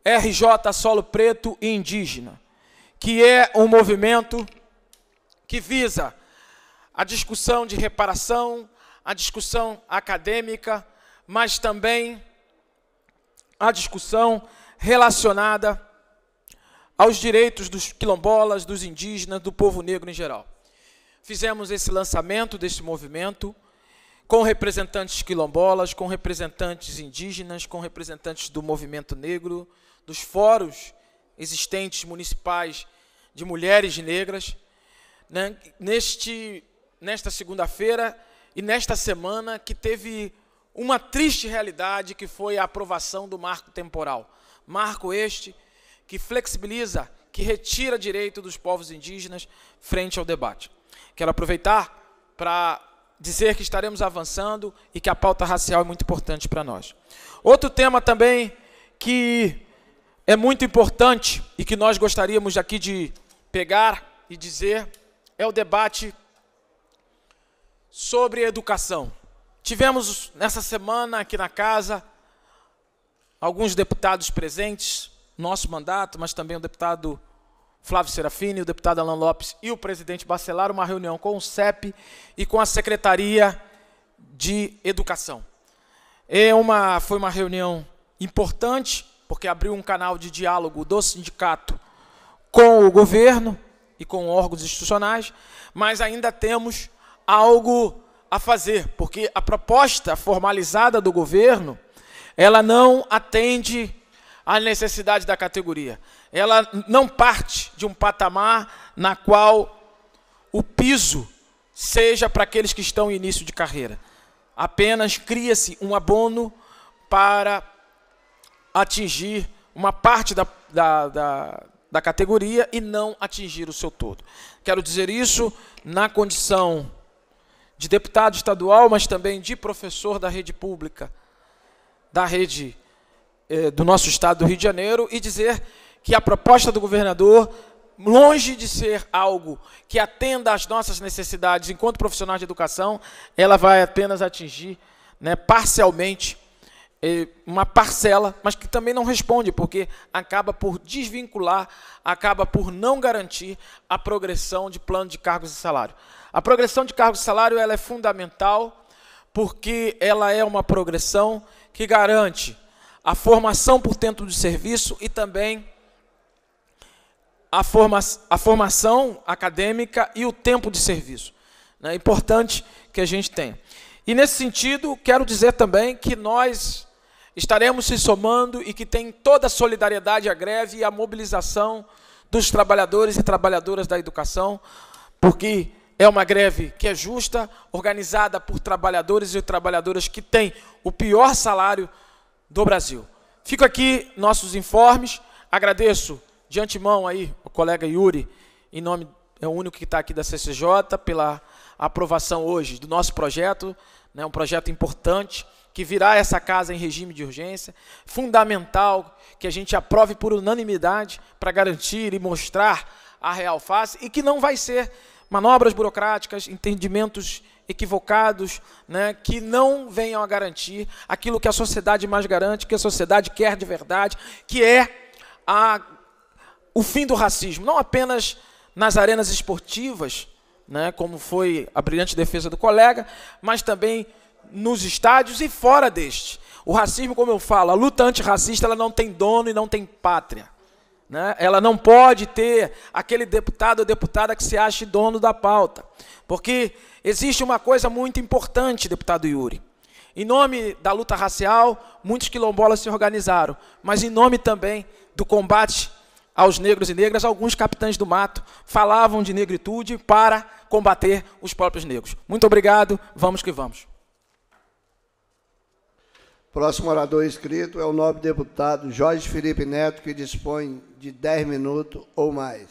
RJ Solo Preto e Indígena, que é um movimento que visa a discussão de reparação, a discussão acadêmica, mas também a discussão relacionada aos direitos dos quilombolas, dos indígenas, do povo negro em geral. Fizemos esse lançamento deste movimento com representantes quilombolas, com representantes indígenas, com representantes do movimento negro, dos fóruns existentes municipais de mulheres negras. Né, neste, nesta segunda-feira e nesta semana que teve uma triste realidade que foi a aprovação do marco temporal. Marco este que flexibiliza, que retira direito dos povos indígenas frente ao debate. Quero aproveitar para dizer que estaremos avançando e que a pauta racial é muito importante para nós. Outro tema também que é muito importante e que nós gostaríamos aqui de pegar e dizer é o debate sobre educação. Tivemos nessa semana aqui na casa alguns deputados presentes, nosso mandato, mas também o deputado Flávio Serafini, o deputado Alan Lopes e o presidente Bacelar uma reunião com o CEP e com a Secretaria de Educação. É uma, foi uma reunião importante, porque abriu um canal de diálogo do sindicato com o governo e com órgãos institucionais, mas ainda temos algo a fazer, porque a proposta formalizada do governo, ela não atende à necessidade da categoria ela não parte de um patamar na qual o piso seja para aqueles que estão em início de carreira. Apenas cria-se um abono para atingir uma parte da, da, da, da, categoria e não atingir o seu todo. Quero dizer isso na condição de deputado estadual, mas também de professor da rede pública, da rede eh, do nosso estado do Rio de Janeiro, e dizer que a proposta do governador, longe de ser algo que atenda às nossas necessidades enquanto profissionais de educação, ela vai apenas atingir né, parcialmente eh, uma parcela, mas que também não responde, porque acaba por desvincular, acaba por não garantir a progressão de plano de cargos e salário. A progressão de cargos e salário ela é fundamental, porque ela é uma progressão que garante a formação por dentro do serviço e também a, forma, a formação acadêmica e o tempo de serviço. É importante que a gente tenha. E nesse sentido, quero dizer também que nós estaremos se somando e que tem toda a solidariedade à greve e à mobilização dos trabalhadores e trabalhadoras da educação, porque é uma greve que é justa, organizada por trabalhadores e trabalhadoras que têm o pior salário do Brasil. Fico aqui nossos informes, agradeço de antemão aí, o colega Yuri, em nome, é o único que está aqui da CCJ, pela aprovação hoje do nosso projeto, né, um projeto importante, que virá essa casa em regime de urgência, fundamental que a gente aprove por unanimidade para garantir e mostrar a real face, e que não vai ser manobras burocráticas, entendimentos equivocados, né, que não venham a garantir aquilo que a sociedade mais garante, que a sociedade quer de verdade, que é a o fim do racismo, não apenas nas arenas esportivas, né, como foi a brilhante defesa do colega, mas também nos estádios e fora deste. O racismo, como eu falo, a luta antirracista ela não tem dono e não tem pátria. Né? Ela não pode ter aquele deputado ou deputada que se ache dono da pauta. Porque existe uma coisa muito importante, deputado Yuri. Em nome da luta racial, muitos quilombolas se organizaram, mas em nome também do combate aos negros e negras, alguns capitães do mato falavam de negritude para combater os próprios negros. Muito obrigado, vamos que vamos. Próximo orador inscrito é o nobre deputado Jorge Felipe Neto, que dispõe de 10 minutos ou mais.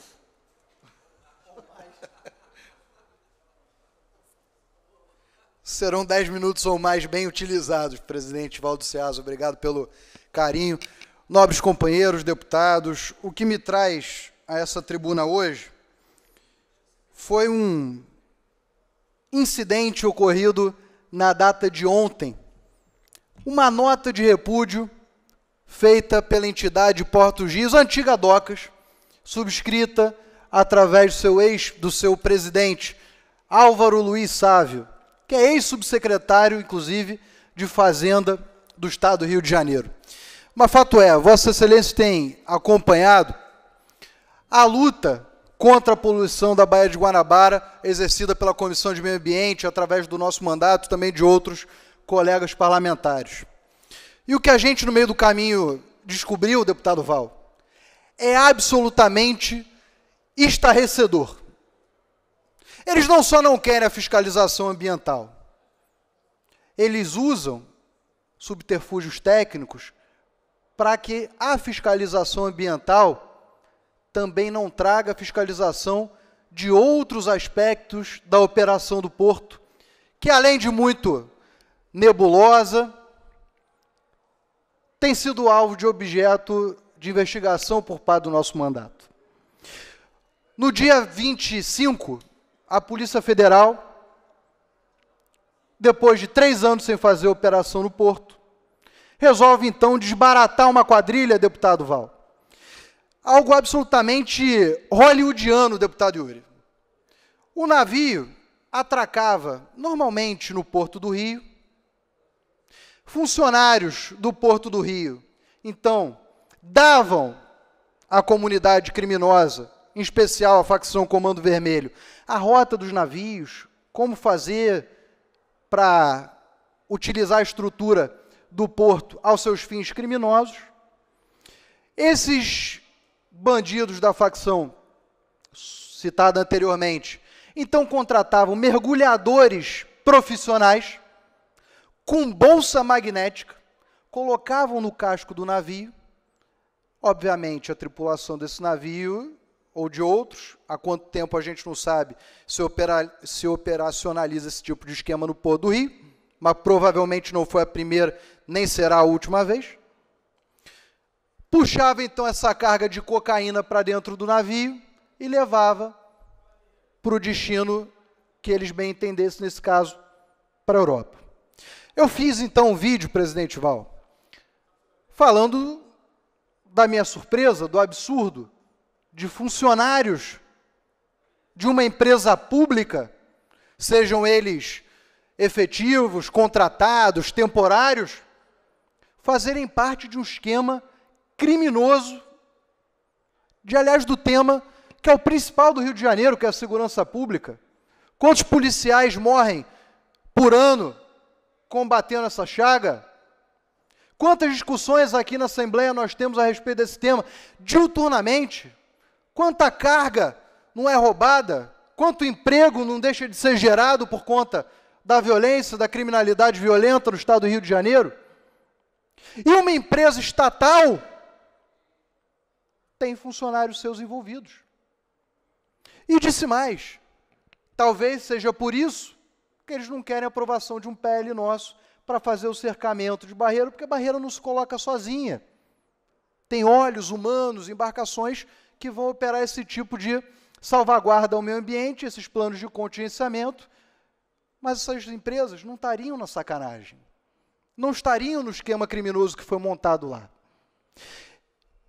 Serão 10 minutos ou mais bem utilizados, presidente Valdo Seaso. Obrigado pelo carinho nobres companheiros, deputados, o que me traz a essa tribuna hoje foi um incidente ocorrido na data de ontem. Uma nota de repúdio feita pela entidade Porto Gis antiga Docas, subscrita através do seu ex, do seu presidente, Álvaro Luiz Sávio, que é ex-subsecretário, inclusive, de Fazenda do Estado do Rio de Janeiro. Mas fato é, Vossa Excelência tem acompanhado a luta contra a poluição da Baía de Guanabara, exercida pela Comissão de Meio Ambiente, através do nosso mandato, também de outros colegas parlamentares. E o que a gente, no meio do caminho, descobriu, deputado Val, é absolutamente estarrecedor. Eles não só não querem a fiscalização ambiental, eles usam subterfúgios técnicos para que a fiscalização ambiental também não traga fiscalização de outros aspectos da operação do porto, que além de muito nebulosa, tem sido alvo de objeto de investigação por parte do nosso mandato. No dia 25, a Polícia Federal, depois de três anos sem fazer operação no porto, resolve então desbaratar uma quadrilha, deputado Val. Algo absolutamente hollywoodiano, deputado Yuri. O navio atracava normalmente no Porto do Rio. Funcionários do Porto do Rio, então, davam à comunidade criminosa, em especial à facção Comando Vermelho, a rota dos navios, como fazer para utilizar a estrutura do porto aos seus fins criminosos. Esses bandidos da facção citada anteriormente, então contratavam mergulhadores profissionais com bolsa magnética, colocavam no casco do navio. Obviamente, a tripulação desse navio ou de outros, há quanto tempo a gente não sabe se, opera, se operacionaliza esse tipo de esquema no Porto do Rio, mas provavelmente não foi a primeira nem será a última vez. Puxava então essa carga de cocaína para dentro do navio e levava para o destino que eles bem entendessem, nesse caso, para a Europa. Eu fiz então um vídeo, presidente Val, falando da minha surpresa, do absurdo de funcionários de uma empresa pública, sejam eles efetivos, contratados, temporários, fazerem parte de um esquema criminoso, de aliás do tema que é o principal do Rio de Janeiro, que é a segurança pública. Quantos policiais morrem por ano combatendo essa chaga? Quantas discussões aqui na Assembleia nós temos a respeito desse tema diuturnamente? Quanta carga não é roubada? Quanto emprego não deixa de ser gerado por conta da violência, da criminalidade violenta no estado do Rio de Janeiro? E uma empresa estatal tem funcionários seus envolvidos. E disse mais: talvez seja por isso que eles não querem aprovação de um PL nosso para fazer o cercamento de barreira, porque a barreira não se coloca sozinha. Tem olhos humanos, embarcações que vão operar esse tipo de salvaguarda ao meio ambiente, esses planos de contingenciamento, mas essas empresas não estariam na sacanagem não estariam no esquema criminoso que foi montado lá.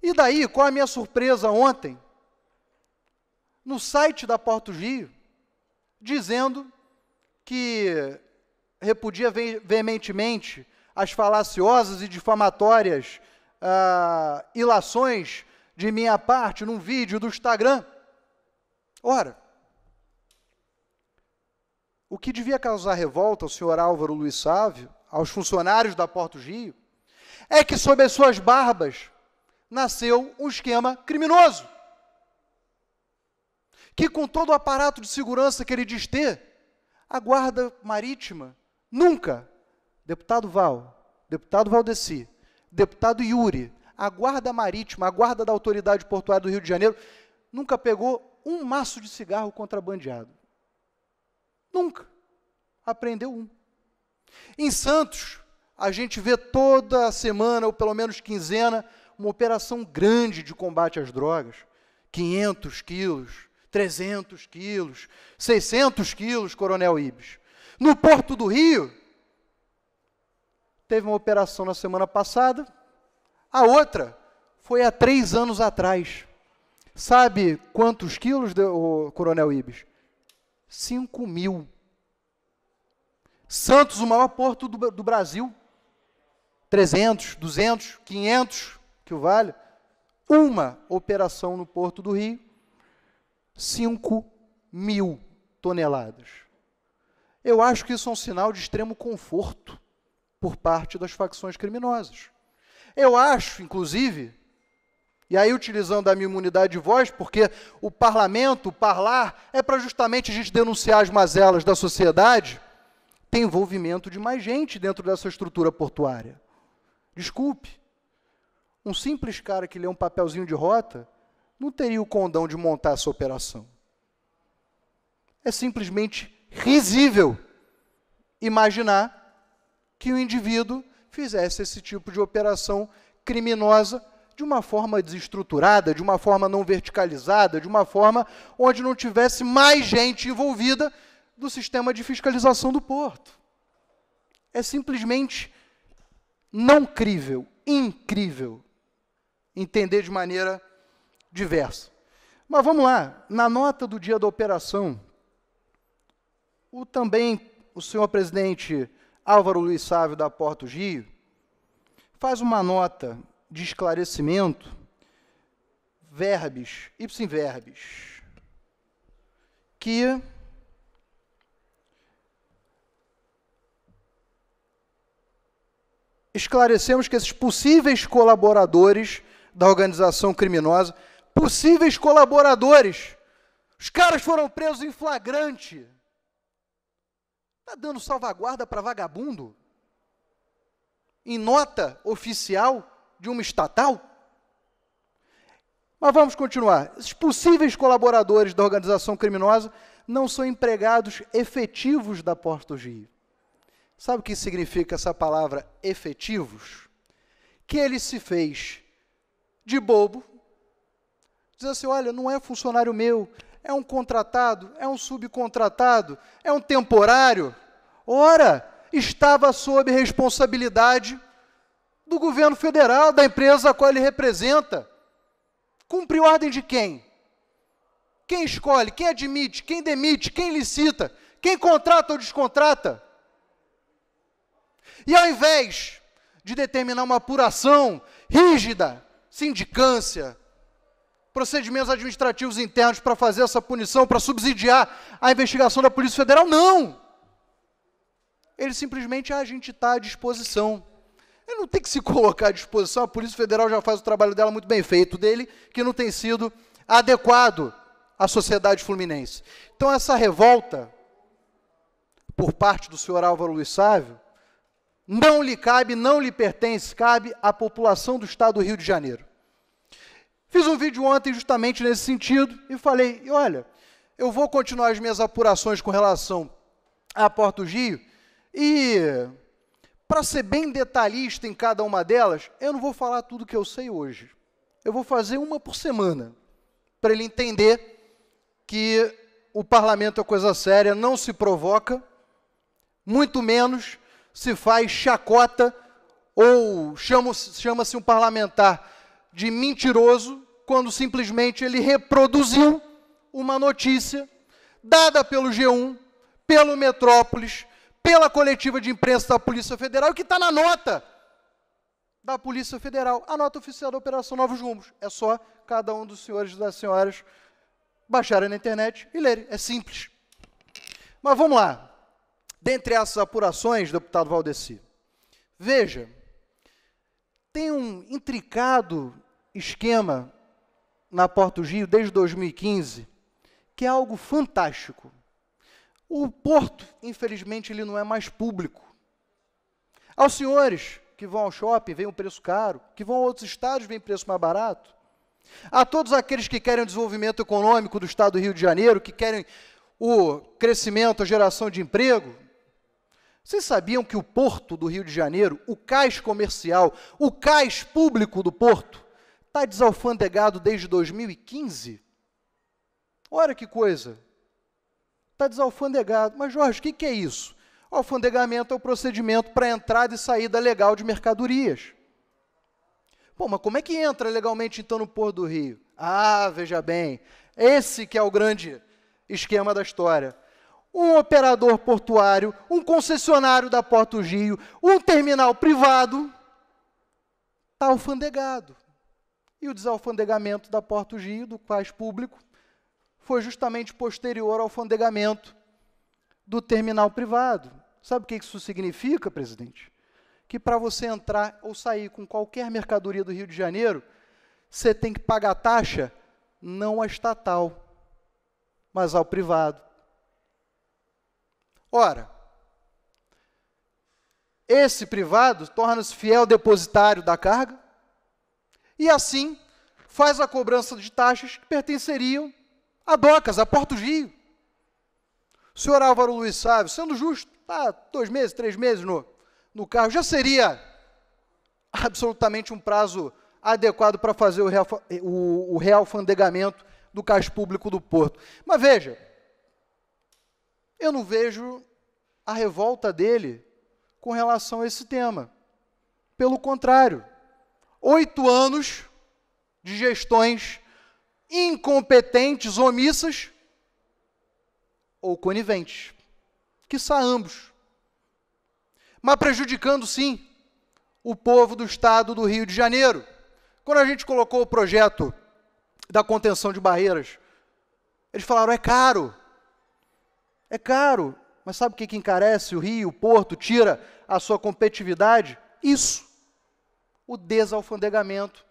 E daí, qual a minha surpresa ontem? No site da Porto Rio, dizendo que repudia ve veementemente as falaciosas e difamatórias ah, ilações de minha parte num vídeo do Instagram. Ora, o que devia causar revolta ao senhor Álvaro Luiz Sávio aos funcionários da Porto Rio, é que sob as suas barbas nasceu um esquema criminoso. Que, com todo o aparato de segurança que ele diz ter, a Guarda Marítima nunca, deputado Val, deputado Valdeci, deputado Yuri, a Guarda Marítima, a Guarda da Autoridade Portuária do Rio de Janeiro, nunca pegou um maço de cigarro contrabandeado. Nunca. Aprendeu um. Em Santos, a gente vê toda semana, ou pelo menos quinzena, uma operação grande de combate às drogas. 500 quilos, 300 quilos, 600 quilos, Coronel Ibis. No Porto do Rio, teve uma operação na semana passada, a outra foi há três anos atrás. Sabe quantos quilos, deu, Coronel Ibis? 5 mil. Santos, o maior porto do, do Brasil. 300, 200, 500 que o vale. Uma operação no Porto do Rio, 5 mil toneladas. Eu acho que isso é um sinal de extremo conforto por parte das facções criminosas. Eu acho, inclusive, e aí utilizando a minha imunidade de voz, porque o parlamento, o parlar, é para justamente a gente denunciar as mazelas da sociedade tem envolvimento de mais gente dentro dessa estrutura portuária. Desculpe, um simples cara que lê um papelzinho de rota não teria o condão de montar essa operação. É simplesmente risível imaginar que o indivíduo fizesse esse tipo de operação criminosa de uma forma desestruturada, de uma forma não verticalizada, de uma forma onde não tivesse mais gente envolvida do sistema de fiscalização do porto. É simplesmente não crível, incrível entender de maneira diversa. Mas vamos lá, na nota do dia da operação, o também o senhor presidente Álvaro Luiz Sávio da Porto Gio faz uma nota de esclarecimento verbis, ipsim verbis, que esclarecemos que esses possíveis colaboradores da organização criminosa, possíveis colaboradores, os caras foram presos em flagrante. Está dando salvaguarda para vagabundo? Em nota oficial de uma estatal? Mas vamos continuar. Esses possíveis colaboradores da organização criminosa não são empregados efetivos da Porto Gio. Sabe o que significa essa palavra efetivos? Que ele se fez de bobo, diz assim: olha, não é funcionário meu, é um contratado, é um subcontratado, é um temporário. Ora, estava sob responsabilidade do governo federal, da empresa a qual ele representa. Cumpriu ordem de quem? Quem escolhe, quem admite, quem demite, quem licita, quem contrata ou descontrata? E ao invés de determinar uma apuração rígida, sindicância, procedimentos administrativos internos para fazer essa punição, para subsidiar a investigação da Polícia Federal, não! Ele simplesmente, ah, a gente está à disposição. Ele não tem que se *laughs* colocar à disposição, a Polícia Federal já faz o trabalho dela muito bem feito, dele, que não tem sido adequado à sociedade fluminense. Então, essa revolta por parte do senhor Álvaro Luiz Sávio não lhe cabe, não lhe pertence, cabe à população do estado do Rio de Janeiro. Fiz um vídeo ontem justamente nesse sentido e falei: olha, eu vou continuar as minhas apurações com relação à Porto Gio e, para ser bem detalhista em cada uma delas, eu não vou falar tudo que eu sei hoje. Eu vou fazer uma por semana, para ele entender que o parlamento é coisa séria, não se provoca, muito menos se faz chacota ou chama-se um parlamentar de mentiroso quando simplesmente ele reproduziu uma notícia dada pelo G1, pelo Metrópolis, pela coletiva de imprensa da Polícia Federal, que está na nota da Polícia Federal, a nota oficial da Operação Novos Rumos. É só cada um dos senhores e das senhoras baixarem na internet e lerem. É simples. Mas vamos lá dentre essas apurações, deputado Valdeci, veja, tem um intricado esquema na Porto Rio desde 2015, que é algo fantástico. O porto, infelizmente, ele não é mais público. Aos senhores que vão ao shopping, vem um preço caro, que vão a outros estados, vem preço mais barato. A todos aqueles que querem o desenvolvimento econômico do estado do Rio de Janeiro, que querem o crescimento, a geração de emprego, vocês sabiam que o porto do Rio de Janeiro, o cais comercial, o cais público do porto, está desalfandegado desde 2015? Olha que coisa! Está desalfandegado. Mas, Jorge, o que, que é isso? O alfandegamento é o procedimento para entrada e saída legal de mercadorias. Bom, mas como é que entra legalmente então no Porto do Rio? Ah, veja bem, esse que é o grande esquema da história um operador portuário, um concessionário da Porto Gio, um terminal privado, está alfandegado. E o desalfandegamento da Porto Gio, do quais público, foi justamente posterior ao alfandegamento do terminal privado. Sabe o que isso significa, presidente? Que para você entrar ou sair com qualquer mercadoria do Rio de Janeiro, você tem que pagar taxa não a estatal, mas ao privado. Ora, esse privado torna-se fiel depositário da carga e, assim, faz a cobrança de taxas que pertenceriam a docas, a Porto Rio. senhor Álvaro Luiz Sávio, sendo justo, tá dois meses, três meses no, no carro, já seria absolutamente um prazo adequado para fazer o real, o, o real do caixa público do Porto. Mas veja, eu não vejo a revolta dele com relação a esse tema. Pelo contrário, oito anos de gestões incompetentes, omissas ou coniventes, que ambos, mas prejudicando sim o povo do estado do Rio de Janeiro. Quando a gente colocou o projeto da contenção de barreiras, eles falaram: é caro, é caro, mas sabe o que, que encarece o rio, o porto, tira a sua competitividade? Isso. O desalfandegamento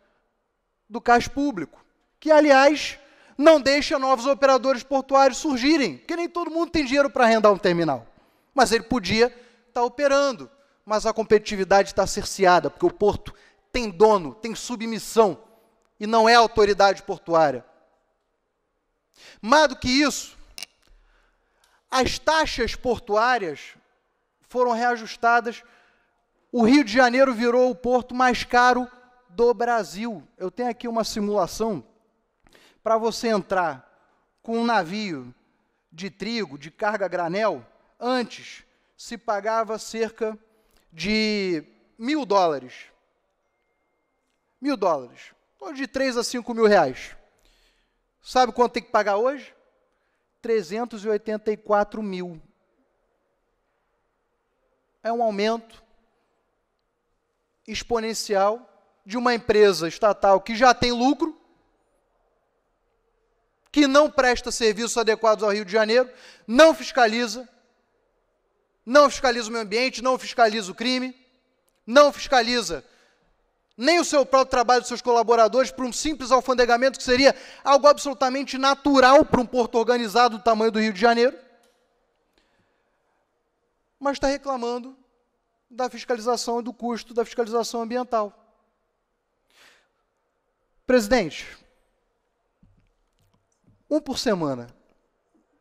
do cais público. Que, aliás, não deixa novos operadores portuários surgirem, porque nem todo mundo tem dinheiro para arrendar um terminal. Mas ele podia estar tá operando. Mas a competitividade está cerceada, porque o porto tem dono, tem submissão, e não é autoridade portuária. Mais do que isso, as taxas portuárias foram reajustadas. O Rio de Janeiro virou o porto mais caro do Brasil. Eu tenho aqui uma simulação para você entrar com um navio de trigo, de carga granel. Antes se pagava cerca de mil dólares. Mil dólares. De três a cinco mil reais. Sabe quanto tem que pagar hoje? 384 mil. É um aumento exponencial de uma empresa estatal que já tem lucro, que não presta serviços adequados ao Rio de Janeiro, não fiscaliza, não fiscaliza o meio ambiente, não fiscaliza o crime, não fiscaliza nem o seu próprio trabalho dos seus colaboradores para um simples alfandegamento que seria algo absolutamente natural para um porto organizado do tamanho do Rio de Janeiro, mas está reclamando da fiscalização e do custo da fiscalização ambiental. Presidente, um por semana.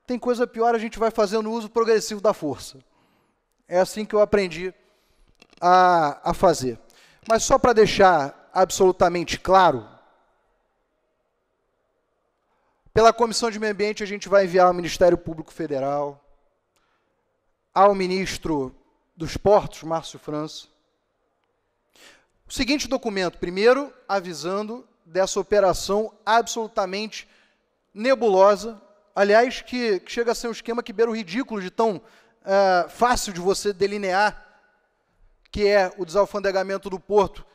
Tem coisa pior, a gente vai fazendo uso progressivo da força. É assim que eu aprendi a, a fazer. Mas só para deixar absolutamente claro, pela Comissão de Meio Ambiente a gente vai enviar ao Ministério Público Federal, ao ministro dos Portos, Márcio França, o seguinte documento, primeiro avisando dessa operação absolutamente nebulosa, aliás, que, que chega a ser um esquema que beira o ridículo de tão uh, fácil de você delinear que é o desalfandegamento do porto,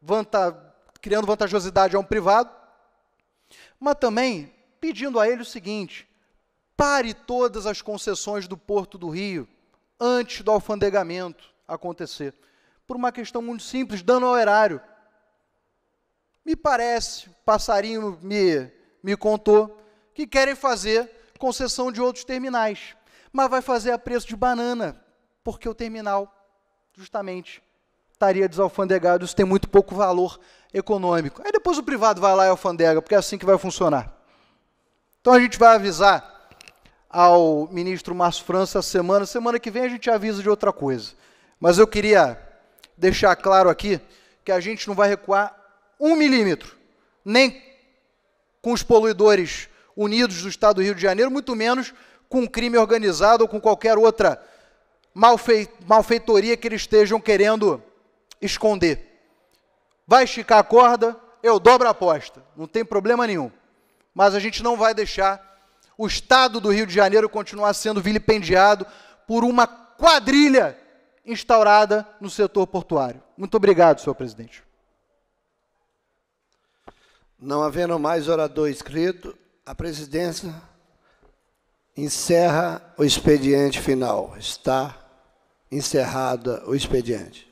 vanta, criando vantajosidade a um privado, mas também pedindo a ele o seguinte: pare todas as concessões do porto do Rio antes do alfandegamento acontecer, por uma questão muito simples, dando ao erário. Me parece, passarinho me, me contou, que querem fazer concessão de outros terminais, mas vai fazer a preço de banana, porque o terminal justamente estaria desalfandegado, isso tem muito pouco valor econômico. Aí depois o privado vai lá e alfandega, porque é assim que vai funcionar. Então a gente vai avisar ao ministro Márcio França essa semana, semana que vem a gente avisa de outra coisa. Mas eu queria deixar claro aqui que a gente não vai recuar um milímetro, nem com os poluidores unidos do Estado do Rio de Janeiro, muito menos com o crime organizado ou com qualquer outra malfei malfeitoria que eles estejam querendo esconder. Vai esticar a corda, eu dobro a aposta, não tem problema nenhum. Mas a gente não vai deixar o Estado do Rio de Janeiro continuar sendo vilipendiado por uma quadrilha instaurada no setor portuário. Muito obrigado, senhor presidente. Não havendo mais orador inscrito, a presidência encerra o expediente final. Está encerrada o expediente.